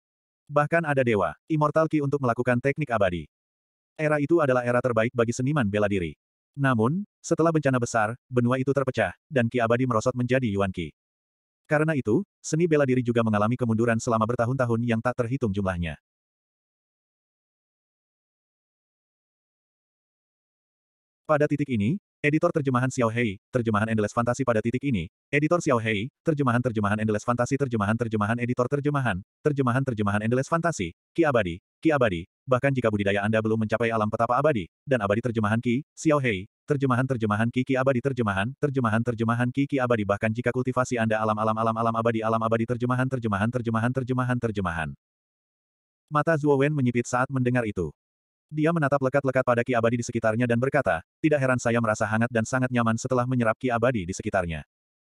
Bahkan ada dewa, immortal Ki untuk melakukan teknik abadi. Era itu adalah era terbaik bagi seniman bela diri. Namun, setelah bencana besar, benua itu terpecah, dan Ki Abadi merosot menjadi Yuan Qi. Karena itu, seni bela diri juga mengalami kemunduran selama bertahun-tahun yang tak terhitung jumlahnya. Pada titik ini, Editor terjemahan Xiao Hei, terjemahan Endless Fantasy pada titik ini, editor Xiao Hei, terjemahan-terjemahan Endless Fantasy terjemahan-terjemahan editor terjemahan, terjemahan-terjemahan Endless Fantasy, Ki Abadi, Ki Abadi, bahkan jika budidaya Anda belum mencapai alam petapa abadi, dan abadi terjemahan Ki, Xiao Hei, terjemahan-terjemahan Ki Ki Abadi terjemahan, terjemahan-terjemahan Ki Ki Abadi bahkan jika kultivasi Anda alam-alam-alam-alam abadi alam abadi terjemahan-terjemahan-terjemahan-terjemahan-terjemahan. Mata Zhuo Wen menyipit saat mendengar itu. Dia menatap lekat-lekat pada ki abadi di sekitarnya dan berkata, tidak heran saya merasa hangat dan sangat nyaman setelah menyerap ki abadi di sekitarnya.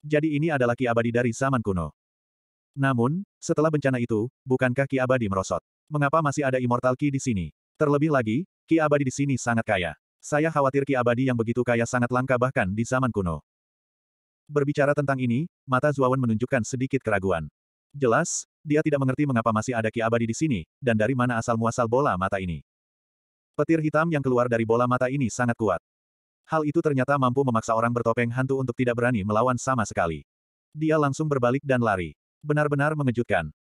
Jadi ini adalah ki abadi dari zaman kuno. Namun, setelah bencana itu, bukankah ki abadi merosot? Mengapa masih ada immortal ki di sini? Terlebih lagi, ki abadi di sini sangat kaya. Saya khawatir ki abadi yang begitu kaya sangat langka bahkan di zaman kuno. Berbicara tentang ini, mata Zuawan menunjukkan sedikit keraguan. Jelas, dia tidak mengerti mengapa masih ada Ki Abadi di sini, dan dari mana asal-muasal bola mata ini. Petir hitam yang keluar dari bola mata ini sangat kuat. Hal itu ternyata mampu memaksa orang bertopeng hantu untuk tidak berani melawan sama sekali. Dia langsung berbalik dan lari. Benar-benar mengejutkan.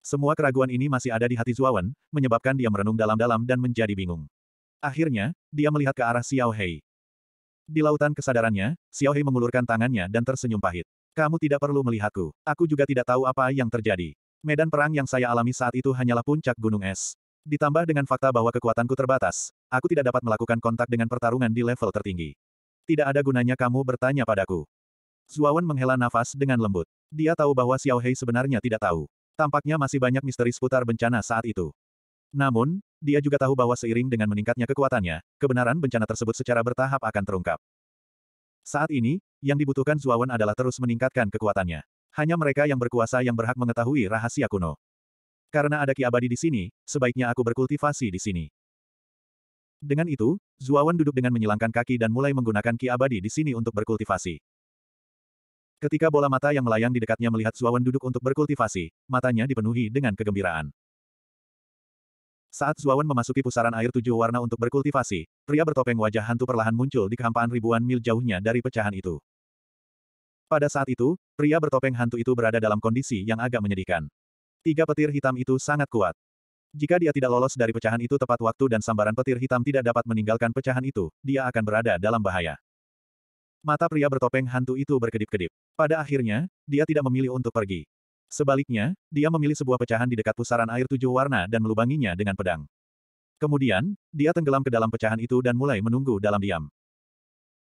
Semua keraguan ini masih ada di hati Zuawan, menyebabkan dia merenung dalam-dalam dan menjadi bingung. Akhirnya, dia melihat ke arah Xiao Hei. Di lautan kesadarannya, Xiao Hei mengulurkan tangannya dan tersenyum pahit. Kamu tidak perlu melihatku. Aku juga tidak tahu apa yang terjadi. Medan perang yang saya alami saat itu hanyalah puncak gunung es. Ditambah dengan fakta bahwa kekuatanku terbatas, aku tidak dapat melakukan kontak dengan pertarungan di level tertinggi. Tidak ada gunanya kamu bertanya padaku. Zuawan menghela nafas dengan lembut. Dia tahu bahwa Xiao Hei sebenarnya tidak tahu. Tampaknya masih banyak misteri seputar bencana saat itu. Namun, dia juga tahu bahwa seiring dengan meningkatnya kekuatannya, kebenaran bencana tersebut secara bertahap akan terungkap. Saat ini, yang dibutuhkan Zuawan adalah terus meningkatkan kekuatannya. Hanya mereka yang berkuasa yang berhak mengetahui rahasia kuno. Karena ada ki abadi di sini, sebaiknya aku berkultivasi di sini. Dengan itu, Zuawan duduk dengan menyilangkan kaki dan mulai menggunakan ki abadi di sini untuk berkultivasi. Ketika bola mata yang melayang di dekatnya melihat Zuawan duduk untuk berkultivasi, matanya dipenuhi dengan kegembiraan. Saat Zuawan memasuki pusaran air tujuh warna untuk berkultivasi, pria bertopeng wajah hantu perlahan muncul di kehampaan ribuan mil jauhnya dari pecahan itu. Pada saat itu, pria bertopeng hantu itu berada dalam kondisi yang agak menyedihkan. Tiga petir hitam itu sangat kuat. Jika dia tidak lolos dari pecahan itu tepat waktu dan sambaran petir hitam tidak dapat meninggalkan pecahan itu, dia akan berada dalam bahaya. Mata pria bertopeng hantu itu berkedip-kedip. Pada akhirnya, dia tidak memilih untuk pergi. Sebaliknya, dia memilih sebuah pecahan di dekat pusaran air tujuh warna dan melubanginya dengan pedang. Kemudian, dia tenggelam ke dalam pecahan itu dan mulai menunggu dalam diam.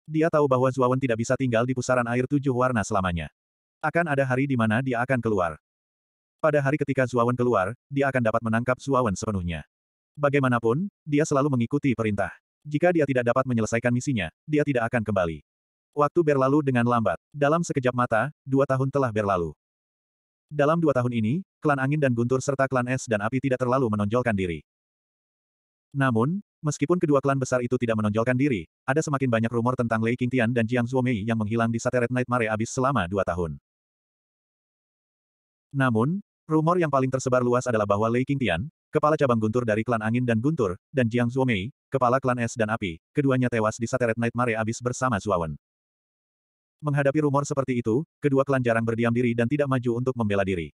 Dia tahu bahwa Zuawan tidak bisa tinggal di pusaran air tujuh warna selamanya. Akan ada hari di mana dia akan keluar. Pada hari ketika Zuawan keluar, dia akan dapat menangkap Zuawan sepenuhnya. Bagaimanapun, dia selalu mengikuti perintah. Jika dia tidak dapat menyelesaikan misinya, dia tidak akan kembali. Waktu berlalu dengan lambat. Dalam sekejap mata, dua tahun telah berlalu. Dalam dua tahun ini, klan angin dan guntur serta klan es dan api tidak terlalu menonjolkan diri. Namun, meskipun kedua klan besar itu tidak menonjolkan diri, ada semakin banyak rumor tentang Lei Qingtian dan Jiang Zhuomei yang menghilang di Sateret Night Mare abis selama dua tahun. Namun, Rumor yang paling tersebar luas adalah bahwa Lei Qingtian, kepala cabang Guntur dari klan Angin dan Guntur, dan Jiang Zhuomei, kepala klan Es dan Api, keduanya tewas di Sateret Night Mare abis bersama Zuawan. Menghadapi rumor seperti itu, kedua klan jarang berdiam diri dan tidak maju untuk membela diri.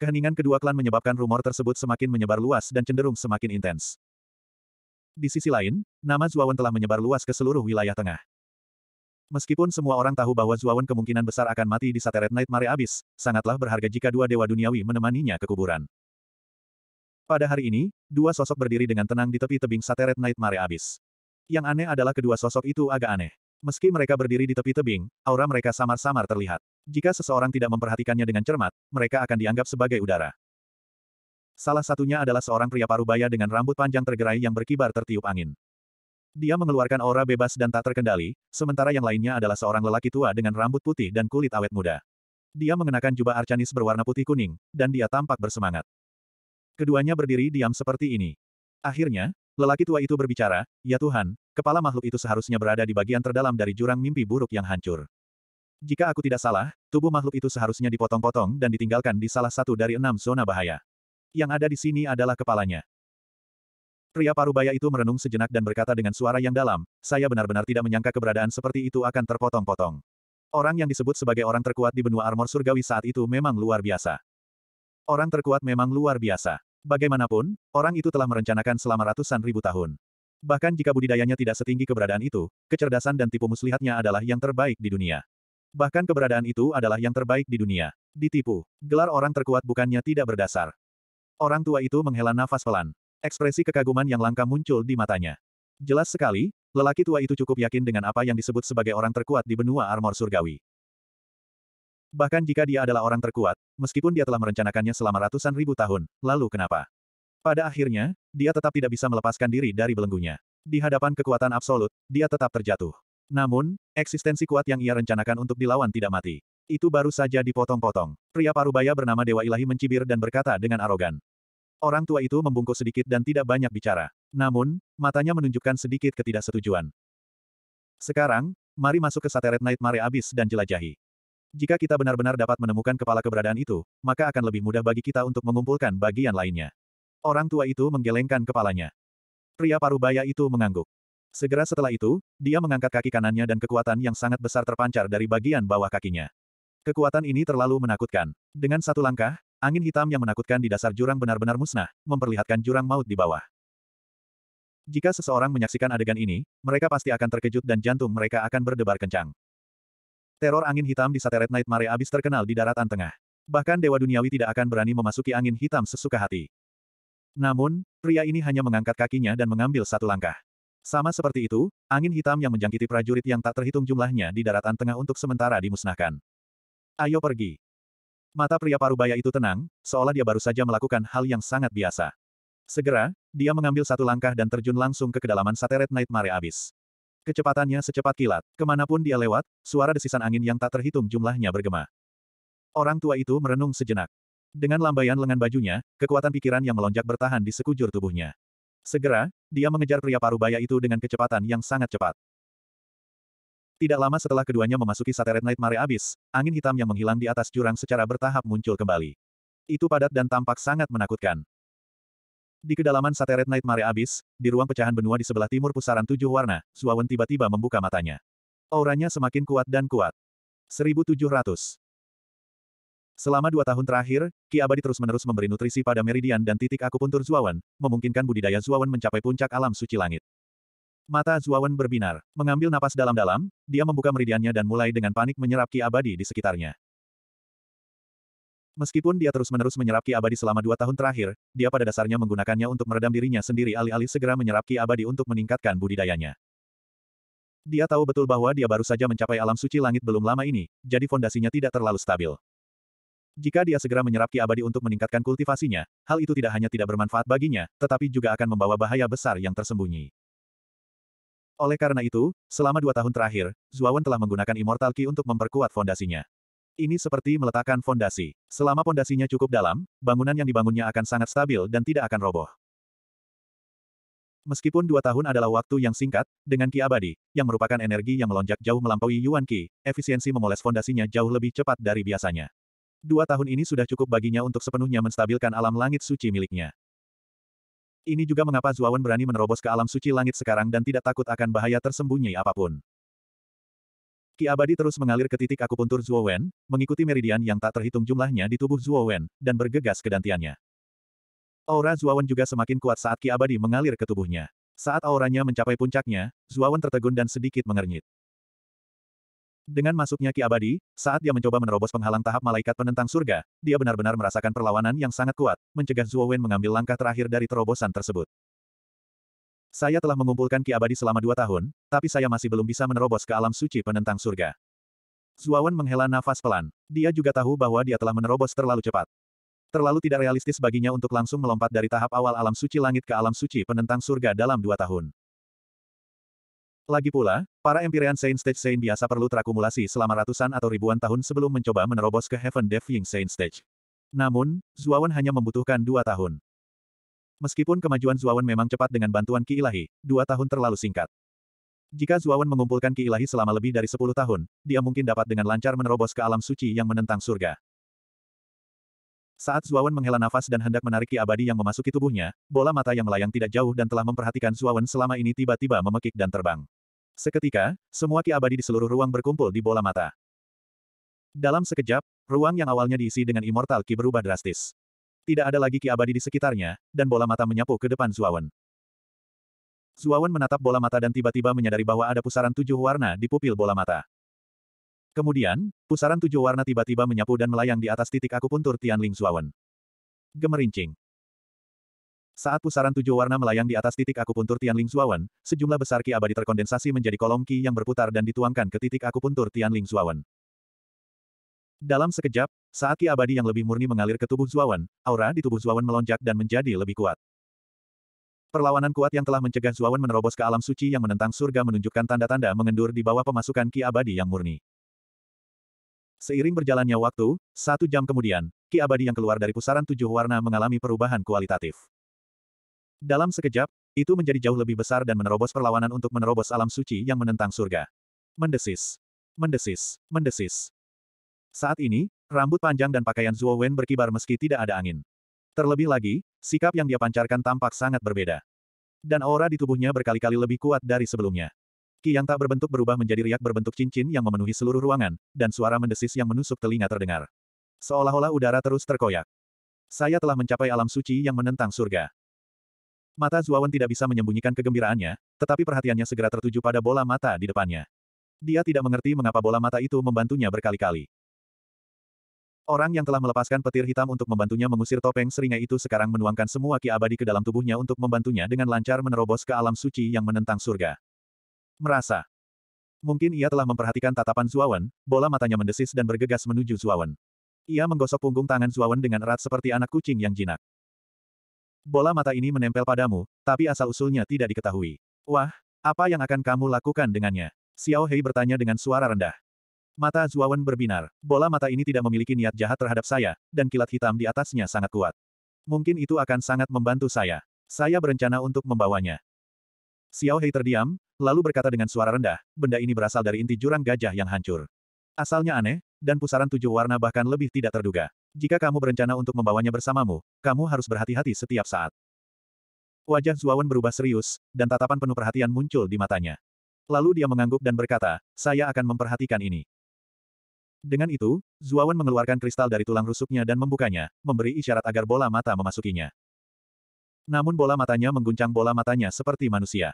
Keheningan kedua klan menyebabkan rumor tersebut semakin menyebar luas dan cenderung semakin intens. Di sisi lain, nama Zuawan telah menyebar luas ke seluruh wilayah tengah. Meskipun semua orang tahu bahwa Zuawan kemungkinan besar akan mati di Sateret Night Mare Abyss, sangatlah berharga jika dua dewa duniawi menemaninya ke kuburan. Pada hari ini, dua sosok berdiri dengan tenang di tepi tebing Sateret Night Mare Abyss. Yang aneh adalah kedua sosok itu agak aneh. Meski mereka berdiri di tepi tebing, aura mereka samar-samar terlihat. Jika seseorang tidak memperhatikannya dengan cermat, mereka akan dianggap sebagai udara. Salah satunya adalah seorang pria parubaya dengan rambut panjang tergerai yang berkibar tertiup angin. Dia mengeluarkan aura bebas dan tak terkendali, sementara yang lainnya adalah seorang lelaki tua dengan rambut putih dan kulit awet muda. Dia mengenakan jubah arcanis berwarna putih-kuning, dan dia tampak bersemangat. Keduanya berdiri diam seperti ini. Akhirnya, lelaki tua itu berbicara, Ya Tuhan, kepala makhluk itu seharusnya berada di bagian terdalam dari jurang mimpi buruk yang hancur. Jika aku tidak salah, tubuh makhluk itu seharusnya dipotong-potong dan ditinggalkan di salah satu dari enam zona bahaya. Yang ada di sini adalah kepalanya. Pria parubaya itu merenung sejenak dan berkata dengan suara yang dalam, saya benar-benar tidak menyangka keberadaan seperti itu akan terpotong-potong. Orang yang disebut sebagai orang terkuat di benua armor surgawi saat itu memang luar biasa. Orang terkuat memang luar biasa. Bagaimanapun, orang itu telah merencanakan selama ratusan ribu tahun. Bahkan jika budidayanya tidak setinggi keberadaan itu, kecerdasan dan tipu muslihatnya adalah yang terbaik di dunia. Bahkan keberadaan itu adalah yang terbaik di dunia. Ditipu. Gelar orang terkuat bukannya tidak berdasar. Orang tua itu menghela nafas pelan. Ekspresi kekaguman yang langka muncul di matanya. Jelas sekali, lelaki tua itu cukup yakin dengan apa yang disebut sebagai orang terkuat di benua armor surgawi. Bahkan jika dia adalah orang terkuat, meskipun dia telah merencanakannya selama ratusan ribu tahun, lalu kenapa? Pada akhirnya, dia tetap tidak bisa melepaskan diri dari belenggunya. Di hadapan kekuatan absolut, dia tetap terjatuh. Namun, eksistensi kuat yang ia rencanakan untuk dilawan tidak mati. Itu baru saja dipotong-potong. Pria parubaya bernama Dewa Ilahi mencibir dan berkata dengan arogan. Orang tua itu membungkuk sedikit dan tidak banyak bicara. Namun, matanya menunjukkan sedikit ketidaksetujuan. Sekarang, mari masuk ke Sateret Night Mare Abyss dan jelajahi. Jika kita benar-benar dapat menemukan kepala keberadaan itu, maka akan lebih mudah bagi kita untuk mengumpulkan bagian lainnya. Orang tua itu menggelengkan kepalanya. Pria parubaya itu mengangguk. Segera setelah itu, dia mengangkat kaki kanannya dan kekuatan yang sangat besar terpancar dari bagian bawah kakinya. Kekuatan ini terlalu menakutkan. Dengan satu langkah, Angin hitam yang menakutkan di dasar jurang benar-benar musnah, memperlihatkan jurang maut di bawah. Jika seseorang menyaksikan adegan ini, mereka pasti akan terkejut dan jantung mereka akan berdebar kencang. Teror angin hitam di Sateret Night Mare abis terkenal di daratan tengah. Bahkan Dewa Duniawi tidak akan berani memasuki angin hitam sesuka hati. Namun, pria ini hanya mengangkat kakinya dan mengambil satu langkah. Sama seperti itu, angin hitam yang menjangkiti prajurit yang tak terhitung jumlahnya di daratan tengah untuk sementara dimusnahkan. Ayo pergi. Mata pria parubaya itu tenang, seolah dia baru saja melakukan hal yang sangat biasa. Segera, dia mengambil satu langkah dan terjun langsung ke kedalaman Sateret Night Mare Abyss. Kecepatannya secepat kilat, kemanapun dia lewat, suara desisan angin yang tak terhitung jumlahnya bergema. Orang tua itu merenung sejenak. Dengan lambaian lengan bajunya, kekuatan pikiran yang melonjak bertahan di sekujur tubuhnya. Segera, dia mengejar pria parubaya itu dengan kecepatan yang sangat cepat. Tidak lama setelah keduanya memasuki Sateret Night Mare Abyss, angin hitam yang menghilang di atas jurang secara bertahap muncul kembali. Itu padat dan tampak sangat menakutkan. Di kedalaman Sateret Night Mare Abyss, di ruang pecahan benua di sebelah timur pusaran tujuh warna, Suawen tiba-tiba membuka matanya. Auranya semakin kuat dan kuat. 1700. Selama dua tahun terakhir, Ki Abadi terus-menerus memberi nutrisi pada meridian dan titik akupuntur Zuawan, memungkinkan budidaya Zuawan mencapai puncak alam suci langit. Mata Zuawan berbinar. Mengambil napas dalam-dalam, dia membuka meridiannya dan mulai dengan panik menyerap ki abadi di sekitarnya. Meskipun dia terus-menerus menyerap ki abadi selama dua tahun terakhir, dia pada dasarnya menggunakannya untuk meredam dirinya sendiri alih-alih segera menyerap ki abadi untuk meningkatkan budidayanya. Dia tahu betul bahwa dia baru saja mencapai alam suci langit belum lama ini, jadi fondasinya tidak terlalu stabil. Jika dia segera menyerap ki abadi untuk meningkatkan kultivasinya, hal itu tidak hanya tidak bermanfaat baginya, tetapi juga akan membawa bahaya besar yang tersembunyi. Oleh karena itu, selama dua tahun terakhir, Zuawan telah menggunakan Immortal Key untuk memperkuat fondasinya. Ini seperti meletakkan fondasi. Selama fondasinya cukup dalam, bangunan yang dibangunnya akan sangat stabil dan tidak akan roboh. Meskipun dua tahun adalah waktu yang singkat, dengan Ki Abadi, yang merupakan energi yang melonjak jauh melampaui Yuan Ki, efisiensi memoles fondasinya jauh lebih cepat dari biasanya. Dua tahun ini sudah cukup baginya untuk sepenuhnya menstabilkan alam langit suci miliknya. Ini juga mengapa Zuawan berani menerobos ke alam suci langit sekarang dan tidak takut akan bahaya tersembunyi apapun. Ki abadi terus mengalir ke titik akupuntur Zuowen, mengikuti meridian yang tak terhitung jumlahnya di tubuh Zuowen, dan bergegas ke dantiannya. Aura Zuowen juga semakin kuat saat Ki abadi mengalir ke tubuhnya. Saat auranya mencapai puncaknya, Zuowen tertegun dan sedikit mengernyit. Dengan masuknya Ki Abadi, saat dia mencoba menerobos penghalang tahap malaikat penentang surga, dia benar-benar merasakan perlawanan yang sangat kuat, mencegah Zuo Wen mengambil langkah terakhir dari terobosan tersebut. Saya telah mengumpulkan Ki Abadi selama dua tahun, tapi saya masih belum bisa menerobos ke alam suci penentang surga. Zuawan menghela nafas pelan. Dia juga tahu bahwa dia telah menerobos terlalu cepat. Terlalu tidak realistis baginya untuk langsung melompat dari tahap awal alam suci langit ke alam suci penentang surga dalam dua tahun. Lagi pula, para Empyrean Saint Stage Saint biasa perlu terakumulasi selama ratusan atau ribuan tahun sebelum mencoba menerobos ke Heaven Defying Saint Stage. Namun, Zuawan hanya membutuhkan dua tahun. Meskipun kemajuan Zuawan memang cepat dengan bantuan Ki Ilahi, dua tahun terlalu singkat. Jika Zuawan mengumpulkan Ki Ilahi selama lebih dari sepuluh tahun, dia mungkin dapat dengan lancar menerobos ke alam suci yang menentang surga. Saat Zuawan menghela nafas dan hendak menarik Ki Abadi yang memasuki tubuhnya, bola mata yang melayang tidak jauh dan telah memperhatikan Zuawan selama ini tiba-tiba memekik dan terbang. Seketika, semua ki abadi di seluruh ruang berkumpul di bola mata. Dalam sekejap, ruang yang awalnya diisi dengan immortal ki berubah drastis. Tidak ada lagi ki abadi di sekitarnya, dan bola mata menyapu ke depan Zuawan. Zuawan menatap bola mata dan tiba-tiba menyadari bahwa ada pusaran tujuh warna di pupil bola mata. Kemudian, pusaran tujuh warna tiba-tiba menyapu dan melayang di atas titik akupuntur Tianling Zuawan. Gemerincing. Saat pusaran tujuh warna melayang di atas titik akupuntur Tianling Zuawan, sejumlah besar ki abadi terkondensasi menjadi kolom ki yang berputar dan dituangkan ke titik akupuntur Tianling Zuawan. Dalam sekejap, saat ki abadi yang lebih murni mengalir ke tubuh Zuawan, aura di tubuh Zuawan melonjak dan menjadi lebih kuat. Perlawanan kuat yang telah mencegah Zuawan menerobos ke alam suci yang menentang surga menunjukkan tanda-tanda mengendur di bawah pemasukan Ki Abadi yang murni. Seiring berjalannya waktu, satu jam kemudian, Ki Abadi yang keluar dari pusaran tujuh warna mengalami perubahan kualitatif. Dalam sekejap, itu menjadi jauh lebih besar dan menerobos perlawanan untuk menerobos alam suci yang menentang surga. Mendesis. Mendesis. Mendesis. Saat ini, rambut panjang dan pakaian Zuo Wen berkibar meski tidak ada angin. Terlebih lagi, sikap yang dia pancarkan tampak sangat berbeda. Dan aura di tubuhnya berkali-kali lebih kuat dari sebelumnya. Ki yang tak berbentuk berubah menjadi riak berbentuk cincin yang memenuhi seluruh ruangan, dan suara mendesis yang menusuk telinga terdengar. Seolah-olah udara terus terkoyak. Saya telah mencapai alam suci yang menentang surga. Mata Zuawan tidak bisa menyembunyikan kegembiraannya, tetapi perhatiannya segera tertuju pada bola mata di depannya. Dia tidak mengerti mengapa bola mata itu membantunya berkali-kali. Orang yang telah melepaskan petir hitam untuk membantunya mengusir topeng seringai itu sekarang menuangkan semua ki abadi ke dalam tubuhnya untuk membantunya dengan lancar menerobos ke alam suci yang menentang surga. Merasa. Mungkin ia telah memperhatikan tatapan Zuawan, bola matanya mendesis dan bergegas menuju Zuawan. Ia menggosok punggung tangan Zuawan dengan erat seperti anak kucing yang jinak. Bola mata ini menempel padamu, tapi asal-usulnya tidak diketahui. Wah, apa yang akan kamu lakukan dengannya? Xiao Hei bertanya dengan suara rendah. Mata Zuawan berbinar. Bola mata ini tidak memiliki niat jahat terhadap saya, dan kilat hitam di atasnya sangat kuat. Mungkin itu akan sangat membantu saya. Saya berencana untuk membawanya. Xiao Hei terdiam, lalu berkata dengan suara rendah, benda ini berasal dari inti jurang gajah yang hancur. Asalnya aneh, dan pusaran tujuh warna bahkan lebih tidak terduga. Jika kamu berencana untuk membawanya bersamamu, kamu harus berhati-hati setiap saat. Wajah Zuawan berubah serius, dan tatapan penuh perhatian muncul di matanya. Lalu dia mengangguk dan berkata, saya akan memperhatikan ini. Dengan itu, Zuawan mengeluarkan kristal dari tulang rusuknya dan membukanya, memberi isyarat agar bola mata memasukinya. Namun bola matanya mengguncang bola matanya seperti manusia.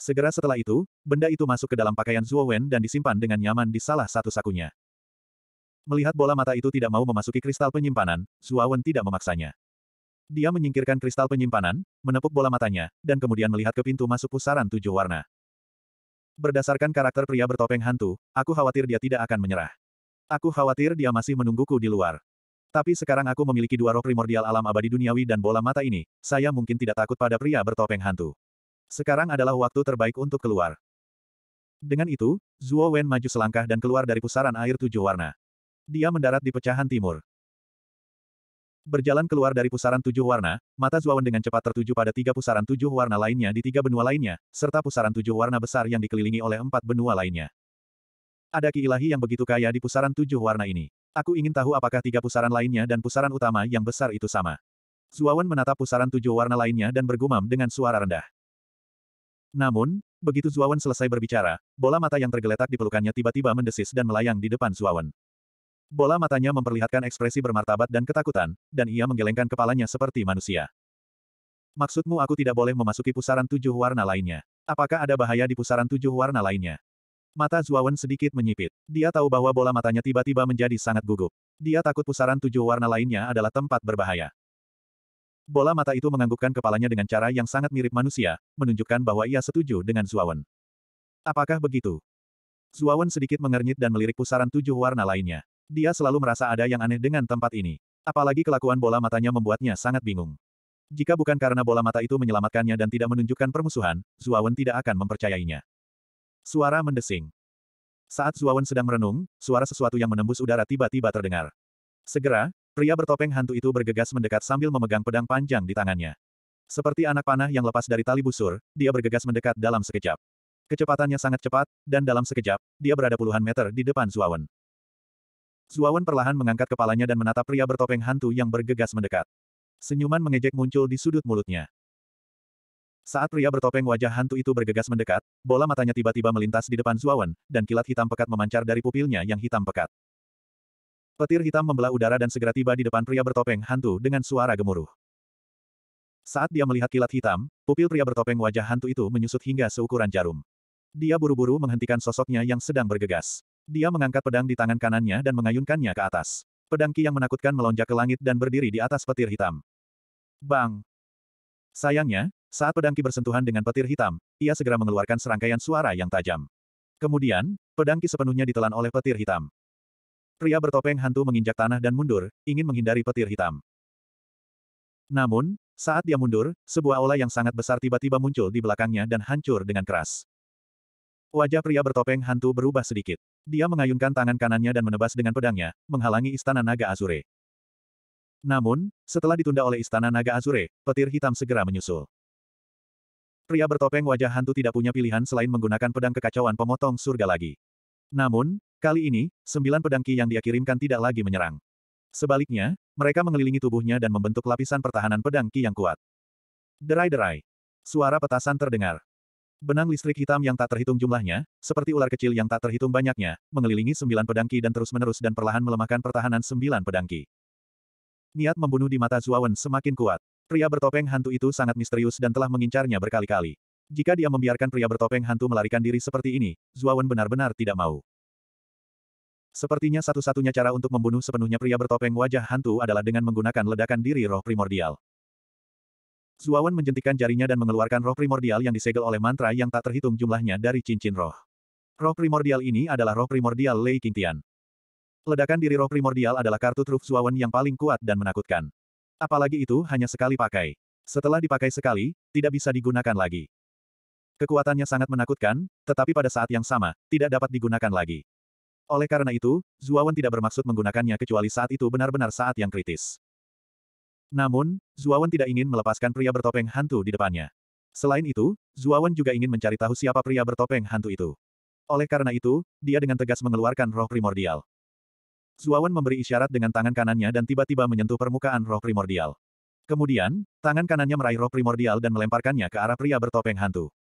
Segera setelah itu, benda itu masuk ke dalam pakaian Zuowen dan disimpan dengan nyaman di salah satu sakunya. Melihat bola mata itu tidak mau memasuki kristal penyimpanan, Zuawan tidak memaksanya. Dia menyingkirkan kristal penyimpanan, menepuk bola matanya, dan kemudian melihat ke pintu masuk pusaran tujuh warna. Berdasarkan karakter pria bertopeng hantu, aku khawatir dia tidak akan menyerah. Aku khawatir dia masih menungguku di luar. Tapi sekarang aku memiliki dua roh primordial alam abadi duniawi dan bola mata ini, saya mungkin tidak takut pada pria bertopeng hantu. Sekarang adalah waktu terbaik untuk keluar. Dengan itu, Zuo Wen maju selangkah dan keluar dari pusaran air tujuh warna. Dia mendarat di pecahan timur. Berjalan keluar dari pusaran tujuh warna, mata Zuawan dengan cepat tertuju pada tiga pusaran tujuh warna lainnya di tiga benua lainnya, serta pusaran tujuh warna besar yang dikelilingi oleh empat benua lainnya. Ada ki ilahi yang begitu kaya di pusaran tujuh warna ini. Aku ingin tahu apakah tiga pusaran lainnya dan pusaran utama yang besar itu sama. Zuawan menatap pusaran tujuh warna lainnya dan bergumam dengan suara rendah. Namun, begitu Zuawan selesai berbicara, bola mata yang tergeletak di pelukannya tiba-tiba mendesis dan melayang di depan Zuawan. Bola matanya memperlihatkan ekspresi bermartabat dan ketakutan, dan ia menggelengkan kepalanya seperti manusia. Maksudmu aku tidak boleh memasuki pusaran tujuh warna lainnya. Apakah ada bahaya di pusaran tujuh warna lainnya? Mata Zuawan sedikit menyipit. Dia tahu bahwa bola matanya tiba-tiba menjadi sangat gugup. Dia takut pusaran tujuh warna lainnya adalah tempat berbahaya. Bola mata itu menganggukkan kepalanya dengan cara yang sangat mirip manusia, menunjukkan bahwa ia setuju dengan Zuawan. Apakah begitu? Zuawan sedikit mengernyit dan melirik pusaran tujuh warna lainnya. Dia selalu merasa ada yang aneh dengan tempat ini. Apalagi kelakuan bola matanya membuatnya sangat bingung. Jika bukan karena bola mata itu menyelamatkannya dan tidak menunjukkan permusuhan, Zuawan tidak akan mempercayainya. Suara mendesing. Saat Zuawan sedang merenung, suara sesuatu yang menembus udara tiba-tiba terdengar. Segera, pria bertopeng hantu itu bergegas mendekat sambil memegang pedang panjang di tangannya. Seperti anak panah yang lepas dari tali busur, dia bergegas mendekat dalam sekejap. Kecepatannya sangat cepat, dan dalam sekejap, dia berada puluhan meter di depan Zuawan. Zuawan perlahan mengangkat kepalanya dan menatap pria bertopeng hantu yang bergegas mendekat. Senyuman mengejek muncul di sudut mulutnya. Saat pria bertopeng wajah hantu itu bergegas mendekat, bola matanya tiba-tiba melintas di depan Zuawan, dan kilat hitam pekat memancar dari pupilnya yang hitam pekat. Petir hitam membelah udara dan segera tiba di depan pria bertopeng hantu dengan suara gemuruh. Saat dia melihat kilat hitam, pupil pria bertopeng wajah hantu itu menyusut hingga seukuran jarum. Dia buru-buru menghentikan sosoknya yang sedang bergegas. Dia mengangkat pedang di tangan kanannya dan mengayunkannya ke atas. Pedang Ki yang menakutkan melonjak ke langit dan berdiri di atas petir hitam. Bang! Sayangnya, saat pedang Ki bersentuhan dengan petir hitam, ia segera mengeluarkan serangkaian suara yang tajam. Kemudian, pedang Ki sepenuhnya ditelan oleh petir hitam. Pria bertopeng hantu menginjak tanah dan mundur, ingin menghindari petir hitam. Namun, saat dia mundur, sebuah ola yang sangat besar tiba-tiba muncul di belakangnya dan hancur dengan keras. Wajah pria bertopeng hantu berubah sedikit. Dia mengayunkan tangan kanannya dan menebas dengan pedangnya, menghalangi istana naga Azure. Namun, setelah ditunda oleh istana naga Azure, petir hitam segera menyusul. Pria bertopeng wajah hantu tidak punya pilihan selain menggunakan pedang kekacauan pemotong surga lagi. Namun, kali ini, sembilan pedang ki yang dia kirimkan tidak lagi menyerang. Sebaliknya, mereka mengelilingi tubuhnya dan membentuk lapisan pertahanan pedang ki yang kuat. Derai-derai. Suara petasan terdengar. Benang listrik hitam yang tak terhitung jumlahnya, seperti ular kecil yang tak terhitung banyaknya, mengelilingi sembilan pedangki dan terus-menerus dan perlahan melemahkan pertahanan sembilan pedangki. Niat membunuh di mata Zuawan semakin kuat. Pria bertopeng hantu itu sangat misterius dan telah mengincarnya berkali-kali. Jika dia membiarkan pria bertopeng hantu melarikan diri seperti ini, Zuawan benar-benar tidak mau. Sepertinya satu-satunya cara untuk membunuh sepenuhnya pria bertopeng wajah hantu adalah dengan menggunakan ledakan diri roh primordial. Zuawan menjentikan jarinya dan mengeluarkan roh primordial yang disegel oleh mantra yang tak terhitung jumlahnya dari cincin roh. Roh primordial ini adalah roh primordial Lei Qingtian. Ledakan diri roh primordial adalah kartu truf Zuawan yang paling kuat dan menakutkan. Apalagi itu hanya sekali pakai. Setelah dipakai sekali, tidak bisa digunakan lagi. Kekuatannya sangat menakutkan, tetapi pada saat yang sama, tidak dapat digunakan lagi. Oleh karena itu, Zuawan tidak bermaksud menggunakannya kecuali saat itu benar-benar saat yang kritis. Namun, Zuawan tidak ingin melepaskan pria bertopeng hantu di depannya. Selain itu, Zuawan juga ingin mencari tahu siapa pria bertopeng hantu itu. Oleh karena itu, dia dengan tegas mengeluarkan roh primordial. Zuawan memberi isyarat dengan tangan kanannya dan tiba-tiba menyentuh permukaan roh primordial. Kemudian, tangan kanannya meraih roh primordial dan melemparkannya ke arah pria bertopeng hantu.